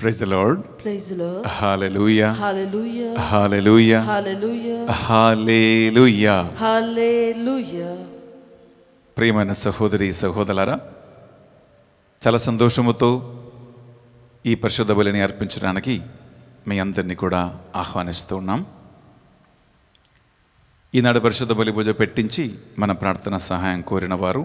Praise the Lord. Praise the Lord. Hallelujah. Hallelujah. Hallelujah. Hallelujah. Hallelujah. Hallelujah. ప్రియమైన సహోదరి సహోదరులారా చాలా సంతోషముతో ఈ పరిశుద్ధ బలిని అర్పించడానికి మీ అందరినీ కూడా ఆహ్వానిస్తూ ఉన్నాం ఈనాడు పరిశుద్ధ బలి పూజ పెట్టించి మన ప్రార్థన సహాయం కోరిన వారు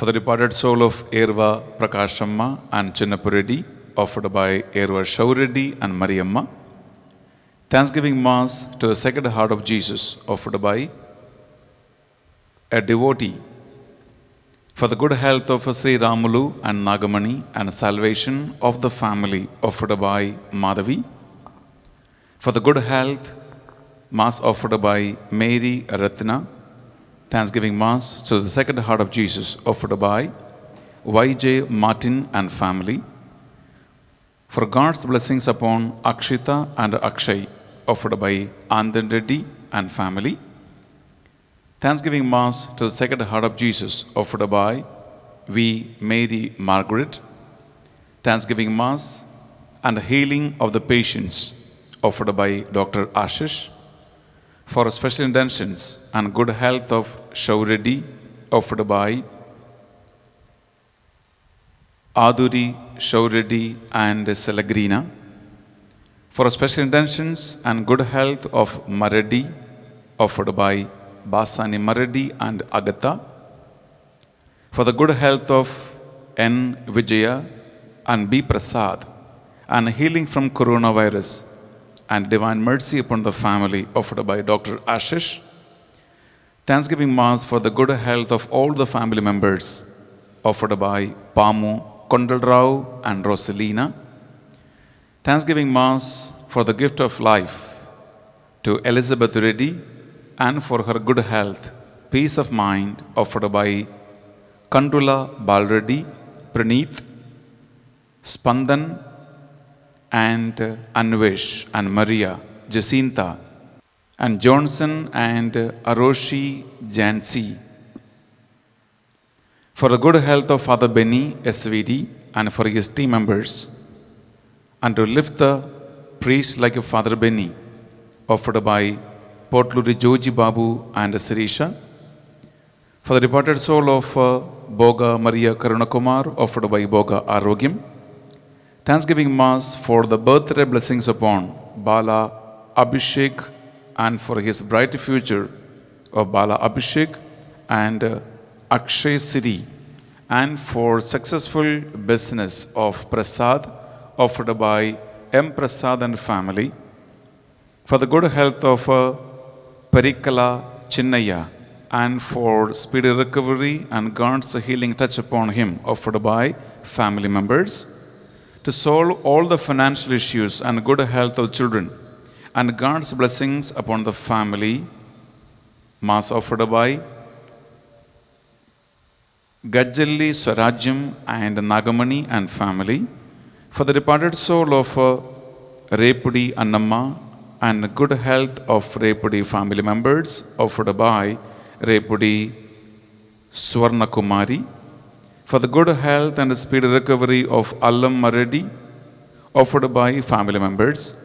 for the departed soul of Erva Prakashamma and Chinnapureddy offered by Erwar Shauredi and Mariamma. Thanksgiving Mass to the Sacred Heart of Jesus offered by a devotee for the good health of Sri Ramulu and Nagamani and salvation of the family offered by Madhavi. For the good health, Mass offered by Mary Ratna. Thanksgiving Mass to the Sacred Heart of Jesus offered by Y.J. Martin and family for God's blessings upon Akshita and Akshay offered by Andan Reddy and family. Thanksgiving Mass to the Sacred Heart of Jesus offered by V. Mary Margaret. Thanksgiving Mass and Healing of the Patients offered by Dr. Ashish. For special intentions and good health of Shauredi offered by Aduri Shauridi, and Selagrina For special intentions and good health of Maradi, offered by Basani Maradi and Agatha. For the good health of N. Vijaya and B. Prasad, and healing from coronavirus and divine mercy upon the family offered by Dr. Ashish. Thanksgiving Mass for the good health of all the family members offered by Pamu Kondal Rao and Rosalina. Thanksgiving Mass for the gift of life to Elizabeth Reddy and for her good health, peace of mind offered by Kandula Balreddy, Praneeth, Spandan, and Anvesh and Maria, Jacinta, and Johnson and Aroshi Jansi for the good health of Father Benny SVD and for his team members, and to lift the priest like a Father Benny, offered by Portluri Joji Babu and Sirisha, for the departed soul of uh, Boga Maria Karunakumar, offered by Boga Arogim, Thanksgiving Mass for the birthday blessings upon Bala Abhishek and for his bright future of Bala Abhishek and uh, Akshay Siri and for successful business of Prasad offered by M. Prasad and family, for the good health of uh, Perikala Chinnaya and for speedy recovery and God's healing touch upon him offered by family members, to solve all the financial issues and good health of children and God's blessings upon the family, Mass offered by Gadjalli Swarajyam and Nagamani and family, for the departed soul of uh, Repudi Annamma and good health of Repudi family members offered by Repudi Swarnakumari, for the good health and speedy recovery of Allam Maradi offered by family members,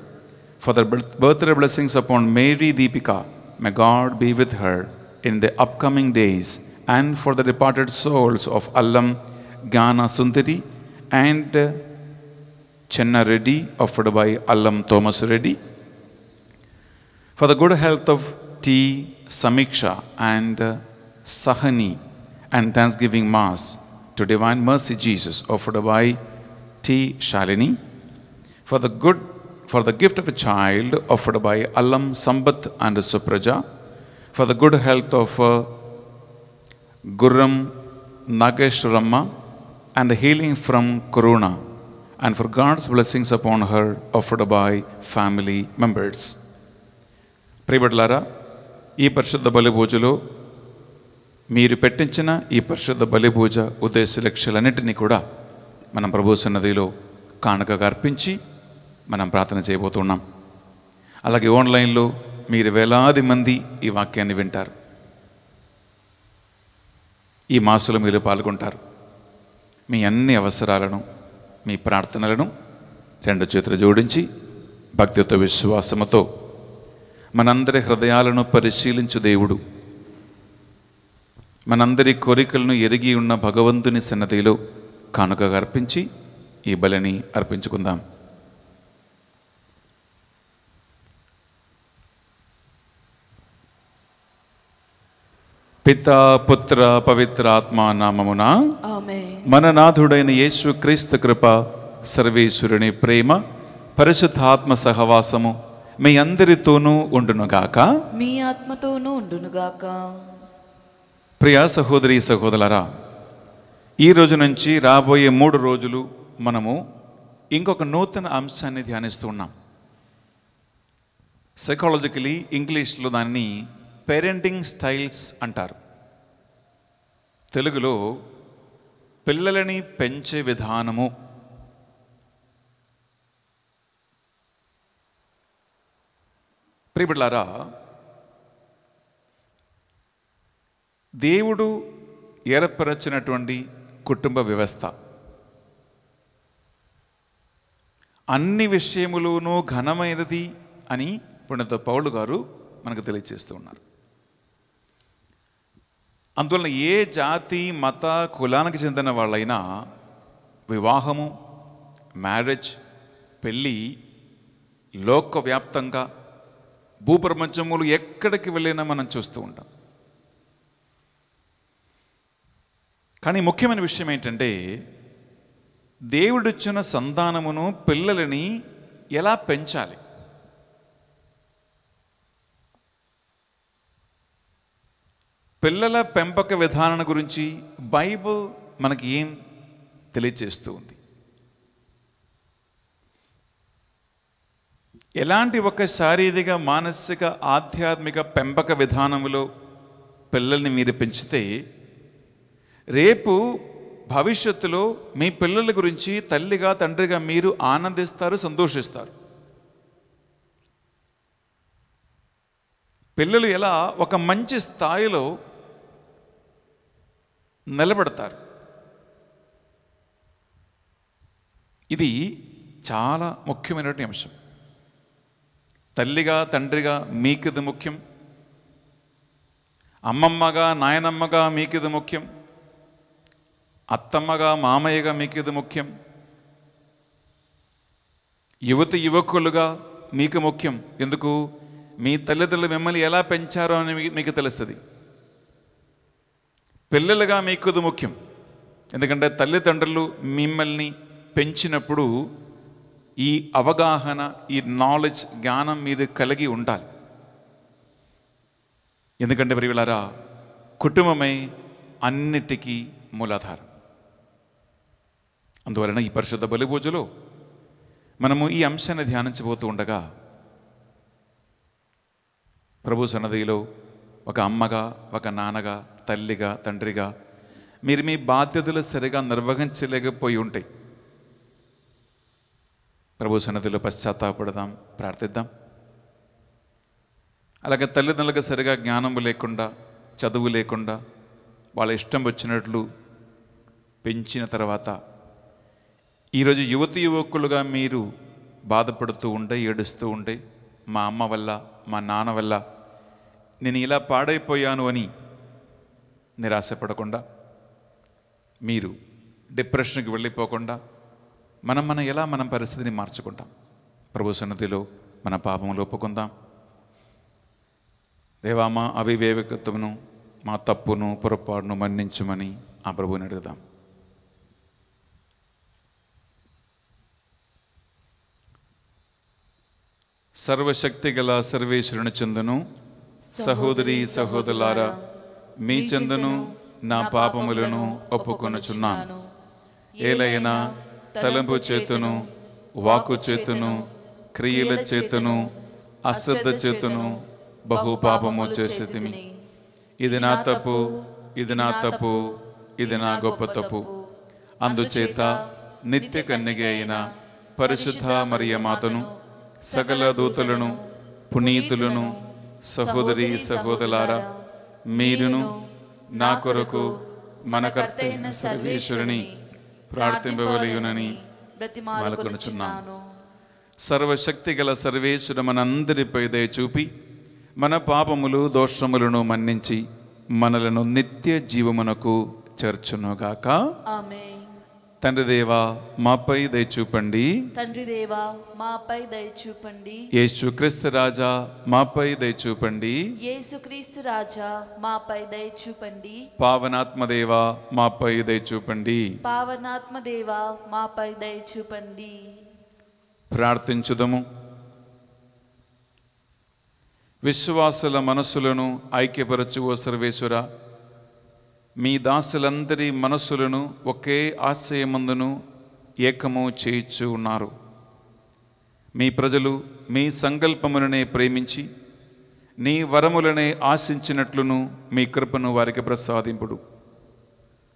for the birthday blessings upon Mary Deepika, may God be with her in the upcoming days and for the departed souls of Allam Gana Sundari and uh, Chenna Reddy, offered by Allam Thomas Reddy. For the good health of T. Samiksha and uh, Sahani and Thanksgiving Mass to Divine Mercy Jesus, offered by T. Shalini. For the good for the gift of a child offered by Allam Sambath and Supraja, for the good health of uh, Gurram Nageshwarama and healing from Corona and for God's blessings upon her offered by family members. ప్రియబడ్లారా ఈ పరిశుద్ధ బలి పూజలో మీరు పెట్టించిన ఈ పరిశుద్ధ బలి పూజ ఉద్దేశ లక్ష్యాలన్నింటినీ కూడా మనం ప్రభు సన్నదిలో కానుకగా అర్పించి మనం ప్రార్థన చేయబోతున్నాం అలాగే ఆన్లైన్లో మీరు వేలాది మంది ఈ వాక్యాన్ని వింటారు ఈ మాసులు మీరు పాల్గొంటారు మీ అన్ని అవసరాలను మీ ప్రార్థనలను రెండు చేతులు జోడించి భక్తితో విశ్వాసముతో మనందరి హృదయాలను పరిశీలించు దేవుడు మనందరి కోరికలను ఎరిగి ఉన్న భగవంతుని సన్నతిలో కానుకగా అర్పించి ఈ బలిని అర్పించుకుందాం పిత పుత్ర పవిత్ర ఆత్మ నామమున మన నాథుడైన యేసు క్రీస్తు కృప సర్వేశ్వరుని ప్రేమ పరిశుద్ధాత్మ సహవాసము మీ అందరితోనూ ఉండునుగాక మీ ఆత్మతోనూ ఉండునుగాక ప్రియా సహోదరి సహోదరరా ఈ రోజు నుంచి రాబోయే మూడు రోజులు మనము ఇంకొక నూతన అంశాన్ని ధ్యానిస్తున్నాం సైకాలజికలీ ఇంగ్లీష్లో దాన్ని పేరెంటింగ్ స్టైల్స్ అంటారు తెలుగులో పిల్లలని పెంచే విధానము ప్రియబిడ్లారా దేవుడు ఏర్పరచినటువంటి కుటుంబ వ్యవస్థ అన్ని విషయములోనూ ఘనమైనది అని పుణ్యత పౌలు గారు మనకు తెలియజేస్తూ ఉన్నారు అందువలన ఏ జాతి మత కులానికి చెందిన వాళ్ళైనా వివాహము మ్యారేజ్ పెళ్ళి లోకవ్యాప్తంగా భూప్రపంచములు ఎక్కడికి వెళ్ళినా మనం చూస్తూ ఉంటాం కానీ ముఖ్యమైన విషయం ఏంటంటే దేవుడిచ్చిన సంతానమును పిల్లలని ఎలా పెంచాలి పిల్లల పెంపక విధానం గురించి బైబుల్ మనకి ఏం తెలియచేస్తూ ఉంది ఎలాంటి ఒక శారీరక మానసిక ఆధ్యాత్మిక పెంపక విధానంలో పిల్లల్ని మీరు పెంచితే రేపు భవిష్యత్తులో మీ పిల్లల గురించి తల్లిగా తండ్రిగా మీరు ఆనందిస్తారు సంతోషిస్తారు పిల్లలు ఎలా ఒక మంచి స్థాయిలో నిలబెడతారు ఇది చాలా ముఖ్యమైనటువంటి అంశం తల్లిగా తండ్రిగా మీకిది ముఖ్యం అమ్మమ్మగా నాయనమ్మగా మీకిది ముఖ్యం అత్తమ్మగా మామయ్యగా మీకిది ముఖ్యం యువతి యువకులుగా మీకు ముఖ్యం ఎందుకు మీ తల్లిదండ్రులు మిమ్మల్ని ఎలా పెంచారో అని మీకు తెలుస్తుంది పిల్లలుగా మీకు ముఖ్యం ఎందుకంటే తల్లిదండ్రులు మిమ్మల్ని పెంచినప్పుడు ఈ అవగాహన ఈ నాలెడ్జ్ జ్ఞానం మీద కలిగి ఉండాలి ఎందుకంటే మరి వీళ్ళారా కుటుంబమే అన్నిటికీ మూలాధారం అందువలన ఈ పరిశుద్ధ బలిపూజలో మనము ఈ అంశాన్ని ధ్యానించబోతూ ఉండగా ప్రభు సన్నదిలో ఒక అమ్మగా ఒక నాన్నగా తల్లిగా తండ్రిగా మీరు మీ బాధ్యతలు సరిగా నిర్వహించలేకపోయి ఉంటాయి ప్రభు సన్నదిలో పశ్చాత్తాపడదాం ప్రార్థిద్దాం అలాగే తల్లిదండ్రులకు సరిగా జ్ఞానం లేకుండా చదువు లేకుండా వాళ్ళ ఇష్టం వచ్చినట్లు పెంచిన తర్వాత ఈరోజు యువతి యువకులుగా మీరు బాధపడుతూ ఉండే ఏడుస్తూ ఉండే మా అమ్మ వల్ల మా నాన్న వల్ల నేను ఇలా పాడైపోయాను అని నిరాశపడకుండా మీరు డిప్రెషన్కి వెళ్ళిపోకుండా మనం మనం ఎలా మన పరిస్థితిని మార్చుకుంటాం ప్రభు సన్నిధిలో మన పాపం ఒప్పుకుందాం దేవామా అవివేకత్వమును మా తప్పును పొరపాటును మన్నించమని ఆ ప్రభువుని అడుగుదాం సర్వశక్తి గల సర్వేశ్వరుని చెందును సహోదరి సహోదరులారా మీ చెందును నా పాపములను ఒప్పుకొనుచున్నాను ఏలైనా తలంపు చేతును వాకు చేతును క్రియల చేతును అశ్రద్ధ చేతును బహు పాపము చేసేది ఇది నా తప్పు ఇది నా తప్పు ఇది నా గొప్ప తప్పు అందుచేత నిత్య కన్యగ అయిన పరిశుద్ధ మాతను సకల దూతలను పునీతులను సహోదరి సహోదరులారా మీరును నా కొరకు మన కర్త సర్వేశ్వరుని ప్రార్థింపవలయునని మాలకొనుచున్నాను సర్వశక్తి గల సర్వేశ్వరు మనందరిపై దయచూపి చూపి మన పాపములు దోషములను మన్నించి మనలను నిత్య జీవమునకు చేర్చునుగాక ఆమె తండ్రి దేవా మాపై దయ చూపండి తండ్రి దేవా మాపై దయ చూపండి యేసుక్రీస్తు రాజా మాపై దయ చూపండి యేసుక్రీస్తు రాజా మాపై దయ చూపండి పావనాత్మ దేవా మాపై దయ చూపండి పావనాత్మ దేవా మాపై దయ చూపండి ప్రార్థించుదము విశ్వాసుల మనసులను ఐక్యపరచు ఓ సర్వేశ్వర మీ దాసులందరి మనస్సులను ఒకే ఆశయమందును ఏకము చేయిచ్చు ఉన్నారు మీ ప్రజలు మీ సంకల్పములనే ప్రేమించి నీ వరములనే ఆశించినట్లును మీ కృపను వారికి ప్రసాదింపుడు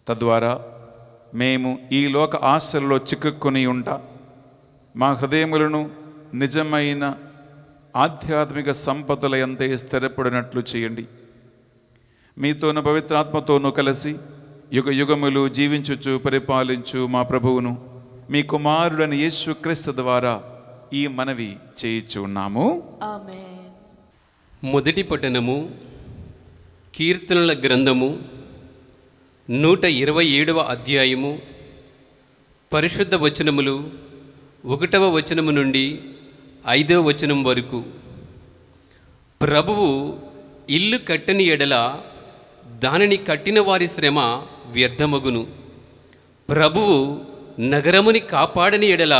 తద్వారా మేము ఈ లోక ఆశలలో చిక్కుకొని ఉంట మా హృదయములను నిజమైన ఆధ్యాత్మిక సంపదల ఎంతే స్థిరపడినట్లు చేయండి మీతోన పవిత్రాత్మతోనూ కలిసి యుగ యుగములు జీవించుచు పరిపాలించు మా ప్రభువును మీ కుమారుడని యేసుక్రీస్తు ద్వారా ఈ మనవి చేయిచున్నాము మొదటి పట్టణము కీర్తనల గ్రంథము నూట ఇరవై ఏడవ అధ్యాయము పరిశుద్ధ వచనములు ఒకటవ వచనము నుండి ఐదవ వచనం వరకు ప్రభువు ఇల్లు కట్టని ఎడల దానిని కట్టిన వారి శ్రమ వ్యర్థమగును ప్రభువు నగరముని కాపాడని ఎడల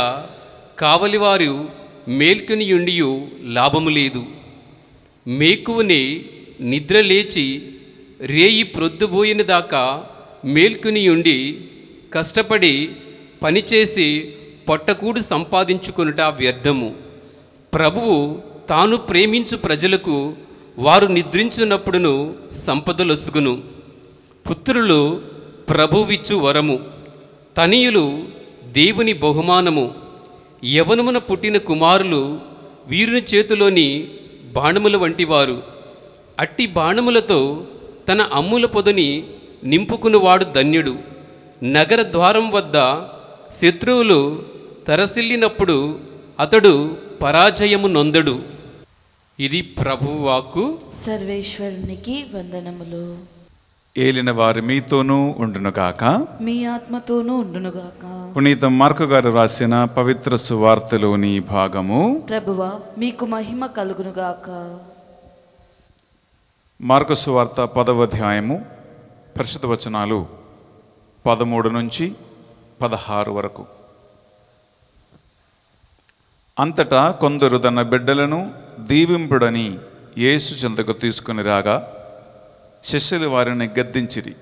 కావలివారు మేల్కొని లాభము లేదు మేకువుని నిద్ర లేచి రేయి ప్రొద్దుబోయిన దాకా మేల్కొని ఉండి కష్టపడి పనిచేసి పొట్టకూడు సంపాదించుకునుట వ్యర్థము ప్రభువు తాను ప్రేమించు ప్రజలకు వారు నిద్రించున్నప్పుడును సంపదలొసుగును పుత్రులు ప్రభువిచ్చు వరము తనియులు దేవుని బహుమానము యవనమున పుట్టిన కుమారులు వీరుని చేతిలోని బాణముల వంటివారు అట్టి బాణములతో తన అమ్ముల పొదని నింపుకునివాడు ధన్యుడు నగర ద్వారం వద్ద శత్రువులు తరసిల్లినప్పుడు అతడు పరాజయము నొందడు ఇది ప్రభువాకు సర్వేశ్వరునికి వందనములు ఏలిన వారి మీతోనూ ఉండునుగాక మీ ఆత్మతోనూ ఉండునుగాక పునీత మార్కు గారు రాసిన పవిత్ర సువార్తలోని భాగము ప్రభువా మీకు మహిమ కలుగునుగాక మార్కు సువార్త పదవ అధ్యాయము పరిషత్ వచనాలు పదమూడు నుంచి పదహారు వరకు అంతటా కొందరు తన బిడ్డలను దీవింపుడని యేసు చెంతకు తీసుకుని రాగా శిష్యులు వారిని గద్దించిరి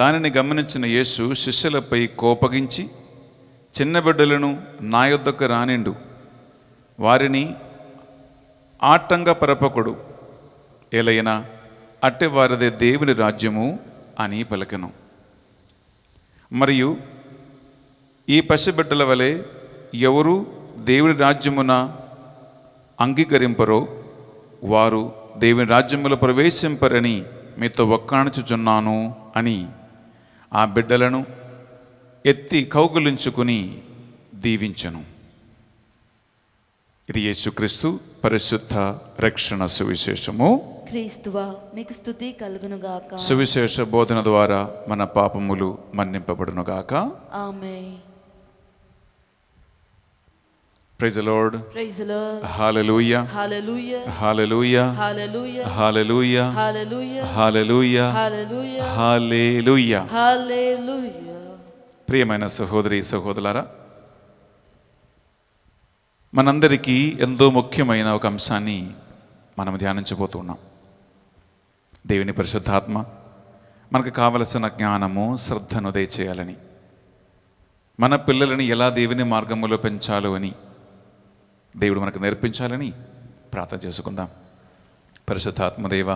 దానిని గమనించిన యేసు శిష్యులపై కోపగించి చిన్న బిడ్డలను నా యొద్దకు రానిండు వారిని ఆటంగా పరపకుడు ఎలైనా అట్టి వారిదే దేవుని రాజ్యము అని పలకను మరియు ఈ పసిబిడ్డల వలె ఎవరు దేవుని రాజ్యమున అంగీకరింపరో వారు దేవుని రాజ్యంలో ప్రవేశింపరని మీతో ఒక్కాణిచుచున్నాను అని ఆ బిడ్డలను ఎత్తి కౌగులించుకుని దీవించను ఇది యేసుక్రీస్తు పరిశుద్ధ రక్షణ సువిశేషము క్రీస్తువా మీకు స్థుతి కలుగునుగాక సువిశేష బోధన ద్వారా మన పాపములు మన్నింపబడునుగాక ఆమె praise Lord praise Lord hallelujah hallelujah hallelujah hallelujah hallelujah hallelujah hallelujah hallelujah ప్రియమైన సహోదరి సహోదరులారా మనందరికీ ఎంతో ముఖ్యమైన ఒక అంశాన్ని మనం ధ్యానించబోతున్నాం దేవుని పరిశుద్ధాత్మ మనకు కావలసిన జ్ఞానము శ్రద్ధను దయచేయాలని మన పిల్లలని ఎలా దేవుని మార్గములో పెంచాలో అని దేవుడు మనకు నేర్పించాలని ప్రార్థన చేసుకుందాం పరిశుద్ధాత్మదేవ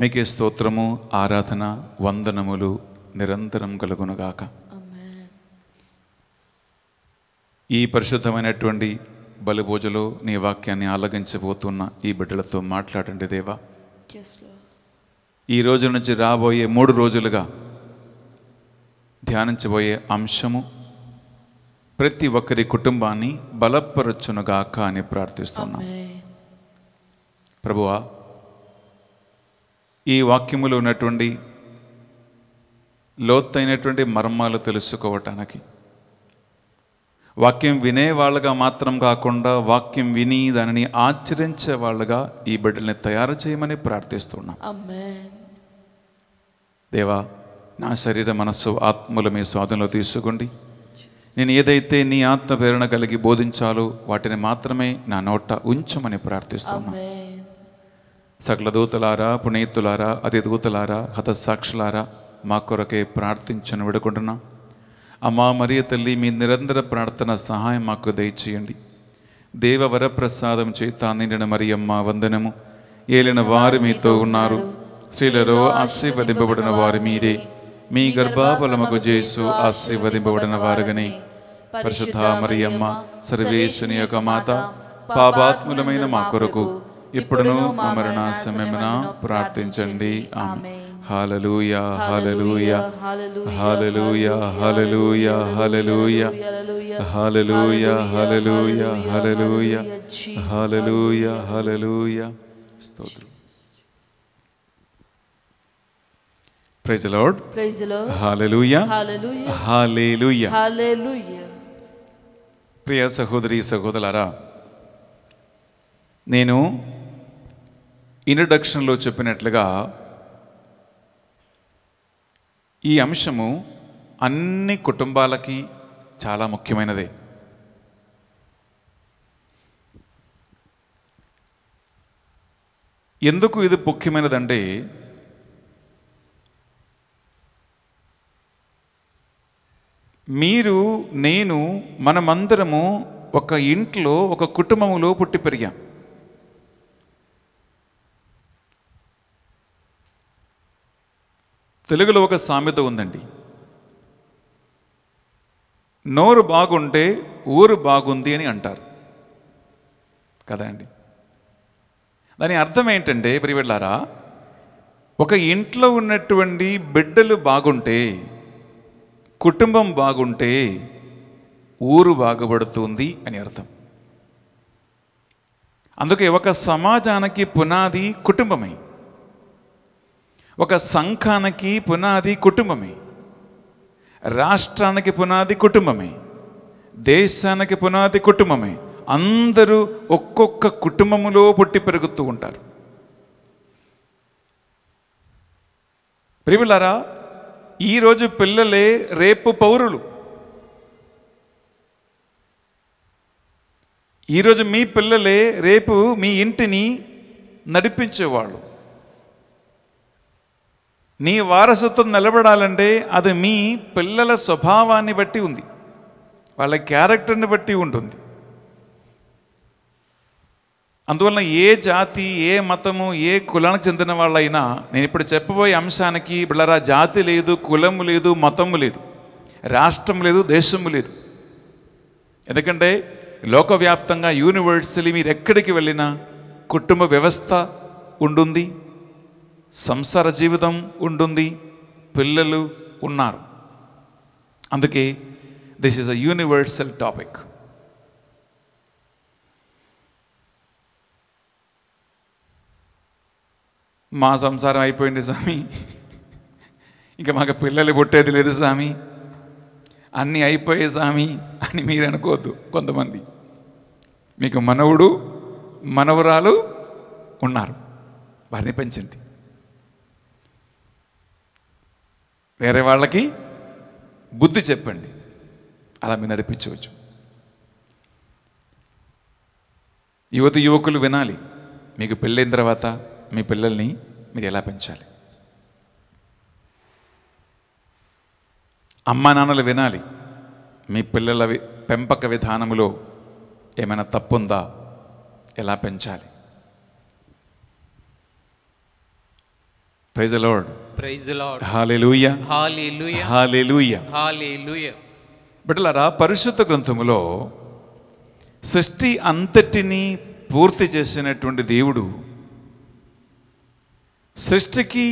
మీకే స్తోత్రము ఆరాధన వందనములు నిరంతరం కలుగునుగాక ఈ పరిశుద్ధమైనటువంటి బలిభోజలో నీ వాక్యాన్ని ఆలగించబోతున్న ఈ బిడ్డలతో మాట్లాడండి దేవా ఈ రోజు నుంచి రాబోయే మూడు రోజులుగా ధ్యానించబోయే అంశము ప్రతి ఒక్కరి కుటుంబాన్ని బలపరచునుగాక అని ప్రార్థిస్తున్నాం ప్రభువా ఈ వాక్యములు ఉన్నటువంటి లోతైనటువంటి మర్మాలు తెలుసుకోవటానికి వాక్యం వినేవాళ్ళుగా మాత్రం కాకుండా వాక్యం విని దానిని ఆచరించే వాళ్ళుగా ఈ బిడ్డల్ని తయారు చేయమని ప్రార్థిస్తున్నాం దేవా నా శరీర మనస్సు ఆత్మలు మీ స్వాధీనంలో తీసుకోండి నేను ఏదైతే నీ ఆత్మ ప్రేరణ కలిగి బోధించాలో వాటిని మాత్రమే నా నోట ఉంచమని ప్రార్థిస్తున్నాను సకల దూతలారా పునీతులారా అతి దూతలారా సాక్షులారా మా కొరకే ప్రార్థించను విడుకుంటున్నా అమ్మా మరియ తల్లి మీ నిరంతర ప్రార్థన సహాయం మాకు దయచేయండి దేవ వరప్రసాదం చేత నిండిన మరియమ్మ వందనము ఏలిన వారు మీతో ఉన్నారు స్త్రీలలో ఆశీర్వదింపబడిన వారు మీరే మీ గర్భాబలముకు చేసు ఆశీర్వదింపబడిన వారుగానే పరిశుద్ధ మరియమ్మ సర్వేశుని యొక్క మాత పాపాత్ములమైన మా కొరకు ఇప్పుడును మా మరణాశమేమన ప్రార్థించండి ఆమె hallelujah hallelujah hallelujah hallelujah hallelujah hallelujah hallelujah hallelujah hallelujah hallelujah స్తోత్రం praise Lord praise Lord hallelujah hallelujah hallelujah hallelujah ప్రియ సహోదరి సహోదరులారా నేను ఇంట్రడక్షన్లో చెప్పినట్లుగా ఈ అంశము అన్ని కుటుంబాలకి చాలా ముఖ్యమైనదే ఎందుకు ఇది ముఖ్యమైనదంటే మీరు నేను మనమందరము ఒక ఇంట్లో ఒక కుటుంబంలో పుట్టి పెరిగాం తెలుగులో ఒక సామెత ఉందండి నోరు బాగుంటే ఊరు బాగుంది అని అంటారు కదా అండి దాని అర్థం ఏంటంటే పరివెళ్ళారా ఒక ఇంట్లో ఉన్నటువంటి బిడ్డలు బాగుంటే కుటుంబం బాగుంటే ఊరు బాగుపడుతుంది అని అర్థం అందుకే ఒక సమాజానికి పునాది కుటుంబమే ఒక సంఘానికి పునాది కుటుంబమే రాష్ట్రానికి పునాది కుటుంబమే దేశానికి పునాది కుటుంబమే అందరూ ఒక్కొక్క కుటుంబములో పుట్టి పెరుగుతూ ఉంటారు ప్రియులారా ఈరోజు పిల్లలే రేపు పౌరులు ఈరోజు మీ పిల్లలే రేపు మీ ఇంటిని నడిపించేవాళ్ళు నీ వారసత్వం నిలబడాలంటే అది మీ పిల్లల స్వభావాన్ని బట్టి ఉంది వాళ్ళ క్యారెక్టర్ని బట్టి ఉంటుంది అందువలన ఏ జాతి ఏ మతము ఏ కులానికి చెందిన వాళ్ళైనా నేను ఇప్పుడు చెప్పబోయే అంశానికి బిళ్ళరా జాతి లేదు కులము లేదు మతము లేదు రాష్ట్రం లేదు దేశము లేదు ఎందుకంటే లోకవ్యాప్తంగా యూనివర్సిటీ మీరు ఎక్కడికి వెళ్ళినా కుటుంబ వ్యవస్థ ఉండుంది సంసార జీవితం ఉండుంది పిల్లలు ఉన్నారు అందుకే this is a universal topic మా సంసారం అయిపోయింది స్వామి ఇంకా మాకు పిల్లలు పుట్టేది లేదు స్వామి అన్నీ అయిపోయే స్వామి అని మీరు అనుకోవద్దు కొంతమంది మీకు మనవుడు మనవరాలు ఉన్నారు వారిని పెంచండి వేరే వాళ్ళకి బుద్ధి చెప్పండి అలా మీరు నడిపించవచ్చు యువతి యువకులు వినాలి మీకు పెళ్ళైన తర్వాత మీ పిల్లల్ని మీరు ఎలా పెంచాలి అమ్మా నాన్నలు వినాలి మీ పిల్లల పెంపక విధానంలో ఏమైనా తప్పుందా ఎలా పెంచాలి praise Lord praise Lord hallelujah hallelujah hallelujah hallelujah బిడ్డలారా పరిశుద్ధ గ్రంథములో సృష్టి అంతటినీ పూర్తి చేసినటువంటి దేవుడు సృష్టికి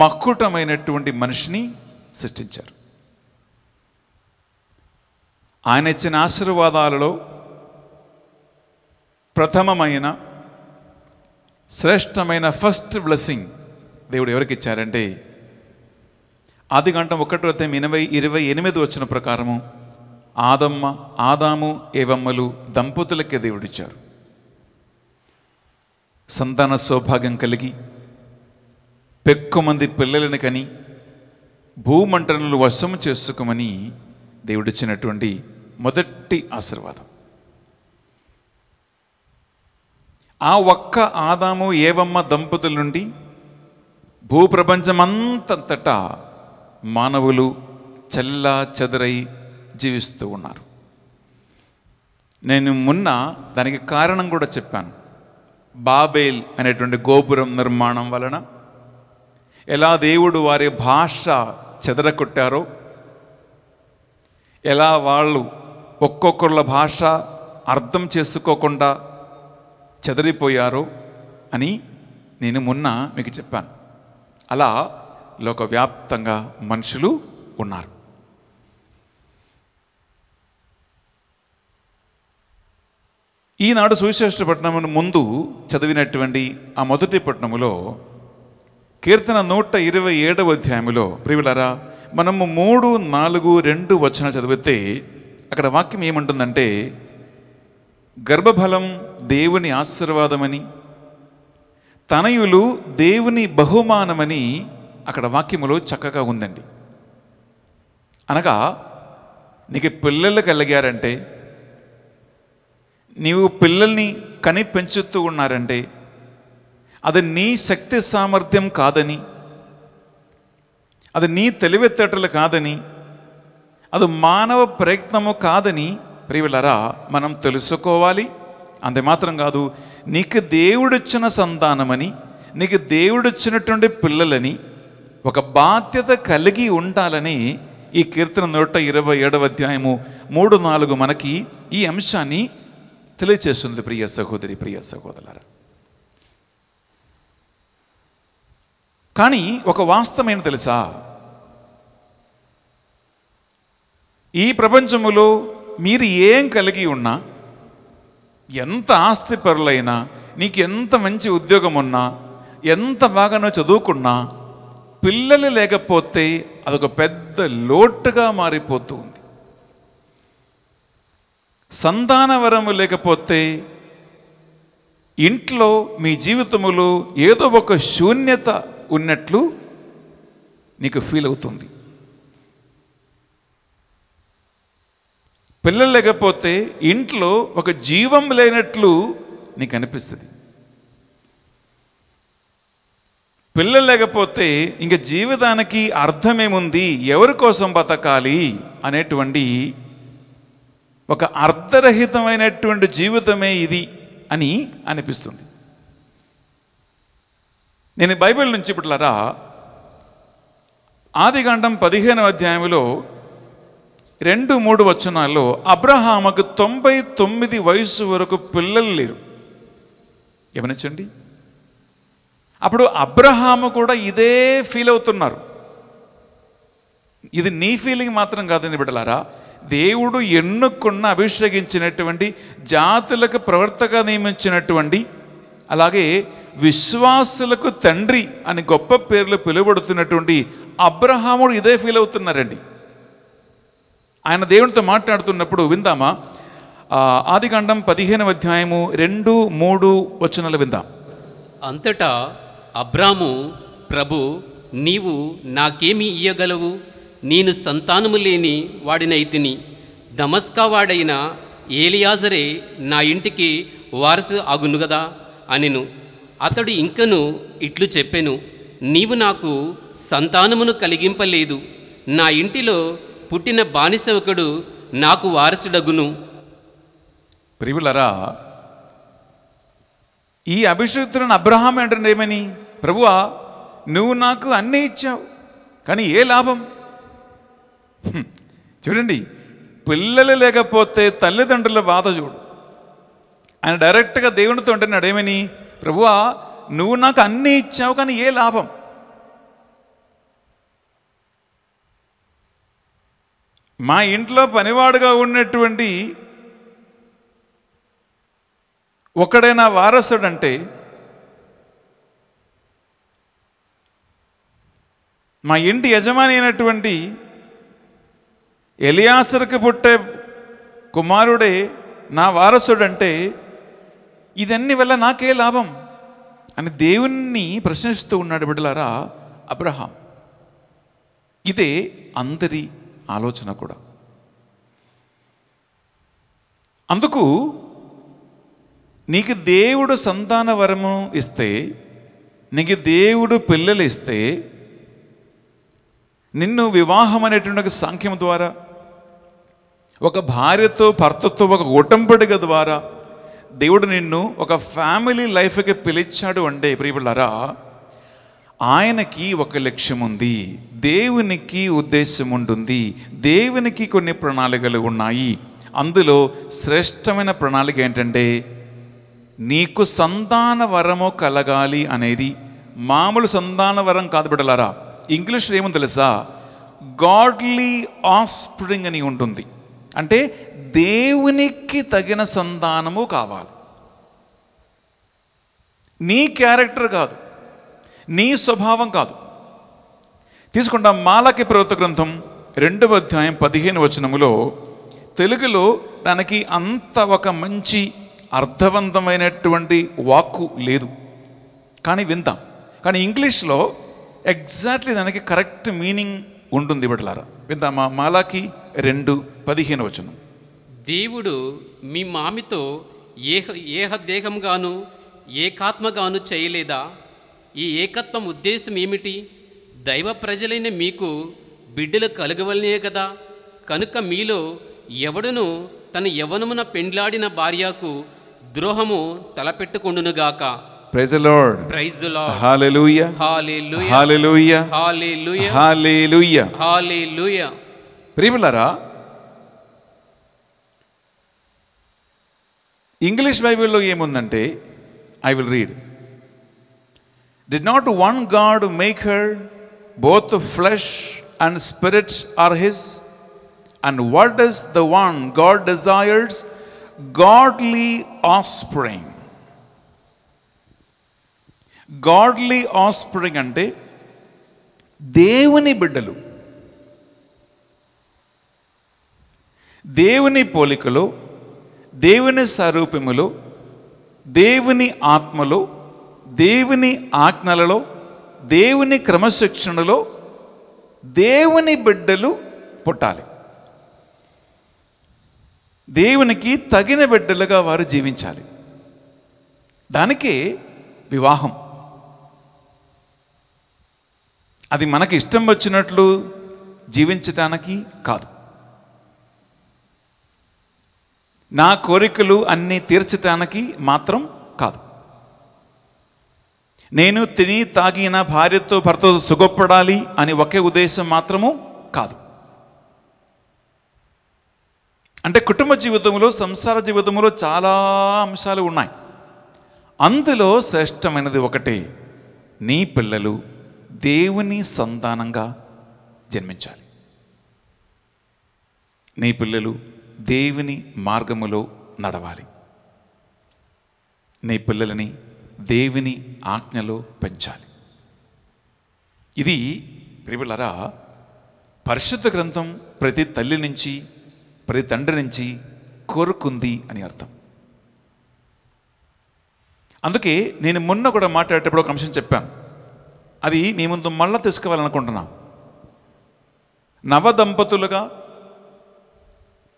మక్కుటమైనటువంటి మనిషిని సృష్టించారు ఆయన ఇచ్చిన ఆశీర్వాదాలలో ప్రథమమైన శ్రేష్టమైన ఫస్ట్ బ్లెస్సింగ్ దేవుడు ఎవరికి ఇచ్చారంటే ఆది గంట ఒకటి వృత్తం ఎనభై ఇరవై ఎనిమిది వచ్చిన ప్రకారము ఆదమ్మ ఆదాము ఏవమ్మలు దంపతులకే దేవుడిచ్చారు సంతాన సౌభాగ్యం కలిగి పెక్కుమంది పిల్లలను కని భూమంటనలు వశము చేసుకోమని దేవుడిచ్చినటువంటి మొదటి ఆశీర్వాదం ఆ ఒక్క ఆదాము ఏవమ్మ దంపతుల నుండి భూప్రపంచమంతటా మానవులు చల్లా చెదరై జీవిస్తూ ఉన్నారు నేను మొన్న దానికి కారణం కూడా చెప్పాను బాబేల్ అనేటువంటి గోపురం నిర్మాణం వలన ఎలా దేవుడు వారి భాష చెదరకొట్టారో ఎలా వాళ్ళు ఒక్కొక్కరుల భాష అర్థం చేసుకోకుండా చెదరిపోయారో అని నేను మొన్న మీకు చెప్పాను అలా లోకవ్యాప్తంగా మనుషులు ఉన్నారు ఈనాడు సువిశేష పట్టణం ముందు చదివినటువంటి ఆ మొదటి పట్టణములో కీర్తన నూట ఇరవై ఏడవ అధ్యాయంలో ప్రియులరా మనము మూడు నాలుగు రెండు వచ్చిన చదివితే అక్కడ వాక్యం ఏమంటుందంటే గర్భఫలం దేవుని ఆశీర్వాదమని తనయులు దేవుని బహుమానమని అక్కడ వాక్యములో చక్కగా ఉందండి అనగా నీకు పిల్లలు కలిగారంటే నీవు పిల్లల్ని కని పెంచుతూ ఉన్నారంటే అది నీ శక్తి సామర్థ్యం కాదని అది నీ తెలివితేటలు కాదని అది మానవ ప్రయత్నము కాదని ప్రియులరా మనం తెలుసుకోవాలి అంతే మాత్రం కాదు నీకు దేవుడిచ్చిన సంతానమని నీకు దేవుడిచ్చినటువంటి పిల్లలని ఒక బాధ్యత కలిగి ఉండాలని ఈ కీర్తన నూట ఇరవై ఏడవ అధ్యాయము మూడు నాలుగు మనకి ఈ అంశాన్ని తెలియచేస్తుంది ప్రియ సహోదరి ప్రియ సహోదరులారా కానీ ఒక వాస్తవమైన తెలుసా ఈ ప్రపంచములో మీరు ఏం కలిగి ఉన్నా ఎంత ఆస్తి పరులైనా నీకు ఎంత మంచి ఉద్యోగం ఉన్నా ఎంత బాగా చదువుకున్నా పిల్లలు లేకపోతే అదొక పెద్ద లోటుగా మారిపోతూ ఉంది లేకపోతే ఇంట్లో మీ జీవితములో ఏదో ఒక శూన్యత ఉన్నట్లు నీకు ఫీల్ అవుతుంది పిల్లలు లేకపోతే ఇంట్లో ఒక జీవం లేనట్లు నీకు అనిపిస్తుంది పిల్లలు లేకపోతే ఇంక జీవితానికి అర్థమేముంది ఎవరి కోసం బతకాలి అనేటువంటి ఒక అర్థరహితమైనటువంటి జీవితమే ఇది అని అనిపిస్తుంది నేను బైబిల్ నుంచి ఇప్పట్లారా ఆదికాండం పదిహేనవ అధ్యాయంలో రెండు మూడు వచనాల్లో అబ్రహాముకు తొంభై తొమ్మిది వయసు వరకు పిల్లలు లేరు గమనించండి అప్పుడు అబ్రహాము కూడా ఇదే ఫీల్ అవుతున్నారు ఇది నీ ఫీలింగ్ మాత్రం కాదని బిడ్డలారా దేవుడు ఎన్నుకున్న అభిషేకించినటువంటి జాతులకు ప్రవర్తగా నియమించినటువంటి అలాగే విశ్వాసులకు తండ్రి అని గొప్ప పేర్లు పిలువబడుతున్నటువంటి అబ్రహాముడు ఇదే ఫీల్ అవుతున్నారండి ఆయన దేవునితో మాట్లాడుతున్నప్పుడు విందామా ఆదికాండం పదిహేనవ అధ్యాయము రెండు మూడు వచనాలు విందాం అంతటా అబ్రాము ప్రభు నీవు నాకేమి ఇయ్యగలవు నేను సంతానము లేని వాడినైతిని దమస్కా వాడైన ఏలియాజరే నా ఇంటికి వారసు ఆగును కదా అనిను అతడు ఇంకను ఇట్లు చెప్పెను నీవు నాకు సంతానమును కలిగింపలేదు నా ఇంటిలో పుట్టిన ఒకడు నాకు వారసుడగును ప్రియులరా ఈ అభిషిక్తులను అబ్రహాం అంటున్నాడు ఏమని ప్రభువా నువ్వు నాకు అన్నీ ఇచ్చావు కానీ ఏ లాభం చూడండి పిల్లలు లేకపోతే తల్లిదండ్రుల బాధ చూడు ఆయన డైరెక్ట్గా దేవునితో ఉంటున్నాడు ఏమని ప్రభువా నువ్వు నాకు అన్నీ ఇచ్చావు కానీ ఏ లాభం మా ఇంట్లో పనివాడుగా ఉన్నటువంటి ఒకడైనా అంటే మా ఇంటి యజమాని అయినటువంటి ఎలియాసరికి పుట్టే కుమారుడే నా వారసుడు అంటే ఇదన్ని వల్ల నాకే లాభం అని దేవుణ్ణి ప్రశ్నిస్తూ ఉన్నాడు బిడ్డలారా అబ్రహాం ఇదే అందరి ఆలోచన కూడా అందుకు నీకు దేవుడు సంతాన వరము ఇస్తే నీకు దేవుడు పిల్లలు ఇస్తే నిన్ను వివాహం అనేటువంటి ఒక సాంఖ్యం ద్వారా ఒక భార్యతో భర్తతో ఒక ఉటంపడిక ద్వారా దేవుడు నిన్ను ఒక ఫ్యామిలీ లైఫ్కి పిలిచాడు అంటే ప్రియబిళ్ళారా ఆయనకి ఒక లక్ష్యం ఉంది దేవునికి ఉద్దేశం ఉంటుంది దేవునికి కొన్ని ప్రణాళికలు ఉన్నాయి అందులో శ్రేష్టమైన ప్రణాళిక ఏంటంటే నీకు సంతాన వరము కలగాలి అనేది మామూలు సంతాన వరం కాదు బిడ్డలారా ఇంగ్లీష్లో ఏమో తెలుసా గాడ్లీ ఆస్ప్రింగ్ అని ఉంటుంది అంటే దేవునికి తగిన సంతానము కావాలి నీ క్యారెక్టర్ కాదు నీ స్వభావం కాదు తీసుకుంటాం మాలకి ప్రవృత్త గ్రంథం రెండవ అధ్యాయం పదిహేను వచనములో తెలుగులో దానికి అంత ఒక మంచి అర్థవంతమైనటువంటి వాక్కు లేదు కానీ వింటాం కానీ ఇంగ్లీష్లో ఎగ్జాక్ట్లీ దానికి కరెక్ట్ మీనింగ్ ఉంటుంది బిడ్డలారా విందామా మాలాకి రెండు పదిహేను వచనం దేవుడు మీ మామితో ఏహ ఏహ దేహంగాను ఏకాత్మగాను చేయలేదా ఈ ఏకత్వం ఉద్దేశం ఏమిటి దైవ ప్రజలైన మీకు బిడ్డలు కలగవలనే కదా కనుక మీలో ఎవడును తన యవనమున పెండ్లాడిన భార్యకు ద్రోహము తలపెట్టుకుండునుగాక praise Lord praise the Lord hallelujah hallelujah hallelujah hallelujah hallelujah hallelujah ప్రియులారా ఇంగ్లీష్ బైబిల్లో ఏముందంటే I will read the not one God make her both flesh and spirit are his and what is the one God desires godly offspring godly offspring అంటే దేవుని బిడ్డలు దేవుని పోలికలో దేవుని స్వరూపములు దేవుని ఆత్మలు దేవుని ఆజ్ఞలలో దేవుని క్రమశిక్షణలో దేవుని బిడ్డలు పుట్టాలి దేవునికి తగిన బిడ్డలుగా వారు జీవించాలి దానికే వివాహం అది మనకి ఇష్టం వచ్చినట్లు జీవించటానికి కాదు నా కోరికలు అన్నీ తీర్చటానికి మాత్రం కాదు నేను తిని తాగి నా భార్యతో భర్తతో సుఖపడాలి అని ఒకే ఉద్దేశం మాత్రము కాదు అంటే కుటుంబ జీవితంలో సంసార జీవితంలో చాలా అంశాలు ఉన్నాయి అందులో శ్రేష్టమైనది ఒకటి నీ పిల్లలు దేవుని సంతానంగా జన్మించాలి నీ పిల్లలు దేవుని మార్గములో నడవాలి నీ పిల్లలని దేవుని ఆజ్ఞలో పెంచాలి ఇది ప్రియులరా పరిశుద్ధ గ్రంథం ప్రతి తల్లి నుంచి ప్రతి తండ్రి నుంచి కోరుకుంది అని అర్థం అందుకే నేను మొన్న కూడా మాట్లాడేటప్పుడు ఒక అంశం చెప్పాను అది మీ ముందు మళ్ళీ తీసుకోవాలనుకుంటున్నాను నవదంపతులుగా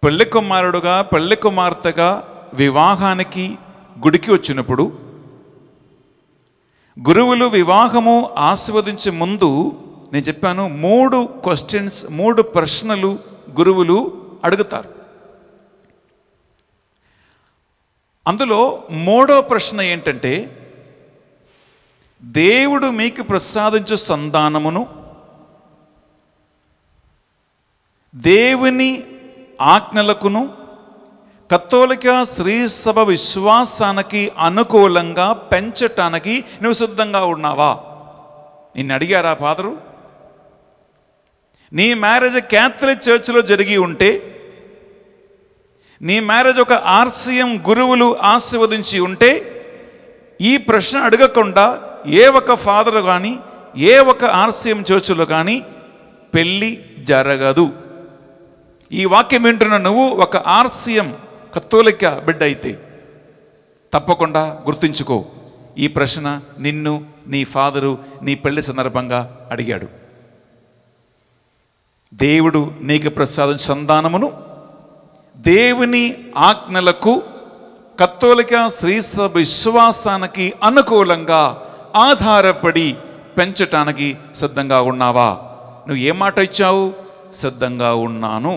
పెళ్లి కుమారుడుగా పెళ్లి కుమార్తెగా వివాహానికి గుడికి వచ్చినప్పుడు గురువులు వివాహము ఆస్వాదించే ముందు నేను చెప్పాను మూడు క్వశ్చన్స్ మూడు ప్రశ్నలు గురువులు అడుగుతారు అందులో మూడో ప్రశ్న ఏంటంటే దేవుడు మీకు ప్రసాదించు సంతానమును దేవుని ఆజ్ఞలకును కత్తోలిక సభ విశ్వాసానికి అనుకూలంగా పెంచటానికి నువ్వు సిద్ధంగా ఉన్నావా నిన్ను అడిగారా ఫాదరు నీ మ్యారేజ్ క్యాథలిక్ చర్చ్లో జరిగి ఉంటే నీ మ్యారేజ్ ఒక ఆర్సీఎం గురువులు ఆశీర్వదించి ఉంటే ఈ ప్రశ్న అడగకుండా ఏ ఒక ఫాదరు కానీ ఏ ఒక ఆర్సీఎం చర్చిలో కానీ పెళ్ళి జరగదు ఈ వాక్యం వింటున్న నువ్వు ఒక ఆర్సీఎం కత్తోలిక బిడ్డ అయితే తప్పకుండా గుర్తుంచుకో ఈ ప్రశ్న నిన్ను నీ ఫాదరు నీ పెళ్లి సందర్భంగా అడిగాడు దేవుడు నీకు ప్రసాదం సంధానమును దేవుని ఆజ్ఞలకు కత్తోలిక శ్రీస్త విశ్వాసానికి అనుకూలంగా ఆధారపడి పెంచటానికి సిద్ధంగా ఉన్నావా నువ్వు ఏ మాట ఇచ్చావు సిద్ధంగా ఉన్నాను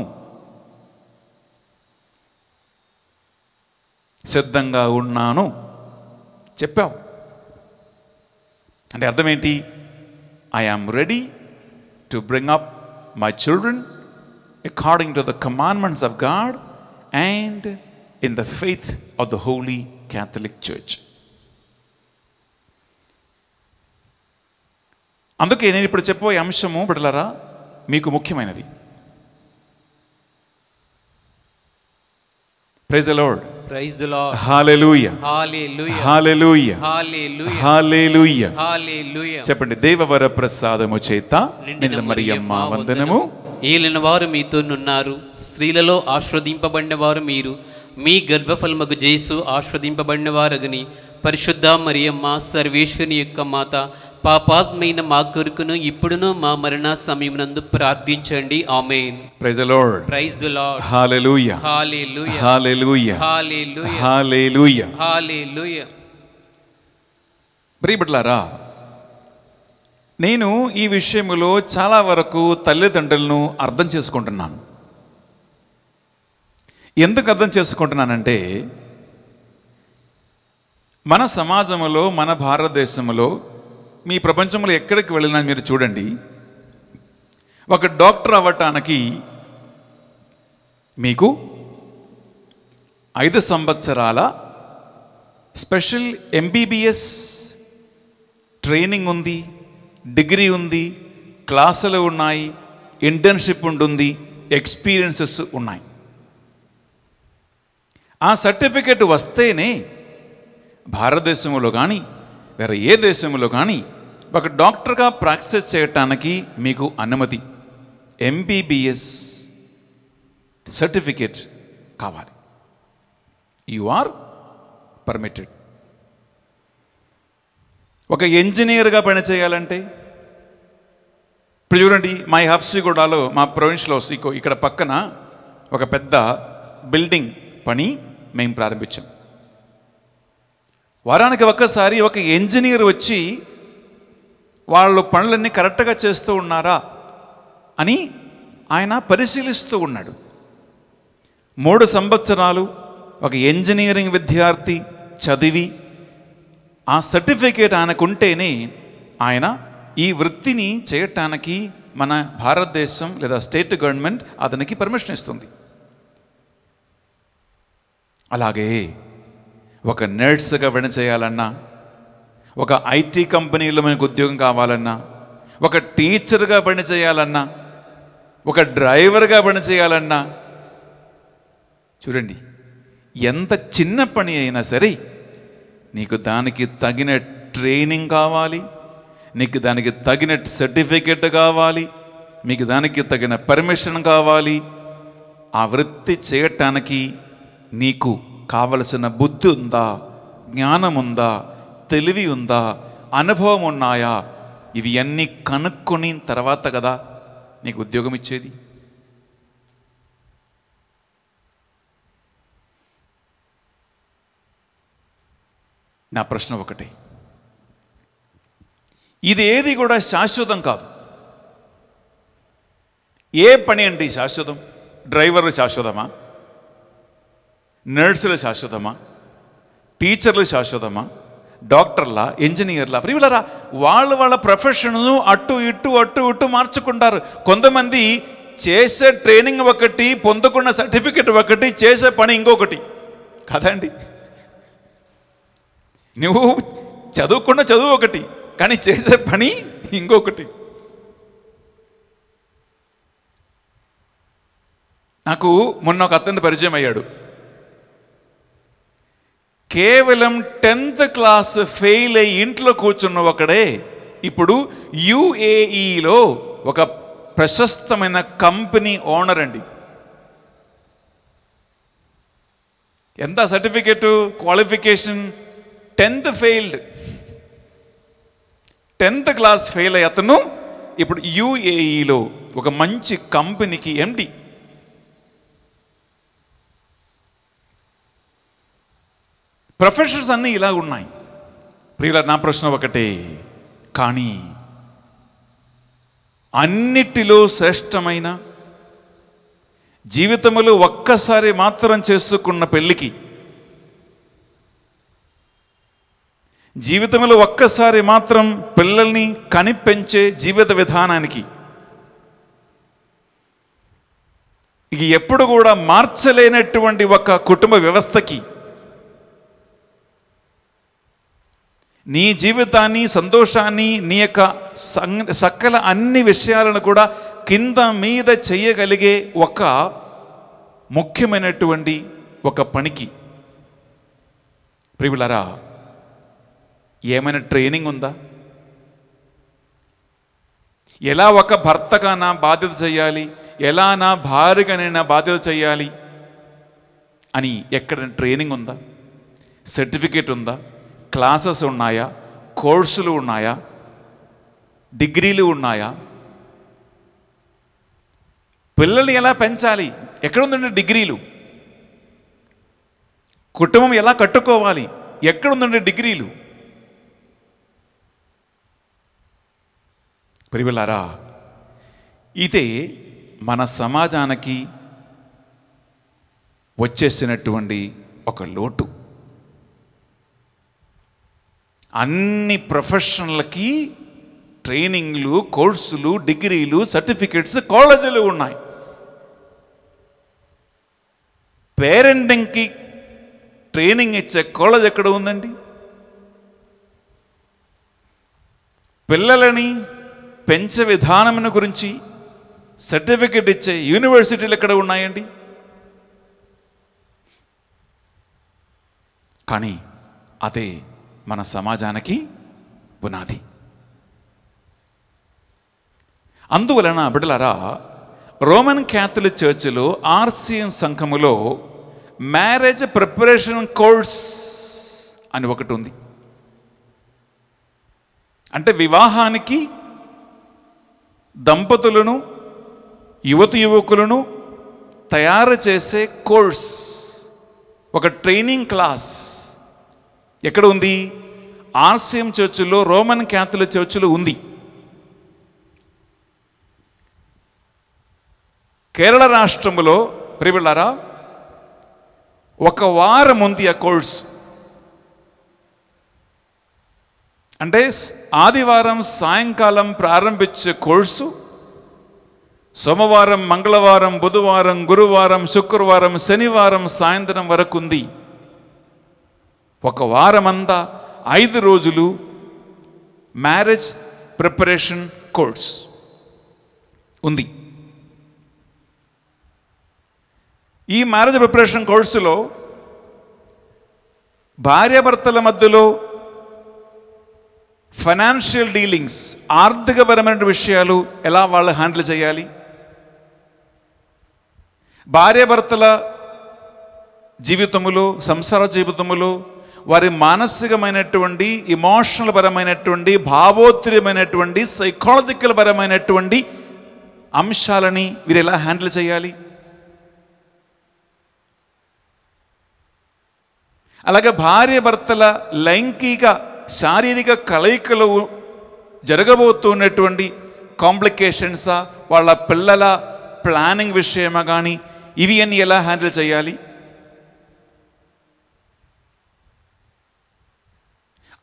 సిద్ధంగా ఉన్నాను చెప్పావు అంటే అర్థం ఏంటి I am ready to bring up my children according to the commandments of God and in the faith of the holy Catholic Church అందుకే నేను ఇప్పుడు చెప్పబోయే అంశము బిడలరా మీకు ముఖ్యమైనది praise aloud praise the Lord hallelujah hallelujah hallelujah hallelujah hallelujah hallelujah చెప్పండి దేవవర ప్రసాదము చేత నిన్న మరియమ్మ వందనము ఏలిన వారు మీతోనున్నారు స్త్రీలలో ఆశ్రవదింపబడిన వారు మీరు మీ గర్భఫలముకు జేసు ఆశ్రవదింపబడిన వారగని పరిశుద్ధ మరియమ్మ సర్వేశ్వని యొక్క మాత పాపాత్మైన మా కొరకును ఇప్పుడును మా మరణ సమయమునందు ప్రార్థించండి ఆమె praise Lord praise the Lord hallelujah hallelujah hallelujah hallelujah hallelujah hallelujah నేను ఈ విషయంలో చాలా వరకు తల్లిదండ్రులను అర్థం చేసుకుంటున్నాను ఎందుకు అర్థం చేసుకుంటున్నానంటే మన సమాజంలో మన భారతదేశంలో మీ ప్రపంచంలో ఎక్కడికి వెళ్ళినా మీరు చూడండి ఒక డాక్టర్ అవ్వటానికి మీకు ఐదు సంవత్సరాల స్పెషల్ ఎంబీబీఎస్ ట్రైనింగ్ ఉంది డిగ్రీ ఉంది క్లాసులు ఉన్నాయి ఇంటర్న్షిప్ ఉంటుంది ఎక్స్పీరియన్సెస్ ఉన్నాయి ఆ సర్టిఫికెట్ వస్తేనే భారతదేశంలో కానీ వేరే ఏ దేశంలో కానీ ఒక డాక్టర్గా ప్రాక్టీస్ చేయటానికి మీకు అనుమతి ఎంబీబీఎస్ సర్టిఫికేట్ కావాలి యు ఆర్ పర్మిటెడ్ ఒక ఇంజనీర్గా పనిచేయాలంటే ఇప్పుడు చూడండి మా హబ్సిగూడలో మా ప్రొవిన్స్లో సీకో ఇక్కడ పక్కన ఒక పెద్ద బిల్డింగ్ పని మేము ప్రారంభించాం వారానికి ఒక్కసారి ఒక ఇంజనీర్ వచ్చి వాళ్ళు పనులన్నీ కరెక్ట్గా చేస్తూ ఉన్నారా అని ఆయన పరిశీలిస్తూ ఉన్నాడు మూడు సంవత్సరాలు ఒక ఇంజనీరింగ్ విద్యార్థి చదివి ఆ సర్టిఫికేట్ ఆయనకుంటేనే ఆయన ఈ వృత్తిని చేయటానికి మన భారతదేశం లేదా స్టేట్ గవర్నమెంట్ అతనికి పర్మిషన్ ఇస్తుంది అలాగే ఒక నర్స్గా విడ చేయాలన్నా ఒక ఐటీ కంపెనీలో మనకు ఉద్యోగం కావాలన్నా ఒక టీచర్గా పని చేయాలన్నా ఒక డ్రైవర్గా పని చేయాలన్నా చూడండి ఎంత చిన్న పని అయినా సరే నీకు దానికి తగిన ట్రైనింగ్ కావాలి నీకు దానికి తగిన సర్టిఫికెట్ కావాలి మీకు దానికి తగిన పర్మిషన్ కావాలి ఆ వృత్తి చేయటానికి నీకు కావలసిన బుద్ధి ఉందా జ్ఞానం ఉందా తెలివి ఉందా అనుభవం ఉన్నాయా ఇవి అన్నీ కనుక్కొని తర్వాత కదా నీకు ఉద్యోగం ఇచ్చేది నా ప్రశ్న ఒకటే ఇది ఏది కూడా శాశ్వతం కాదు ఏ పని అండి శాశ్వతం డ్రైవర్లు శాశ్వతమా నర్సులు శాశ్వతమా టీచర్లు శాశ్వతమా డాక్టర్ల ఇంజనీర్ల ప్రియులరా వాళ్ళు వాళ్ళ ప్రొఫెషన్ను అటు ఇటు అటు ఇటు మార్చుకుంటారు కొంతమంది చేసే ట్రైనింగ్ ఒకటి పొందుకున్న సర్టిఫికెట్ ఒకటి చేసే పని ఇంకొకటి కదండి నువ్వు చదువుకున్న చదువు ఒకటి కానీ చేసే పని ఇంకొకటి నాకు మొన్న ఒక అతను పరిచయం అయ్యాడు కేవలం టెన్త్ క్లాస్ ఫెయిల్ అయ్యి ఇంట్లో కూర్చున్న ఒకడే ఇప్పుడు యుఏఈలో ఒక ప్రశస్తమైన కంపెనీ ఓనర్ అండి ఎంత certificate qualification tenth failed tenth class fail అయ్యి అతను ఇప్పుడు యుఏఈలో ఒక మంచి కంపెనీకి ఎండి ప్రొఫెషన్స్ అన్నీ ఇలా ఉన్నాయి ప్రియుల నా ప్రశ్న ఒకటే కానీ అన్నిటిలో శ్రేష్టమైన జీవితంలో ఒక్కసారి మాత్రం చేసుకున్న పెళ్ళికి జీవితంలో ఒక్కసారి మాత్రం పిల్లల్ని కనిపెంచే జీవిత విధానానికి ఇక ఎప్పుడు కూడా మార్చలేనటువంటి ఒక కుటుంబ వ్యవస్థకి నీ జీవితాన్ని సంతోషాన్ని నీ యొక్క సకల అన్ని విషయాలను కూడా కింద మీద చేయగలిగే ఒక ముఖ్యమైనటువంటి ఒక పనికి ప్రియులరా ఏమైనా ట్రైనింగ్ ఉందా ఎలా ఒక భర్తగా నా బాధ్యత చేయాలి ఎలా నా భార్యగా నేను నా బాధ్యత చేయాలి అని ఎక్కడ ట్రైనింగ్ ఉందా సర్టిఫికేట్ ఉందా క్లాసెస్ ఉన్నాయా కోర్సులు ఉన్నాయా డిగ్రీలు ఉన్నాయా పిల్లల్ని ఎలా పెంచాలి ఎక్కడుందండి డిగ్రీలు కుటుంబం ఎలా కట్టుకోవాలి ఎక్కడుందండి డిగ్రీలు ప్రియులారా ఇదే మన సమాజానికి వచ్చేసినటువంటి ఒక లోటు అన్ని ప్రొఫెషనల్కి ట్రైనింగ్లు కోర్సులు డిగ్రీలు సర్టిఫికెట్స్ కాలేజీలు ఉన్నాయి పేరెంటింగ్కి ట్రైనింగ్ ఇచ్చే కాలేజ్ ఎక్కడ ఉందండి పిల్లలని పెంచే విధానం గురించి సర్టిఫికెట్ ఇచ్చే యూనివర్సిటీలు ఎక్కడ ఉన్నాయండి కానీ అదే మన సమాజానికి పునాది అందువలన బిడలరా రోమన్ క్యాథలిక్ చర్చిలో ఆర్సిఎం సంఘములో మ్యారేజ్ ప్రిపరేషన్ కోర్స్ అని ఒకటి ఉంది అంటే వివాహానికి దంపతులను యువతి యువకులను తయారు చేసే కోర్స్ ఒక ట్రైనింగ్ క్లాస్ ఎక్కడ ఉంది ఆసియం చర్చిలో రోమన్ క్యాథలిక్ చర్చిలో ఉంది కేరళ రాష్ట్రంలో ప్రివిళ్ళారా ఒక వారం ఉంది ఆ కోర్స్ అంటే ఆదివారం సాయంకాలం ప్రారంభించే కోర్సు సోమవారం మంగళవారం బుధవారం గురువారం శుక్రవారం శనివారం సాయంత్రం వరకు ఉంది ఒక వారమంతా ఐదు రోజులు మ్యారేజ్ ప్రిపరేషన్ కోర్స్ ఉంది ఈ మ్యారేజ్ ప్రిపరేషన్ కోర్సులో భార్యాభర్తల మధ్యలో ఫైనాన్షియల్ డీలింగ్స్ ఆర్థికపరమైన విషయాలు ఎలా వాళ్ళు హ్యాండిల్ చేయాలి భార్యాభర్తల జీవితంలో సంసార జీవితములో వారి మానసికమైనటువంటి ఇమోషనల్ పరమైనటువంటి భావోత్తరమైనటువంటి సైకాలజికల్ పరమైనటువంటి అంశాలని వీరు ఎలా హ్యాండిల్ చేయాలి అలాగే భార్య భర్తల లైంగిక శారీరక కలయికలు జరగబోతున్నటువంటి కాంప్లికేషన్సా వాళ్ళ పిల్లల ప్లానింగ్ విషయమా కానీ ఇవి అన్నీ ఎలా హ్యాండిల్ చేయాలి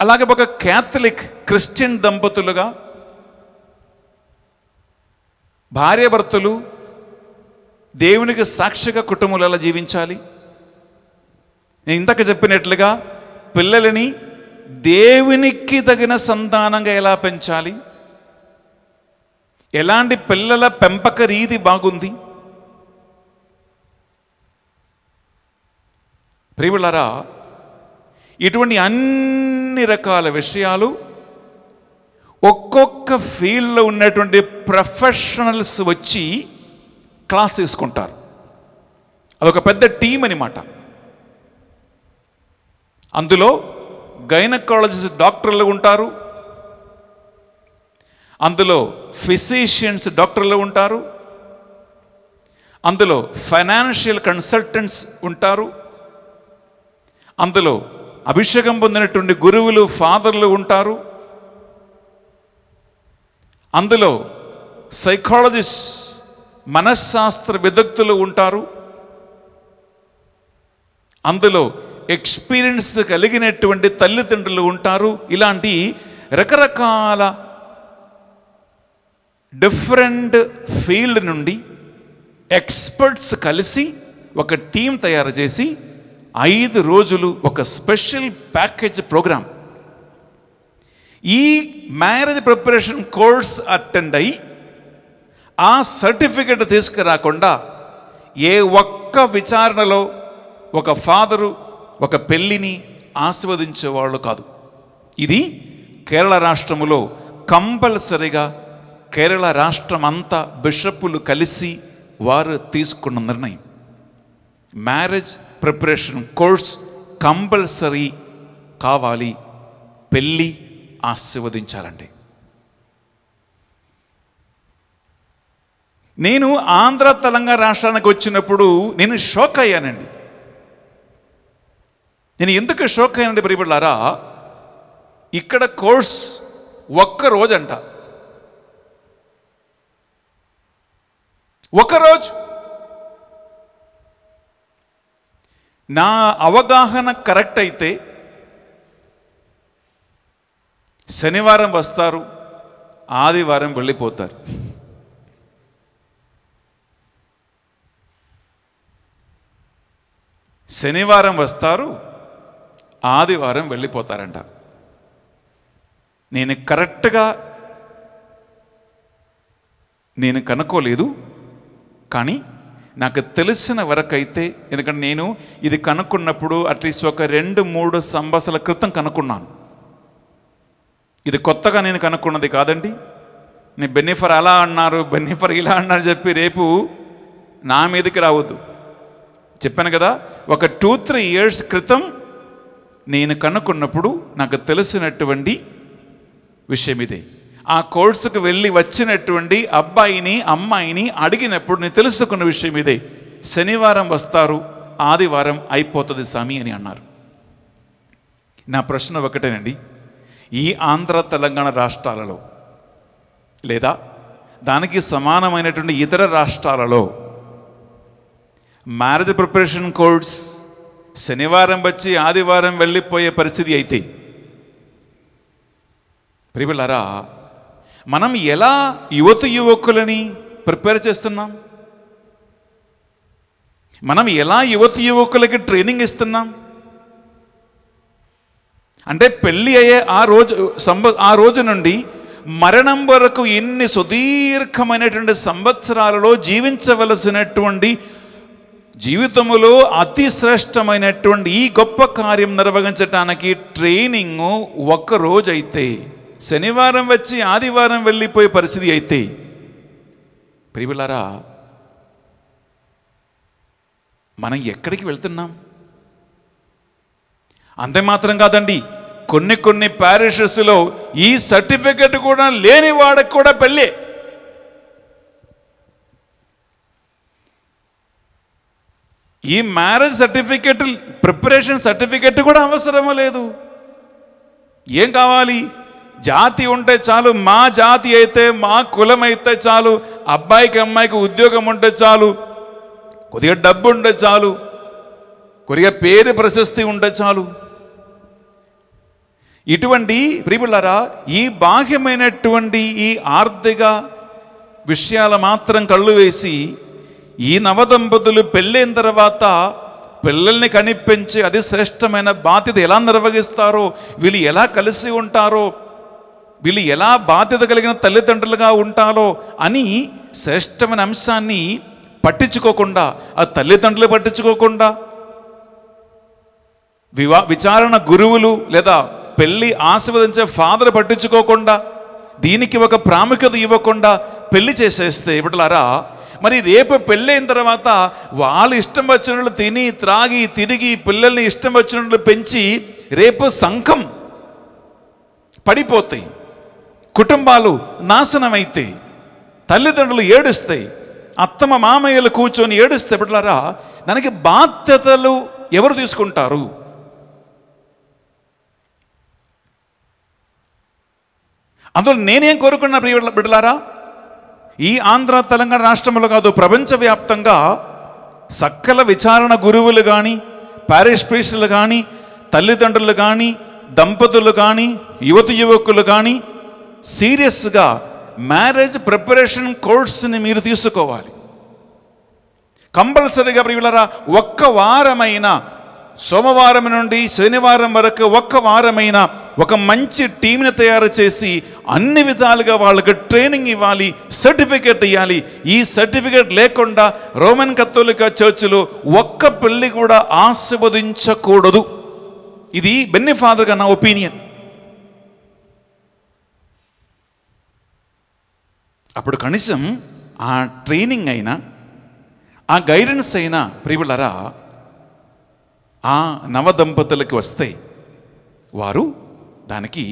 అలాగే ఒక క్యాథలిక్ క్రిస్టియన్ దంపతులుగా భార్యభర్తలు దేవునికి సాక్షిగా కుటుంబంలో ఎలా జీవించాలి నేను ఇందాక చెప్పినట్లుగా పిల్లలని దేవునికి తగిన సంతానంగా ఎలా పెంచాలి ఎలాంటి పిల్లల పెంపక రీతి బాగుంది ప్రియులరా ఇటువంటి అన్ని ఇన్ని రకాల విషయాలు ఒక్కొక్క ఫీల్డ్లో ఉన్నటువంటి ప్రొఫెషనల్స్ వచ్చి క్లాస్ తీసుకుంటారు అదొక పెద్ద టీం అనమాట అందులో గైనకాలజిస్ట్ డాక్టర్లు ఉంటారు అందులో ఫిజీషియన్స్ డాక్టర్లు ఉంటారు అందులో ఫైనాన్షియల్ కన్సల్టెంట్స్ ఉంటారు అందులో అభిషేకం పొందినటువంటి గురువులు ఫాదర్లు ఉంటారు అందులో సైకాలజిస్ట్ మనశ్శాస్త్ర విదగ్ధులు ఉంటారు అందులో ఎక్స్పీరియన్స్ కలిగినటువంటి తల్లిదండ్రులు ఉంటారు ఇలాంటి రకరకాల డిఫరెంట్ ఫీల్డ్ నుండి ఎక్స్పర్ట్స్ కలిసి ఒక టీం తయారు చేసి ఐదు రోజులు ఒక స్పెషల్ ప్యాకేజ్ ప్రోగ్రామ్ ఈ మ్యారేజ్ ప్రిపరేషన్ కోర్స్ అటెండ్ అయ్యి ఆ సర్టిఫికెట్ తీసుకురాకుండా ఏ ఒక్క విచారణలో ఒక ఫాదరు ఒక పెళ్ళిని ఆస్వాదించేవాళ్ళు కాదు ఇది కేరళ రాష్ట్రములో కంపల్సరిగా కేరళ రాష్ట్రం అంతా బిషప్పులు కలిసి వారు తీసుకున్న నిర్ణయం మ్యారేజ్ ప్రిపరేషన్ కోర్స్ కంపల్సరీ కావాలి పెళ్ళి ఆశీర్వదించాలండి నేను ఆంధ్ర తెలంగాణ రాష్ట్రానికి వచ్చినప్పుడు నేను షోక్ అయ్యానండి నేను ఎందుకు షోక్ అయ్యానండి ప్రియబిళ్ళారా ఇక్కడ కోర్స్ ఒక్క ఒకరోజు నా అవగాహన కరెక్ట్ అయితే శనివారం వస్తారు ఆదివారం వెళ్ళిపోతారు శనివారం వస్తారు ఆదివారం వెళ్ళిపోతారంట నేను కరెక్ట్గా నేను కనుక్కోలేదు కానీ నాకు తెలిసిన వరకైతే ఎందుకంటే నేను ఇది కనుక్కున్నప్పుడు అట్లీస్ట్ ఒక రెండు మూడు సంవత్సరాల క్రితం కనుక్కున్నాను ఇది కొత్తగా నేను కనుక్కున్నది కాదండి నేను బెనిఫర్ అలా అన్నారు బెనిఫర్ ఇలా అన్నారు చెప్పి రేపు నా మీదకి రావద్దు చెప్పాను కదా ఒక టూ త్రీ ఇయర్స్ క్రితం నేను కనుక్కున్నప్పుడు నాకు తెలిసినటువంటి విషయం ఇదే ఆ కోర్సుకు వెళ్ళి వచ్చినటువంటి అబ్బాయిని అమ్మాయిని అడిగినప్పుడు నేను తెలుసుకున్న విషయం ఇదే శనివారం వస్తారు ఆదివారం అయిపోతుంది స్వామి అని అన్నారు నా ప్రశ్న ఒకటేనండి ఈ ఆంధ్ర తెలంగాణ రాష్ట్రాలలో లేదా దానికి సమానమైనటువంటి ఇతర రాష్ట్రాలలో మ్యారేజ్ ప్రిపరేషన్ కోర్స్ శనివారం వచ్చి ఆదివారం వెళ్ళిపోయే పరిస్థితి అయితే ప్రియులరా మనం ఎలా యువత యువకులని ప్రిపేర్ చేస్తున్నాం మనం ఎలా యువత యువకులకి ట్రైనింగ్ ఇస్తున్నాం అంటే పెళ్ళి అయ్యే ఆ రోజు సంబ ఆ రోజు నుండి మరణం వరకు ఎన్ని సుదీర్ఘమైనటువంటి సంవత్సరాలలో జీవించవలసినటువంటి జీవితంలో అతి శ్రేష్టమైనటువంటి ఈ గొప్ప కార్యం నిర్వహించటానికి ట్రైనింగ్ ఒక్కరోజైతే శనివారం వచ్చి ఆదివారం వెళ్ళిపోయే పరిస్థితి అయితే ప్రియులారా మనం ఎక్కడికి వెళ్తున్నాం అంతే మాత్రం కాదండి కొన్ని కొన్ని ప్యారిషస్లో ఈ సర్టిఫికెట్ కూడా లేని వాడకు కూడా పెళ్ళే ఈ మ్యారేజ్ సర్టిఫికెట్ ప్రిపరేషన్ సర్టిఫికెట్ కూడా అవసరమో లేదు ఏం కావాలి జాతి ఉంటే చాలు మా జాతి అయితే మా కులం అయితే చాలు అబ్బాయికి అమ్మాయికి ఉద్యోగం ఉంటే చాలు కొద్దిగా డబ్బు ఉంటే చాలు కొద్దిగా పేరు ప్రశస్తి ఉంటే చాలు ఇటువంటి ప్రియులరా ఈ బాహ్యమైనటువంటి ఈ ఆర్థిక విషయాల మాత్రం కళ్ళు వేసి ఈ నవదంపతులు పెళ్ళైన తర్వాత పిల్లల్ని కనిపించి అది శ్రేష్టమైన బాధ్యత ఎలా నిర్వహిస్తారో వీళ్ళు ఎలా కలిసి ఉంటారో వీళ్ళు ఎలా బాధ్యత కలిగిన తల్లిదండ్రులుగా ఉంటాలో అని శ్రేష్టమైన అంశాన్ని పట్టించుకోకుండా ఆ తల్లిదండ్రులు పట్టించుకోకుండా వివా విచారణ గురువులు లేదా పెళ్ళి ఆశీర్వదించే ఫాదర్ పట్టించుకోకుండా దీనికి ఒక ప్రాముఖ్యత ఇవ్వకుండా పెళ్లి చేసేస్తే ఇవిటలారా మరి రేపు పెళ్ళైన తర్వాత వాళ్ళు ఇష్టం వచ్చిన తిని త్రాగి తిరిగి పిల్లల్ని ఇష్టం వచ్చిన పెంచి రేపు సంఘం పడిపోతాయి కుటుంబాలు నాశనమైతే తల్లిదండ్రులు ఏడుస్తాయి అత్తమ మామయ్యలు కూర్చొని ఏడుస్తే బిడ్డలారా దానికి బాధ్యతలు ఎవరు తీసుకుంటారు అందులో నేనేం కోరుకున్నా ప్రియ బిడ్డలారా ఈ ఆంధ్ర తెలంగాణ రాష్ట్రంలో కాదు ప్రపంచవ్యాప్తంగా సకల విచారణ గురువులు కానీ ప్యారిస్ ప్రీస్టులు కానీ తల్లిదండ్రులు కానీ దంపతులు కానీ యువతి యువకులు కానీ సీరియస్గా మ్యారేజ్ ప్రిపరేషన్ కోర్స్ని మీరు తీసుకోవాలి కంపల్సరీగా ప్రియులరా ఒక్క వారమైన సోమవారం నుండి శనివారం వరకు ఒక్క వారమైన ఒక మంచి టీంని తయారు చేసి అన్ని విధాలుగా వాళ్ళకి ట్రైనింగ్ ఇవ్వాలి సర్టిఫికేట్ ఇవ్వాలి ఈ సర్టిఫికేట్ లేకుండా రోమన్ కథోలిక చర్చిలో ఒక్క పెళ్ళి కూడా ఆస్వాదించకూడదు ఇది బెన్ని ఫాదర్గా నా ఒపీనియన్ అప్పుడు కనీసం ఆ ట్రైనింగ్ అయినా ఆ గైడెన్స్ అయినా ప్రియులరా ఆ నవదంపతులకి వస్తే వారు దానికి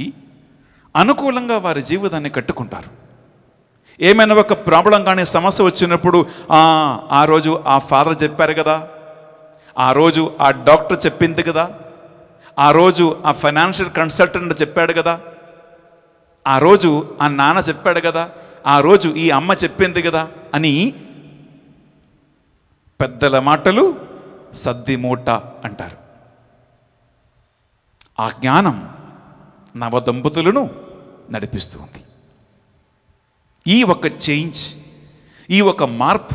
అనుకూలంగా వారి జీవితాన్ని కట్టుకుంటారు ఏమైనా ఒక ప్రాబ్లం కానీ సమస్య వచ్చినప్పుడు ఆ రోజు ఆ ఫాదర్ చెప్పారు కదా ఆ రోజు ఆ డాక్టర్ చెప్పింది కదా ఆ రోజు ఆ ఫైనాన్షియల్ కన్సల్టెంట్ చెప్పాడు కదా ఆ రోజు ఆ నాన్న చెప్పాడు కదా ఆ రోజు ఈ అమ్మ చెప్పింది కదా అని పెద్దల మాటలు సద్ది మూట అంటారు ఆ జ్ఞానం నవదంపతులను నడిపిస్తుంది ఈ ఒక చేంజ్ ఈ ఒక మార్పు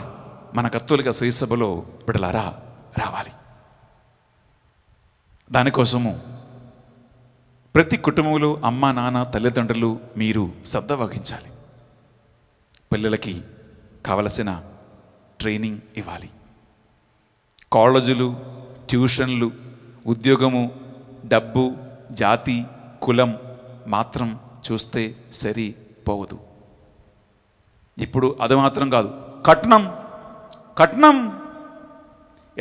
మన కత్తులుగా శ్రీసభలో బిడలారా రావాలి దానికోసము ప్రతి కుటుంబంలో అమ్మ నాన్న తల్లిదండ్రులు మీరు శ్రద్ధ వహించాలి పిల్లలకి కావలసిన ట్రైనింగ్ ఇవ్వాలి కాలేజీలు ట్యూషన్లు ఉద్యోగము డబ్బు జాతి కులం మాత్రం చూస్తే సరిపోవదు ఇప్పుడు అది మాత్రం కాదు కట్నం కట్నం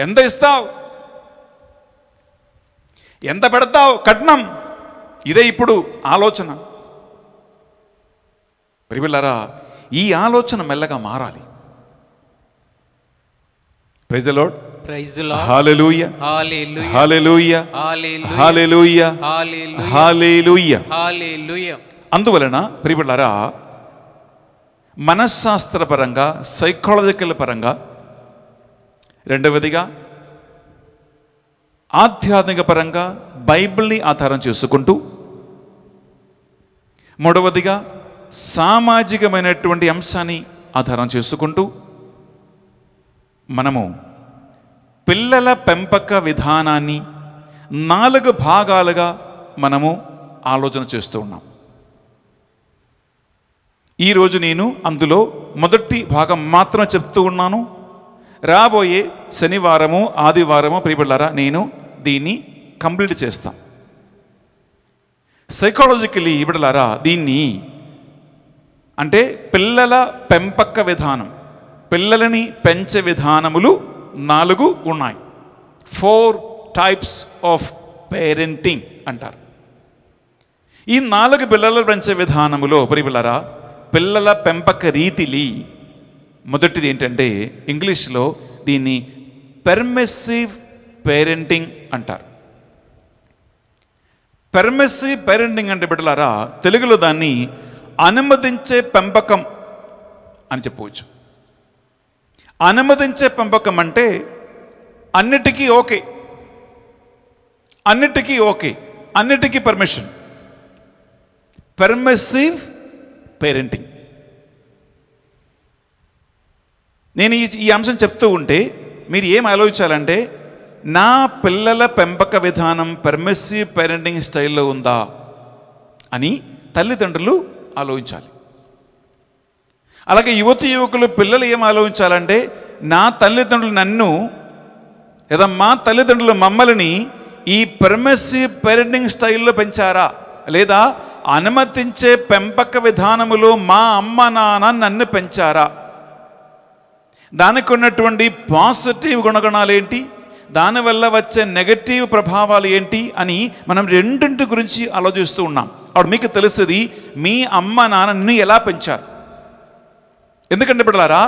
ఎంత ఇస్తావు ఎంత పెడతావు కట్నం ఇదే ఇప్పుడు ఆలోచన ప్రిబిల్లరా ఈ ఆలోచన మెల్లగా మారాలి ప్రైజ్ అందువలన ప్రియులరా మనశ్శాస్త్రపరంగా సైకాలజికల్ పరంగా రెండవదిగా ఆధ్యాత్మిక పరంగా బైబిల్ని ఆధారం చేసుకుంటూ మూడవదిగా సామాజికమైనటువంటి అంశాన్ని ఆధారం చేసుకుంటూ మనము పిల్లల పెంపక విధానాన్ని నాలుగు భాగాలుగా మనము ఆలోచన చేస్తూ ఉన్నాం ఈరోజు నేను అందులో మొదటి భాగం మాత్రమే చెప్తూ ఉన్నాను రాబోయే శనివారము ఆదివారము ప్రియబిళ్ళారా నేను దీన్ని కంప్లీట్ చేస్తాను సైకాలజికలీ ఇవిడలారా దీన్ని అంటే పిల్లల పెంపక విధానం పిల్లలని పెంచే విధానములు నాలుగు ఉన్నాయి ఫోర్ టైప్స్ ఆఫ్ పేరెంటింగ్ అంటారు ఈ నాలుగు పిల్లలు పెంచే విధానములో పరిబిలరా పిల్లల పెంపక రీతిలి మొదటిది ఏంటంటే ఇంగ్లీష్లో దీన్ని పెర్మెసివ్ పేరెంటింగ్ అంటారు పెర్మెసివ్ పేరెంటింగ్ అంటే బిడ్డలారా తెలుగులో దాన్ని అనుమతించే పెంపకం అని చెప్పవచ్చు అనుమతించే పెంపకం అంటే అన్నిటికీ ఓకే అన్నిటికీ ఓకే అన్నిటికీ పర్మిషన్ పెర్మిసివ్ పేరెంటింగ్ నేను ఈ ఈ అంశం చెప్తూ ఉంటే మీరు ఏం ఆలోచించాలంటే నా పిల్లల పెంపక విధానం పెర్మిసివ్ పేరెంటింగ్ స్టైల్లో ఉందా అని తల్లిదండ్రులు ఆలోచించాలి అలాగే యువతి యువకులు పిల్లలు ఏం ఆలోచించాలంటే నా తల్లిదండ్రులు నన్ను లేదా మా తల్లిదండ్రులు మమ్మల్ని ఈ పెర్మెసివ్ పేరెంటింగ్ స్టైల్లో పెంచారా లేదా అనుమతించే పెంపక విధానములో మా అమ్మ నాన్న నన్ను పెంచారా దానికి ఉన్నటువంటి పాజిటివ్ గుణగణాలు ఏంటి దానివల్ల వచ్చే నెగటివ్ ప్రభావాలు ఏంటి అని మనం రెండింటి గురించి ఆలోచిస్తూ ఉన్నాం అప్పుడు మీకు తెలిసేది మీ అమ్మ నాన్న నిన్ను ఎలా పెంచారు ఎందుకంటే బిడ్డలారా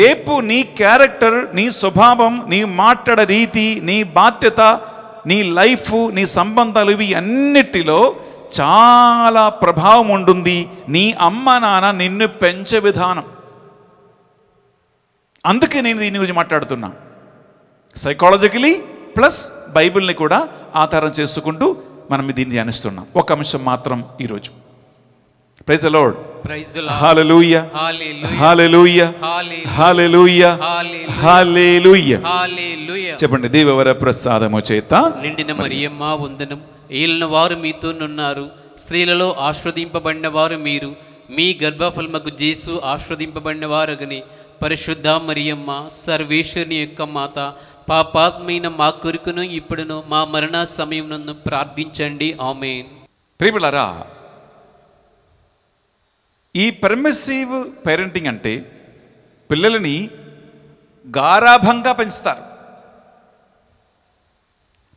రేపు నీ క్యారెక్టర్ నీ స్వభావం నీ మాట్లాడే రీతి నీ బాధ్యత నీ లైఫ్ నీ సంబంధాలు ఇవి అన్నిటిలో చాలా ప్రభావం ఉంటుంది నీ అమ్మ నాన్న నిన్ను పెంచే విధానం అందుకే నేను దీని గురించి మాట్లాడుతున్నాను సైకాలజికలీ ప్లస్ బైబిల్ని కూడా ఆధారం చేసుకుంటూ మనం దీన్ని ధ్యానిస్తున్నాం ఒక అంశం మాత్రం ఈరోజు ప్రైజ్ లోడ్ చెప్పండి దేవవర ప్రసాదము చేత నిండిన మరియమ్మ వందనం ఏలిన వారు మీతో నున్నారు స్త్రీలలో ఆశ్రదింపబడిన వారు మీరు మీ గర్భఫలమకు జేసు ఆశ్రదింపబడిన వారగని పరిశుద్ధ మరియమ్మ సర్వేశ్వరుని యొక్క మాత పాపాత్మైన మా కొరకును ఇప్పుడును మా మరణ సమయం నన్ను ప్రార్థించండి ఆమె ప్రేమలరా ఈ పర్మిసివ్ పేరెంటింగ్ అంటే పిల్లలని గారాభంగా పెంచుతారు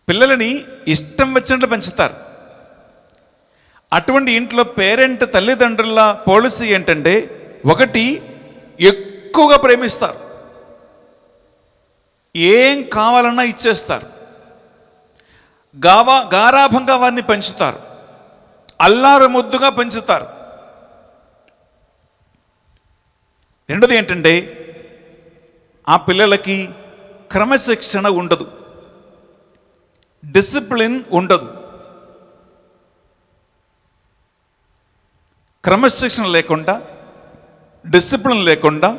పిల్లలని ఇష్టం వచ్చినట్లు పెంచుతారు అటువంటి ఇంట్లో పేరెంట్ తల్లిదండ్రుల పాలసీ ఏంటంటే ఒకటి ఎక్కువగా ప్రేమిస్తారు ఏం కావాలన్నా ఇచ్చేస్తారు గావా గారాభంగా వారిని పెంచుతారు అల్లారు ముద్దుగా పెంచుతారు రెండోది ఏంటంటే ఆ పిల్లలకి క్రమశిక్షణ ఉండదు డిసిప్లిన్ ఉండదు క్రమశిక్షణ లేకుండా డిసిప్లిన్ లేకుండా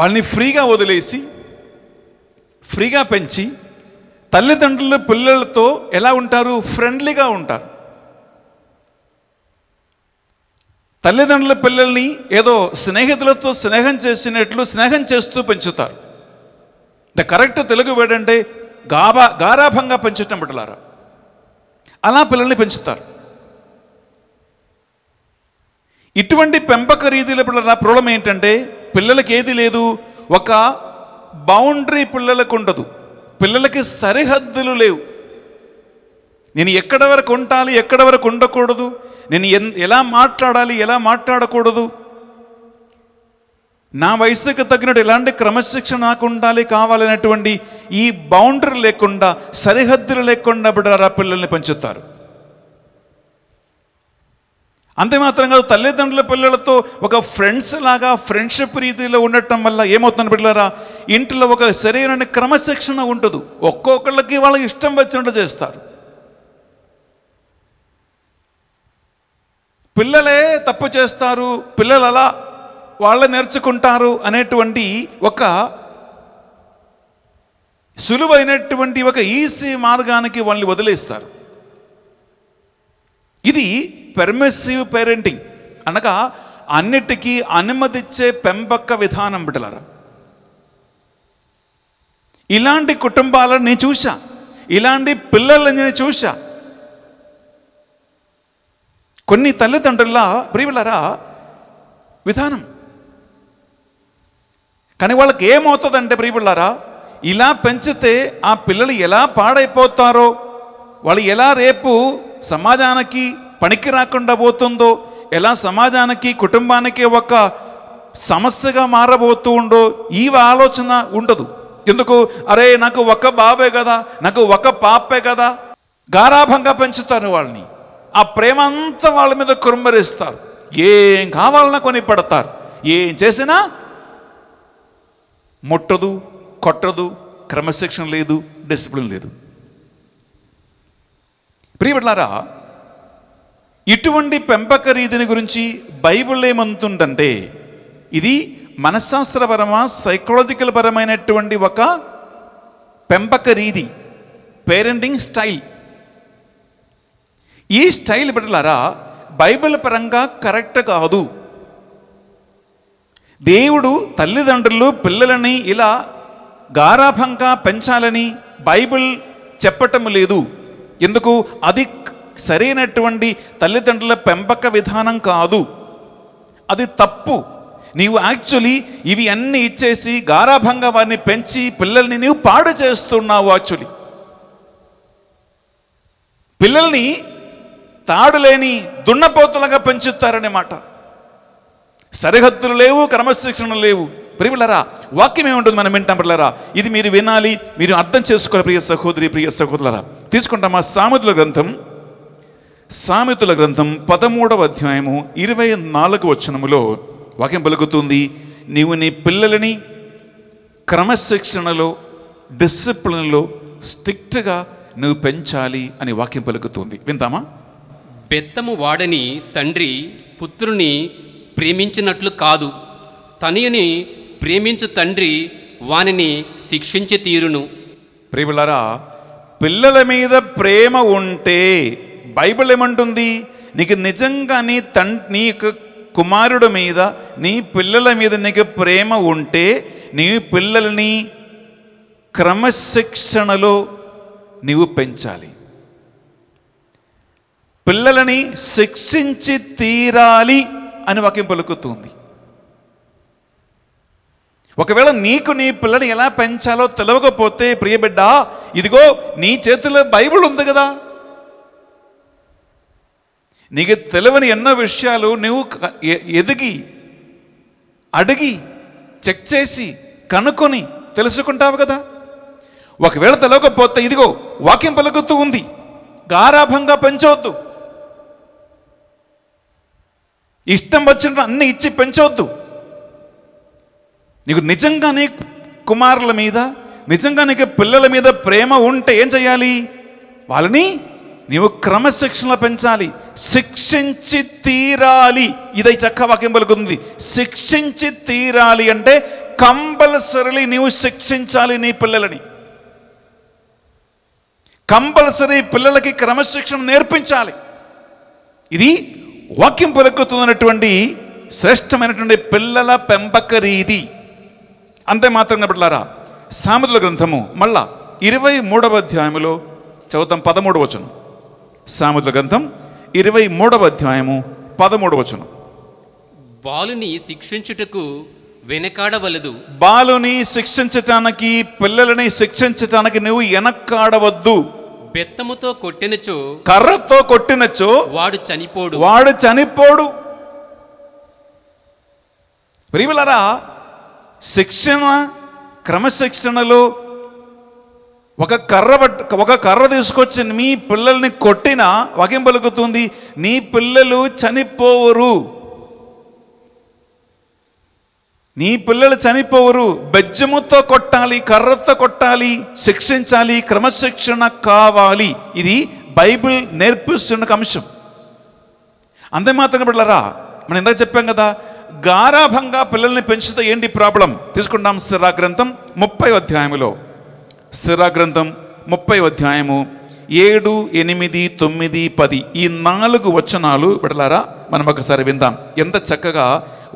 వాళ్ళని ఫ్రీగా వదిలేసి ఫ్రీగా పెంచి తల్లిదండ్రులు పిల్లలతో ఎలా ఉంటారు ఫ్రెండ్లీగా ఉంటారు తల్లిదండ్రుల పిల్లల్ని ఏదో స్నేహితులతో స్నేహం చేసినట్లు స్నేహం చేస్తూ పెంచుతారు ద కరెక్ట్ తెలుగు వేడంటే గాబా గారాభంగా పెంచటం బిడ్డలారా అలా పిల్లల్ని పెంచుతారు ఇటువంటి పెంపక రీతిలో పిల్లల ప్రాబ్లం ఏంటంటే పిల్లలకి ఏది లేదు ఒక బౌండరీ పిల్లలకు ఉండదు పిల్లలకి సరిహద్దులు లేవు నేను ఎక్కడ వరకు ఉండాలి ఎక్కడ వరకు ఉండకూడదు నేను ఎలా మాట్లాడాలి ఎలా మాట్లాడకూడదు నా వయసుకు తగినట్టు ఎలాంటి క్రమశిక్షణ నాకు ఉండాలి కావాలనేటువంటి ఈ బౌండరీ లేకుండా సరిహద్దులు లేకుండా బిడ్డారా పిల్లల్ని పంచుతారు అంతే మాత్రం కాదు తల్లిదండ్రుల పిల్లలతో ఒక ఫ్రెండ్స్ లాగా ఫ్రెండ్షిప్ రీతిలో ఉండటం వల్ల ఏమవుతుంది పిల్లరా ఇంట్లో ఒక శరీరాన్ని క్రమశిక్షణ ఉండదు ఒక్కొక్కళ్ళకి వాళ్ళకి ఇష్టం వచ్చినట్టు చేస్తారు పిల్లలే తప్పు చేస్తారు పిల్లలు అలా వాళ్ళ నేర్చుకుంటారు అనేటువంటి ఒక సులువైనటువంటి ఒక ఈసీ మార్గానికి వాళ్ళని వదిలేస్తారు ఇది పెర్మిసివ్ పేరెంటింగ్ అనగా అన్నిటికీ అనుమతిచ్చే పెంపక విధానం బిడ్డలారా ఇలాంటి కుటుంబాలను నేను చూశా ఇలాంటి పిల్లలని నేను చూశా కొన్ని తల్లిదండ్రుల ప్రియులరా విధానం కానీ వాళ్ళకి ఏమవుతుందంటే ప్రియులరా ఇలా పెంచితే ఆ పిల్లలు ఎలా పాడైపోతారో వాళ్ళు ఎలా రేపు సమాజానికి పనికి రాకుండా పోతుందో ఎలా సమాజానికి కుటుంబానికి ఒక సమస్యగా మారబోతూ ఉండో ఈ ఆలోచన ఉండదు ఎందుకు అరే నాకు ఒక బాబే కదా నాకు ఒక పాపే కదా గారాభంగా పెంచుతారు వాళ్ళని ఆ ప్రేమ అంతా వాళ్ళ మీద కురుమరిస్తారు ఏం కావాలన్నా కొని పడతారు ఏం చేసినా ముట్టదు కొట్టదు క్రమశిక్షణ లేదు డిసిప్లిన్ లేదు ప్రియబడ్లారా ఇటువంటి పెంపక రీతిని గురించి బైబిల్ ఏమంటుందంటే ఇది మనశ్శాస్త్రపరమా సైకలాజికల్ పరమైనటువంటి ఒక పెంపక రీతి పేరెంటింగ్ స్టైల్ ఈ స్టైల్ బిడ్డలారా బైబిల్ పరంగా కరెక్ట్ కాదు దేవుడు తల్లిదండ్రులు పిల్లలని ఇలా గారాభంగా పెంచాలని బైబిల్ చెప్పటం లేదు ఎందుకు అది సరైనటువంటి తల్లిదండ్రుల పెంపక విధానం కాదు అది తప్పు నీవు యాక్చువల్లీ ఇవి అన్ని ఇచ్చేసి గారాభంగా వారిని పెంచి పిల్లల్ని నీవు పాడు చేస్తున్నావు యాక్చువల్లీ పిల్లల్ని తాడులేని దున్నపోతులుగా పెంచుతారనేమాట సరిహద్దులు లేవు క్రమశిక్షణ లేవు ప్రియులరా వాక్యం ఏముంటుంది మనం వింటాం పిల్లరా ఇది మీరు వినాలి మీరు అర్థం చేసుకోవాలి ప్రియ సహోదరి ప్రియ సహోదరులరా తీసుకుంటాం మా సామెతుల గ్రంథం సామెతుల గ్రంథం పదమూడవ అధ్యాయము ఇరవై నాలుగు వచనములో వాక్యం పలుకుతుంది నీవు నీ పిల్లలని క్రమశిక్షణలో డిసిప్లిన్లో స్ట్రిక్ట్గా నువ్వు పెంచాలి అని వాక్యం పలుకుతుంది వింటామా బెత్తము వాడని తండ్రి పుత్రుని ప్రేమించినట్లు కాదు తనయుని ప్రేమించు తండ్రి వానిని శిక్షించి తీరును ప్రేమలారా పిల్లల మీద ప్రేమ ఉంటే బైబిల్ ఏమంటుంది నీకు నిజంగా నీ తన్ నీ కుమారుడు మీద నీ పిల్లల మీద నీకు ప్రేమ ఉంటే నీ పిల్లల్ని క్రమశిక్షణలో నీవు పెంచాలి పిల్లలని శిక్షించి తీరాలి అని వాక్యం పలుకుతుంది ఒకవేళ నీకు నీ పిల్లని ఎలా పెంచాలో తెలవకపోతే ప్రియబిడ్డ ఇదిగో నీ చేతిలో బైబిల్ ఉంది కదా నీకు తెలియని ఎన్నో విషయాలు నువ్వు ఎదిగి అడిగి చెక్ చేసి కనుక్కొని తెలుసుకుంటావు కదా ఒకవేళ తెలవకపోతే ఇదిగో వాక్యం పలుకుతూ ఉంది గారాభంగా పెంచవద్దు ఇష్టం వచ్చిన అన్ని ఇచ్చి పెంచవద్దు నీకు నిజంగా నీ కుమారుల మీద నిజంగా నీకు పిల్లల మీద ప్రేమ ఉంటే ఏం చేయాలి వాళ్ళని నీవు క్రమశిక్షణలో పెంచాలి శిక్షించి తీరాలి ఇదై చక్క వాక్యం పలుకుంది శిక్షించి తీరాలి అంటే కంపల్సరీ నీవు శిక్షించాలి నీ పిల్లలని కంపల్సరీ పిల్లలకి క్రమశిక్షణ నేర్పించాలి ఇది వాక్యం పలుకుతున్నటువంటి శ్రేష్టమైనటువంటి పిల్లల పెంపక రీతి అంతే మాత్రం బిడ్డలారా సామెతల గ్రంథము మళ్ళా ఇరవై మూడవ అధ్యాయంలో చదువుతాం పదమూడవచనం సామెతల గ్రంథం ఇరవై మూడవ అధ్యాయము పదమూడు వచనం బాలుని శిక్షించుటకు వెనకాడవలదు బాలుని శిక్షించటానికి పిల్లలని శిక్షించటానికి నువ్వు వెనక్కాడవద్దు బెత్తముతో కొట్టినచో కర్రతో కొట్టినచో వాడు చనిపోడు వాడు చనిపోడు ప్రియులరా శిక్షణ క్రమశిక్షణలో ఒక కర్ర ఒక కర్ర తీసుకొచ్చి మీ పిల్లల్ని కొట్టినా వాకేం పలుకుతుంది నీ పిల్లలు చనిపోవరు నీ పిల్లలు చనిపోవరు బెజ్జముతో కొట్టాలి కర్రతో కొట్టాలి శిక్షించాలి క్రమశిక్షణ కావాలి ఇది బైబిల్ నేర్పిస్తున్న అంశం అంతే మాత్రం పిల్లరా మనం ఎంత చెప్పాం కదా గారాభంగా పిల్లల్ని పెంచితే ఏంటి ప్రాబ్లం తీసుకుంటాం సిరా గ్రంథం ముప్పై అధ్యాయంలో గ్రంథం ముప్పై అధ్యాయము ఏడు ఎనిమిది తొమ్మిది పది ఈ నాలుగు వచనాలు విడలారా మనం ఒకసారి విందాం ఎంత చక్కగా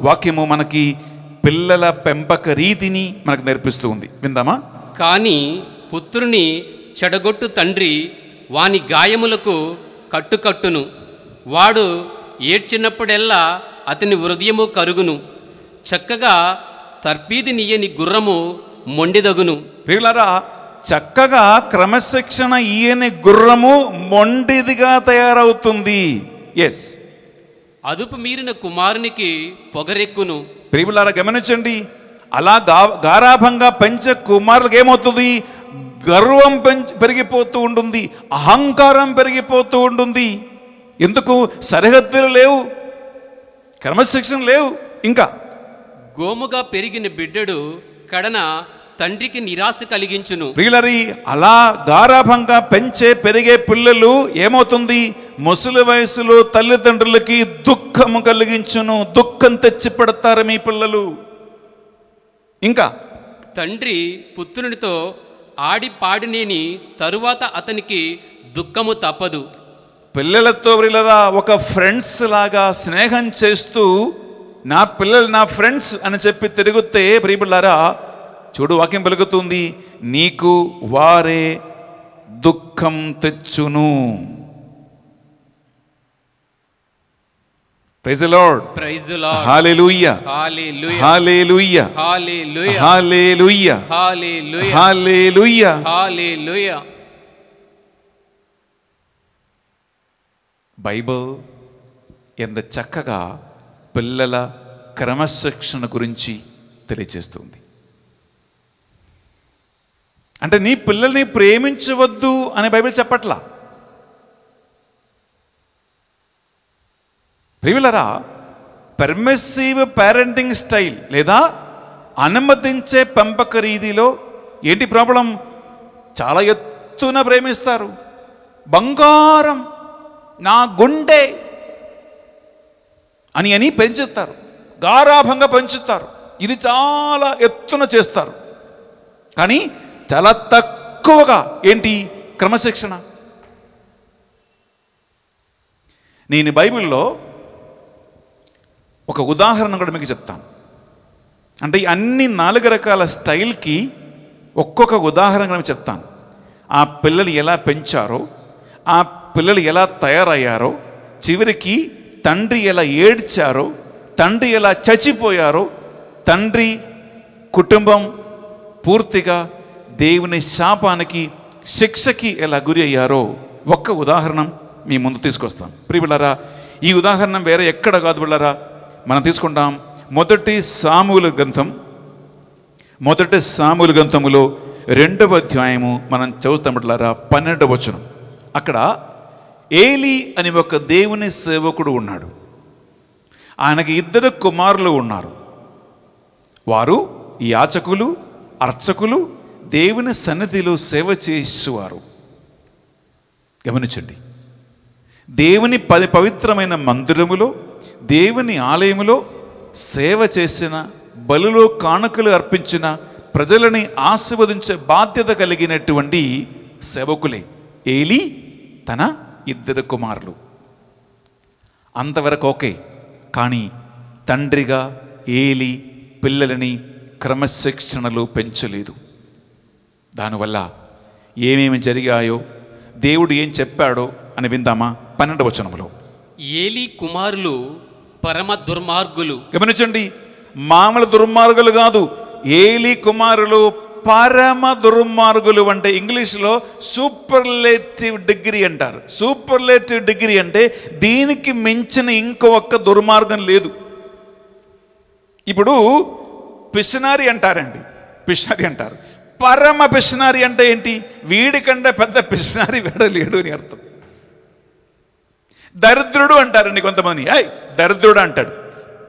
వాక్యము మనకి పిల్లల పెంపక రీతిని మనకు నేర్పిస్తూ ఉంది విందామా కానీ పుత్రుని చెడగొట్టు తండ్రి వాని గాయములకు కట్టుకట్టును వాడు ఏడ్చినప్పుడెల్లా అతని హృదయము కరుగును చక్కగా తర్పీది నీయని గుర్రము మొండిదగును ప్రియులారా చక్కగా క్రమశిక్షణ ఈయని గుర్రము మొండిదిగా తయారవుతుంది ఎస్ అదుపు మీరిన కుమారునికి పొగరెక్కును ప్రియులారా గమనించండి అలా గారాభంగా పెంచే కుమారులకు ఏమవుతుంది గర్వం పెరిగిపోతూ ఉంటుంది అహంకారం పెరిగిపోతూ ఉంటుంది ఎందుకు సరిహద్దులు లేవు క్రమశిక్షణ లేవు ఇంకా గోముగా పెరిగిన బిడ్డడు కడన తండ్రికి నిరాశ కలిగించును ప్రియులరి అలా గారాభంగా పెంచే పెరిగే పిల్లలు ఏమవుతుంది ముసలి వయసులో తల్లిదండ్రులకి దుఃఖము కలిగించును దుఃఖం తెచ్చి పెడతారు మీ పిల్లలు ఇంకా తండ్రి పుత్రునితో ఆడి పాడినేని తరువాత అతనికి దుఃఖము తప్పదు పిల్లలతో వీళ్ళరా ఒక ఫ్రెండ్స్ లాగా స్నేహం చేస్తూ నా పిల్లలు నా ఫ్రెండ్స్ అని చెప్పి తిరుగుతే ప్రియబిళ్ళారా చూడు వాక్యం పలుకుతుంది నీకు వారే దుఃఖం తెచ్చును praise Lord praise the Lord hallelujah hallelujah hallelujah hallelujah hallelujah hallelujah hallelujah Bible ఎంత చక్కగా పిల్లల క్రమశిక్షణ గురించి తెలియజేస్తుంది అంటే నీ పిల్లల్ని ప్రేమించవద్దు అని బైబిల్ చెప్పట్లా ప్రియులరా పెర్మెసివ్ పేరెంటింగ్ స్టైల్ లేదా అనుమతించే పెంపక రీతిలో ఏంటి ప్రాబ్లం చాలా ఎత్తున ప్రేమిస్తారు బంగారం నా గుండె అని అని పెంచుతారు గారాభంగా పెంచుతారు ఇది చాలా ఎత్తున చేస్తారు కానీ చాలా తక్కువగా ఏంటి క్రమశిక్షణ నేను బైబిల్లో ఒక ఉదాహరణ కూడా మీకు చెప్తాను అంటే ఈ అన్ని నాలుగు రకాల స్టైల్కి ఒక్కొక్క ఉదాహరణ చెప్తాను ఆ పిల్లలు ఎలా పెంచారో ఆ పిల్లలు ఎలా తయారయ్యారో చివరికి తండ్రి ఎలా ఏడ్చారో తండ్రి ఎలా చచ్చిపోయారో తండ్రి కుటుంబం పూర్తిగా దేవుని శాపానికి శిక్షకి ఎలా గురి అయ్యారో ఒక్క ఉదాహరణ మీ ముందు తీసుకొస్తాం ప్రియులరా ఈ ఉదాహరణ వేరే ఎక్కడ కాదు వెళ్ళరా మనం తీసుకుంటాం మొదటి సాముల గ్రంథం మొదటి సాముల గ్రంథములో రెండవ అధ్యాయము మనం చదువుతాం బిళ్ళరా పన్నెండవ వచనం అక్కడ ఏలి అని ఒక దేవుని సేవకుడు ఉన్నాడు ఆయనకి ఇద్దరు కుమారులు ఉన్నారు వారు యాచకులు అర్చకులు దేవుని సన్నిధిలో సేవ చేసేవారు గమనించండి దేవుని పది పవిత్రమైన మందిరములో దేవుని ఆలయములో సేవ చేసిన బలులో కానుకలు అర్పించిన ప్రజలని ఆశీర్వదించే బాధ్యత కలిగినటువంటి సేవకులే ఏలి తన ఇద్దరు కుమారులు అంతవరకు ఓకే కానీ తండ్రిగా ఏలి పిల్లలని క్రమశిక్షణలో పెంచలేదు దానివల్ల ఏమేమి జరిగాయో దేవుడు ఏం చెప్పాడో అని విందామా పన్నెండు వచనంలో ఏలి కుమారులు పరమ దుర్మార్గులు గమనించండి మామూలు దుర్మార్గులు కాదు ఏలి కుమారులు పరమ దుర్మార్గులు అంటే ఇంగ్లీష్లో సూపర్లేటివ్ డిగ్రీ అంటారు సూపర్లేటివ్ డిగ్రీ అంటే దీనికి మించిన ఇంకొక దుర్మార్గం లేదు ఇప్పుడు పిషనారి అంటారండి పిషనరీ అంటారు పరమ పిషనారి అంటే ఏంటి వీడికంటే పెద్ద వేడ లేడు అని అర్థం దరిద్రుడు అంటారండి కొంతమంది అయ్ దరిద్రుడు అంటాడు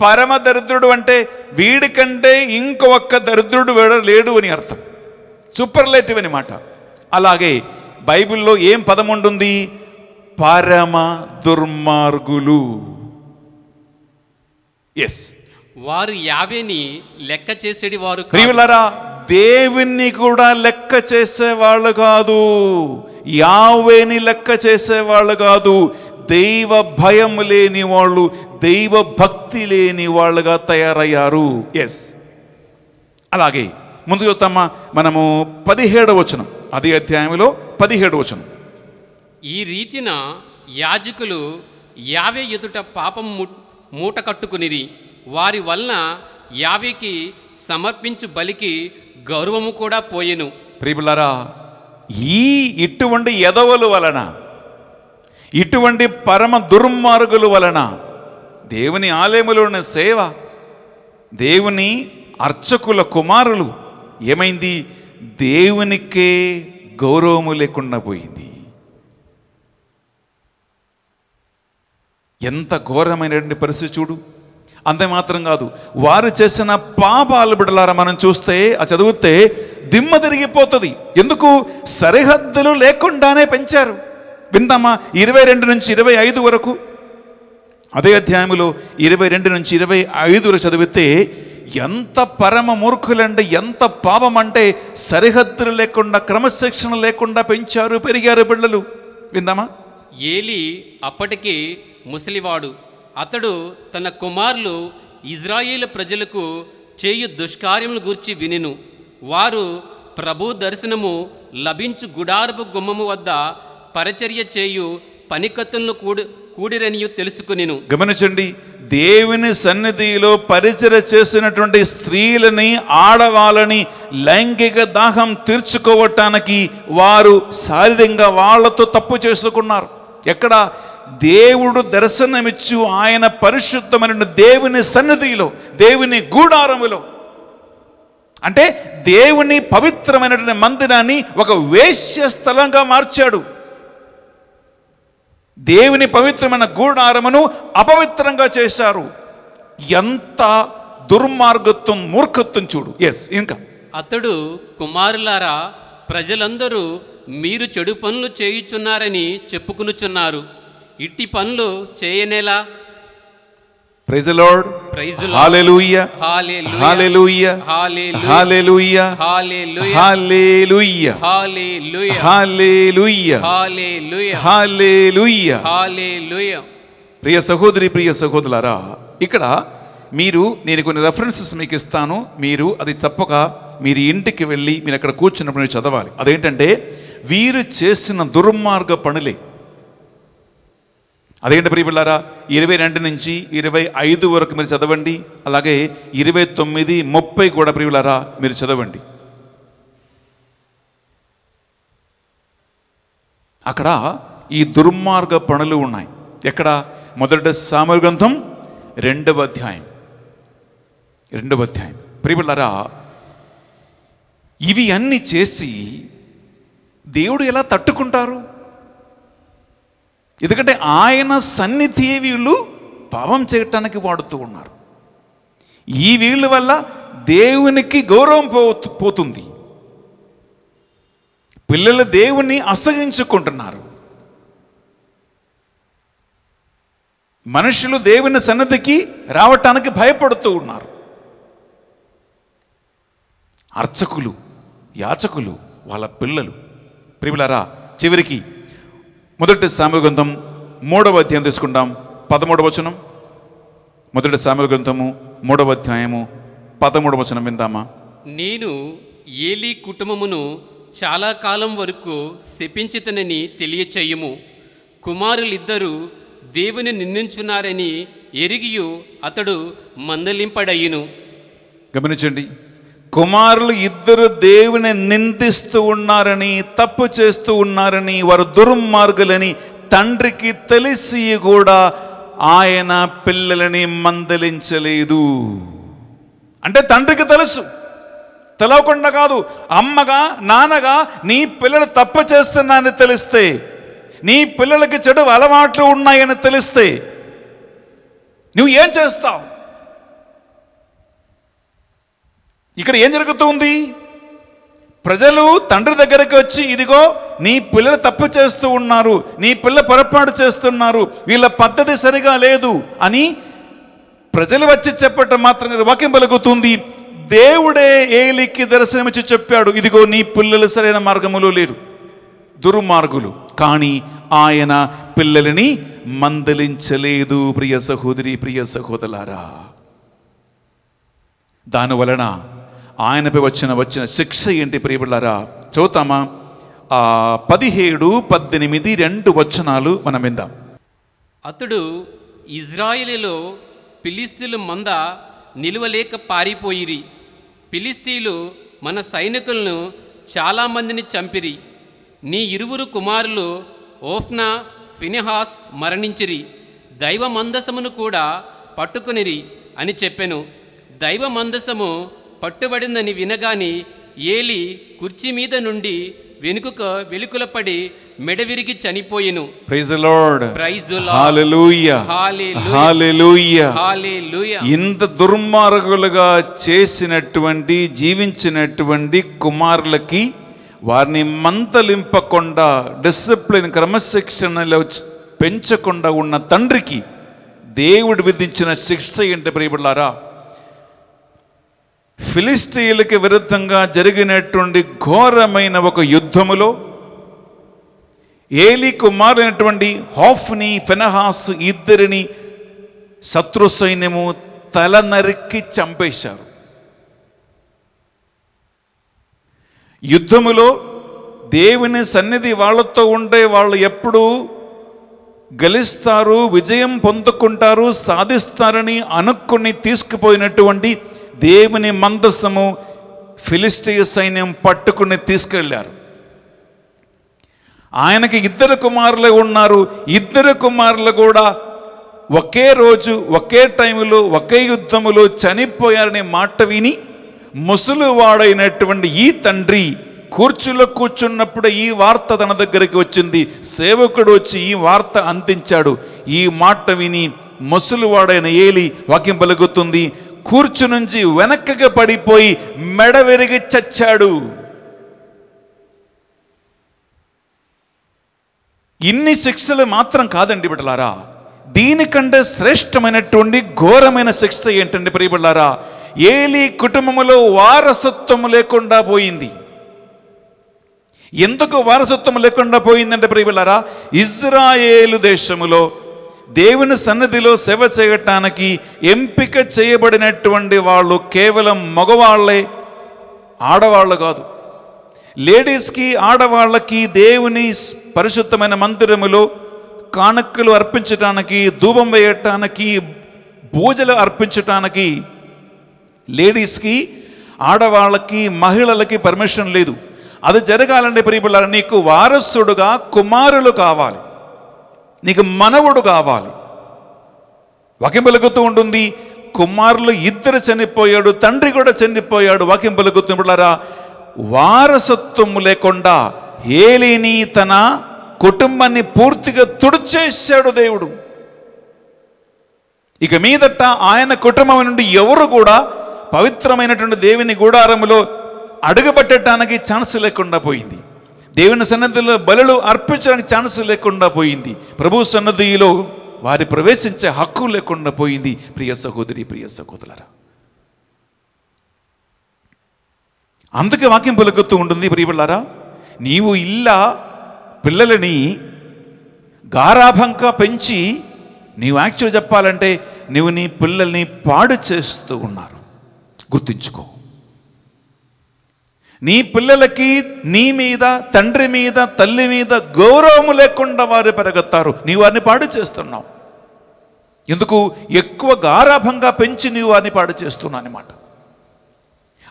పరమ దరిద్రుడు అంటే వీడికంటే ఇంకొక దరిద్రుడు లేడు అని అర్థం సూపర్లేటివ్ అనమాట అలాగే బైబిల్లో ఏం పదం ఉంటుంది పరమ దుర్మార్గులు ఎస్ వారు యావేని లెక్క చేసేది వారు ప్రియులరా దేవుణ్ణి కూడా లెక్క చేసేవాళ్ళు కాదు యావేని లెక్క చేసేవాళ్ళు కాదు దైవ భయం లేని వాళ్ళు దైవ భక్తి లేని వాళ్ళుగా తయారయ్యారు ఎస్ అలాగే ముందు చూద్దామా మనము పదిహేడు వచనం అదే అధ్యాయంలో పదిహేడు వచనం ఈ రీతిన యాజకులు యావే ఎదుట పాపం మూట కట్టుకునిరి వారి వలన యావేకి సమర్పించు బలికి గౌరవము కూడా పోయెను ప్రియులారా ఈ ఇటువంటి ఎదవలు వలన ఇటువంటి పరమ దుర్మార్గుల వలన దేవుని ఆలయములోని సేవ దేవుని అర్చకుల కుమారులు ఏమైంది దేవునికే గౌరవము లేకుండా పోయింది ఎంత ఘోరమైనటువంటి పరిస్థితి చూడు అంతే మాత్రం కాదు వారు చేసిన పాపాలు బిడలారా మనం చూస్తే ఆ చదివితే దిమ్మ తిరిగిపోతుంది ఎందుకు సరిహద్దులు లేకుండానే పెంచారు విందామా ఇరవై రెండు నుంచి ఇరవై ఐదు వరకు అదే అధ్యాయంలో ఇరవై రెండు నుంచి ఇరవై ఐదు వరకు చదివితే ఎంత పరమ మూర్ఖులండి ఎంత పాపం అంటే సరిహద్దులు లేకుండా క్రమశిక్షణ లేకుండా పెంచారు పెరిగారు పిల్లలు విందామా ఏలి అప్పటికి ముసలివాడు అతడు తన కుమారులు ఇజ్రాయేల్ ప్రజలకు చేయు దుష్కార్యములు గూర్చి వినెను వారు ప్రభు దర్శనము లభించు గుడారపు గుమ్మము వద్ద పరిచర్య చేయు పనికత్తులను కూడి కూడిరనియు తెలుసుకునేను గమనించండి దేవుని సన్నిధిలో పరిచర చేసినటువంటి స్త్రీలని ఆడవాళ్ళని లైంగిక దాహం తీర్చుకోవటానికి వారు శారీరకంగా వాళ్ళతో తప్పు చేసుకున్నారు ఎక్కడ దేవుడు దర్శనమిచ్చు ఆయన పరిశుద్ధమైన దేవుని సన్నిధిలో దేవుని గూడారములో అంటే దేవుని పవిత్రమైనటువంటి మందిరాన్ని ఒక వేశ్య స్థలంగా మార్చాడు దేవుని పవిత్రమైన గూడారమును అపవిత్రంగా చేశారు ఎంత దుర్మార్గత్వం మూర్ఖత్వం చూడు ఎస్ ఇంకా అతడు కుమారులారా ప్రజలందరూ మీరు చెడు పనులు చేయుచున్నారని చెప్పుకునుచున్నారు ఇట్టి పనులు చేయనేలా praise Lord praise hallelujah hallelujah hallelujah hallelujah hallelujah hallelujah hallelujah hallelujah ప్రియ సహోదరి ప్రియ సహోదరులారా ఇక్కడ మీరు నేను కొన్ని రెఫరెన్సెస్ మీకు ఇస్తాను మీరు అది తప్పక మీరు ఇంటికి వెళ్ళి మీరు అక్కడ కూర్చున్నప్పుడు మీరు చదవాలి అదేంటంటే వీరు చేసిన దుర్మార్గ పనులే అదేంటి ప్రియపిల్లారా ఇరవై రెండు నుంచి ఇరవై ఐదు వరకు మీరు చదవండి అలాగే ఇరవై తొమ్మిది ముప్పై కూడా ప్రియులారా మీరు చదవండి అక్కడ ఈ దుర్మార్గ పనులు ఉన్నాయి ఎక్కడ మొదటి సామర్ గ్రంథం రెండవ అధ్యాయం రెండవ అధ్యాయం ప్రియపిల్లారా ఇవి అన్నీ చేసి దేవుడు ఎలా తట్టుకుంటారు ఎందుకంటే ఆయన సన్నిధి వీళ్ళు పాపం చేయటానికి వాడుతూ ఉన్నారు ఈ వీళ్ళ వల్ల దేవునికి గౌరవం పోతుంది పిల్లలు దేవుని అసహించుకుంటున్నారు మనుషులు దేవుని సన్నిధికి రావటానికి భయపడుతూ ఉన్నారు అర్చకులు యాచకులు వాళ్ళ పిల్లలు ప్రిమిలరా చివరికి మొదటి గ్రంథం మూడవ అధ్యాయం తీసుకుంటాం పదమూడవ వచనం మొదటి గ్రంథము మూడవ అధ్యాయము పదమూడవ వచనం విందామా నేను ఏలీ కుటుంబమును చాలా కాలం వరకు శపించితనని తెలియచేయము కుమారులిద్దరూ దేవుని నిందించున్నారని ఎరిగియు అతడు మందలింపడయ్యను గమనించండి కుమారులు ఇద్దరు దేవుని నిందిస్తూ ఉన్నారని తప్పు చేస్తూ ఉన్నారని వారు దుర్మార్గులని తండ్రికి తెలిసి కూడా ఆయన పిల్లలని మందలించలేదు అంటే తండ్రికి తెలుసు తెలవకుండా కాదు అమ్మగా నాన్నగా నీ పిల్లలు తప్పు చేస్తున్నాయని తెలిస్తే నీ పిల్లలకి చెడు అలవాట్లు ఉన్నాయని తెలిస్తే నువ్వు ఏం చేస్తావు ఇక్కడ ఏం జరుగుతుంది ప్రజలు తండ్రి దగ్గరికి వచ్చి ఇదిగో నీ పిల్లలు తప్పు చేస్తూ ఉన్నారు నీ పిల్ల పొరపాటు చేస్తున్నారు వీళ్ళ పద్ధతి సరిగా లేదు అని ప్రజలు వచ్చి చెప్పటం మాత్రం వాక్యం పలుకుతుంది దేవుడే ఏలికి దర్శనమిచ్చి చెప్పాడు ఇదిగో నీ పిల్లలు సరైన మార్గములో లేరు దుర్మార్గులు కానీ ఆయన పిల్లలని మందలించలేదు ప్రియ సహోదరి ప్రియ సహోదరారా దానివలన ఆయనపై వచ్చిన వచ్చిన శిక్ష ఏంటి ప్రియబిళ్ళారా ఆ పదిహేడు పద్దెనిమిది రెండు వచనాలు మనం విందాం అతడు ఇజ్రాయిలీలో పిలిస్తీలు మంద నిలువలేక పారిపోయిరి పిలిస్తీలు మన సైనికులను చాలామందిని చంపిరి నీ ఇరువురు కుమారులు ఓఫ్నా ఫినిహాస్ మరణించిరి దైవ మందసమును కూడా పట్టుకునిరి అని చెప్పెను దైవ మందసము పట్టుబడిందని వినగాని ఏలి కుర్చీ మీద నుండి వెనుకకు వెలుకుల పడి మెడ విరిగి praise Lord praise the Lord hallelujah hallelujah hallelujah ఇంత దుర్మార్గులుగా చేసినటువంటి జీవించినటువంటి కుమారులకి వారిని మంతలింపకుండా డిసిప్లిన్ క్రమశిక్షణలో పెంచకుండా ఉన్న తండ్రికి దేవుడు విధించిన శిక్ష ఏంటి ప్రియబడ్లారా ఫిలిస్టీలకి విరుద్ధంగా జరిగినటువంటి ఘోరమైన ఒక యుద్ధములో ఏలి కుమారైనటువంటి హాఫ్ని ఫెనహాస్ ఇద్దరిని శత్రు సైన్యము తల నరికి చంపేశారు యుద్ధములో దేవుని సన్నిధి వాళ్ళతో ఉండే వాళ్ళు ఎప్పుడూ గెలుస్తారు విజయం పొందుకుంటారు సాధిస్తారని అనుకుని తీసుకుపోయినటువంటి దేవుని మందసము ఫిలిస్టీయ సైన్యం పట్టుకుని తీసుకెళ్లారు ఆయనకి ఇద్దరు కుమారులు ఉన్నారు ఇద్దరు కుమారులు కూడా ఒకే రోజు ఒకే టైంలో ఒకే యుద్ధములో చనిపోయారనే మాట విని వాడైనటువంటి ఈ తండ్రి కూర్చులో కూర్చున్నప్పుడు ఈ వార్త తన దగ్గరికి వచ్చింది సేవకుడు వచ్చి ఈ వార్త అందించాడు ఈ మాట విని వాడైన ఏలి వాక్యం పలుకుతుంది కూర్చు నుంచి వెనక్కగా పడిపోయి మెడ విరిగి చచ్చాడు ఇన్ని శిక్షలు మాత్రం కాదండి బిడ్డలారా దీనికంటే శ్రేష్టమైనటువంటి ఘోరమైన శిక్ష ఏంటండి ప్రియబిడ్డారా ఏలి కుటుంబంలో వారసత్వం లేకుండా పోయింది ఎందుకు వారసత్వం లేకుండా పోయిందంటే ప్రియబిళ్ళారా ఇజ్రాయేలు దేశములో దేవుని సన్నిధిలో సేవ చేయటానికి ఎంపిక చేయబడినటువంటి వాళ్ళు కేవలం మగవాళ్ళే ఆడవాళ్ళు కాదు లేడీస్కి ఆడవాళ్ళకి దేవుని పరిశుద్ధమైన మందిరములో కానుకలు అర్పించటానికి ధూపం వేయటానికి భూజలు అర్పించటానికి లేడీస్కి ఆడవాళ్ళకి మహిళలకి పర్మిషన్ లేదు అది జరగాలంటే ప్రియబుల్లారా నీకు వారసుడుగా కుమారులు కావాలి నీకు మనవుడు కావాలి వాక్యం పలుకుతూ ఉంటుంది కుమారులు ఇద్దరు చనిపోయాడు తండ్రి కూడా చనిపోయాడు వాక్యం పలుకుతున్నారా వారసత్వం లేకుండా ఏలిని తన కుటుంబాన్ని పూర్తిగా తుడిచేశాడు దేవుడు ఇక మీదట ఆయన కుటుంబం నుండి ఎవరు కూడా పవిత్రమైనటువంటి దేవిని గూడారములో అడుగుపెట్టడానికి ఛాన్స్ లేకుండా పోయింది దేవుని సన్నిధిలో బలులు అర్పించడానికి ఛాన్స్ లేకుండా పోయింది ప్రభు సన్నిధిలో వారి ప్రవేశించే హక్కు లేకుండా పోయింది ప్రియ సహోదరి ప్రియ సహోదరుల అందుకే వాక్యం పలుకుతూ ఉంటుంది ప్రియబిళ్ళారా నీవు ఇల్లా పిల్లలని గారాభంగా పెంచి నీవు యాక్చువల్ చెప్పాలంటే నీవు నీ పిల్లల్ని పాడు చేస్తూ ఉన్నారు గుర్తుంచుకో నీ పిల్లలకి నీ మీద తండ్రి మీద తల్లి మీద గౌరవము లేకుండా వారు పెరగొత్తారు నీవు వారిని పాడు చేస్తున్నావు ఎందుకు ఎక్కువ గారాభంగా పెంచి నీవు వారిని పాడు చేస్తున్నావు అనమాట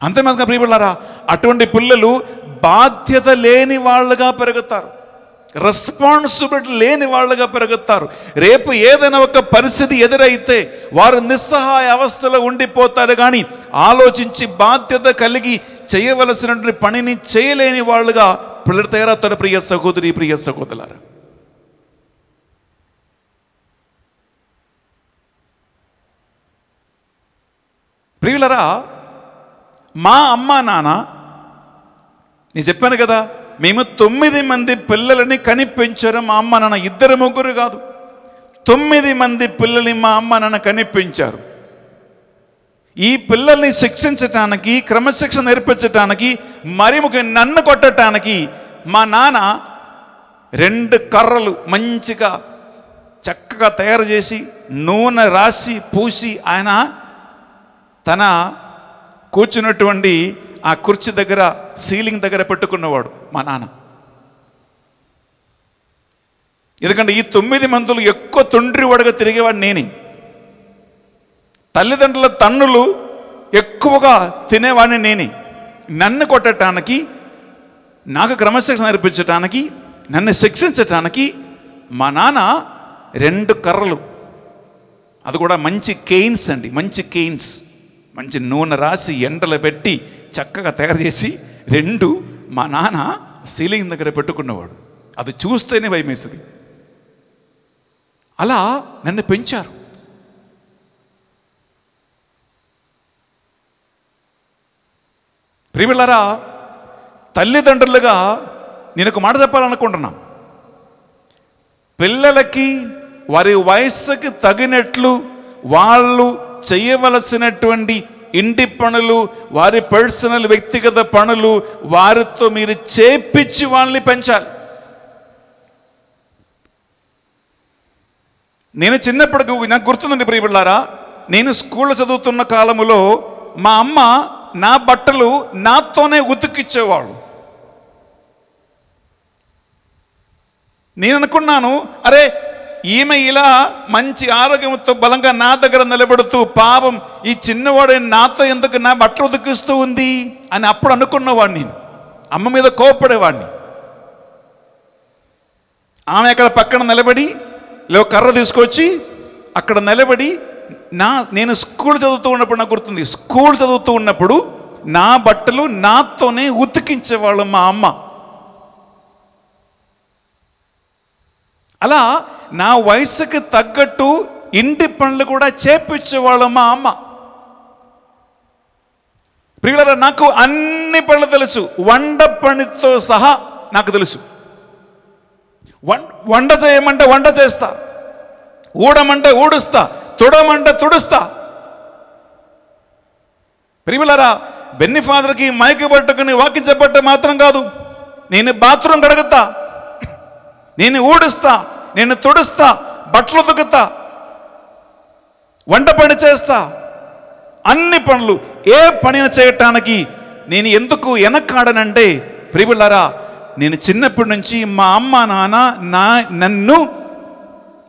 అంతేమాదిగా ప్రియపడారా అటువంటి పిల్లలు బాధ్యత లేని వాళ్ళుగా పెరుగుతారు రెస్పాన్సిబిలిటీ లేని వాళ్ళుగా పెరుగుతారు రేపు ఏదైనా ఒక పరిస్థితి ఎదురైతే వారు నిస్సహాయ అవస్థలో ఉండిపోతారు కానీ ఆలోచించి బాధ్యత కలిగి చేయవలసిన పనిని చేయలేని వాళ్ళుగా పిల్లలు తయారవుతారు ప్రియ సహోదరి ప్రియ సహోదరు ప్రియులరా మా అమ్మ నాన్న నేను చెప్పాను కదా మేము తొమ్మిది మంది పిల్లలని కనిపించారు మా అమ్మ నాన్న ఇద్దరు ముగ్గురు కాదు తొమ్మిది మంది పిల్లల్ని మా అమ్మ నాన్న కనిపించారు ఈ పిల్లల్ని శిక్షించటానికి క్రమశిక్షణ నేర్పించటానికి మరి ముఖ్య నన్ను కొట్టడానికి మా నాన్న రెండు కర్రలు మంచిగా చక్కగా తయారు చేసి నూనె రాసి పూసి ఆయన తన కూర్చున్నటువంటి ఆ కుర్చీ దగ్గర సీలింగ్ దగ్గర పెట్టుకున్నవాడు మా నాన్న ఎందుకంటే ఈ తొమ్మిది మందులు ఎక్కువ వాడుగా తిరిగేవాడు నేనే తల్లిదండ్రుల తన్నులు ఎక్కువగా తినేవాడిని నేనే నన్ను కొట్టడానికి నాకు క్రమశిక్షణ నేర్పించటానికి నన్ను శిక్షించటానికి మా నాన్న రెండు కర్రలు అది కూడా మంచి కెయిన్స్ అండి మంచి కెయిన్స్ మంచి నూనె రాసి ఎండలు పెట్టి చక్కగా తయారు చేసి రెండు మా నాన్న సీలింగ్ దగ్గర పెట్టుకున్నవాడు అది చూస్తేనే భయమేసింది అలా నన్ను పెంచారు ప్రివిలరా తల్లిదండ్రులుగా నేను ఒక మాట చెప్పాలనుకుంటున్నాను పిల్లలకి వారి వయస్సుకి తగినట్లు వాళ్ళు చేయవలసినటువంటి ఇంటి పనులు వారి పర్సనల్ వ్యక్తిగత పనులు వారితో మీరు చేపించి వాళ్ళని పెంచాలి నేను చిన్నప్పటికి నాకు గుర్తుందండి ప్రియబిళ్ళారా నేను స్కూల్లో చదువుతున్న కాలములో మా అమ్మ నా బట్టలు నాతోనే ఉతికిచ్చేవాడు నేను అనుకున్నాను అరే ఈమె ఇలా మంచి ఆరోగ్యంతో బలంగా నా దగ్గర నిలబెడుతూ పాపం ఈ చిన్నవాడే నాతో ఎందుకు నా బట్టలు ఉతికిస్తూ ఉంది అని అప్పుడు అనుకున్నవాడిని అమ్మ మీద కోపడేవాడిని ఆమె అక్కడ పక్కన నిలబడి లేవు కర్ర తీసుకొచ్చి అక్కడ నిలబడి నా నేను స్కూల్ చదువుతూ ఉన్నప్పుడు నాకు గుర్తుంది స్కూల్ చదువుతూ ఉన్నప్పుడు నా బట్టలు నాతోనే ఉతికించేవాళ్ళు మా అమ్మ అలా నా వయసుకి తగ్గట్టు ఇంటి పనులు కూడా చేపించేవాళ్ళు మా అమ్మ ప్రియుల నాకు అన్ని పనులు తెలుసు వండ పనితో సహా నాకు తెలుసు వండ చేయమంటే వంట చేస్తా ఊడమంటే ఊడుస్తా తుడమంటే తుడుస్తా ప్రిమిలరా బెన్ని ఫాదర్కి మైకి పట్టుకుని వాకి చెప్పట్టు మాత్రం కాదు నేను బాత్రూమ్ కడుగుతా నేను ఊడుస్తా నేను తుడుస్తా బట్టలు ఉతుకుతా వంట పని చేస్తా అన్ని పనులు ఏ పనిని చేయటానికి నేను ఎందుకు వెనక్కాడనంటే ప్రియులరా నేను చిన్నప్పటి నుంచి మా అమ్మ నాన్న నా నన్ను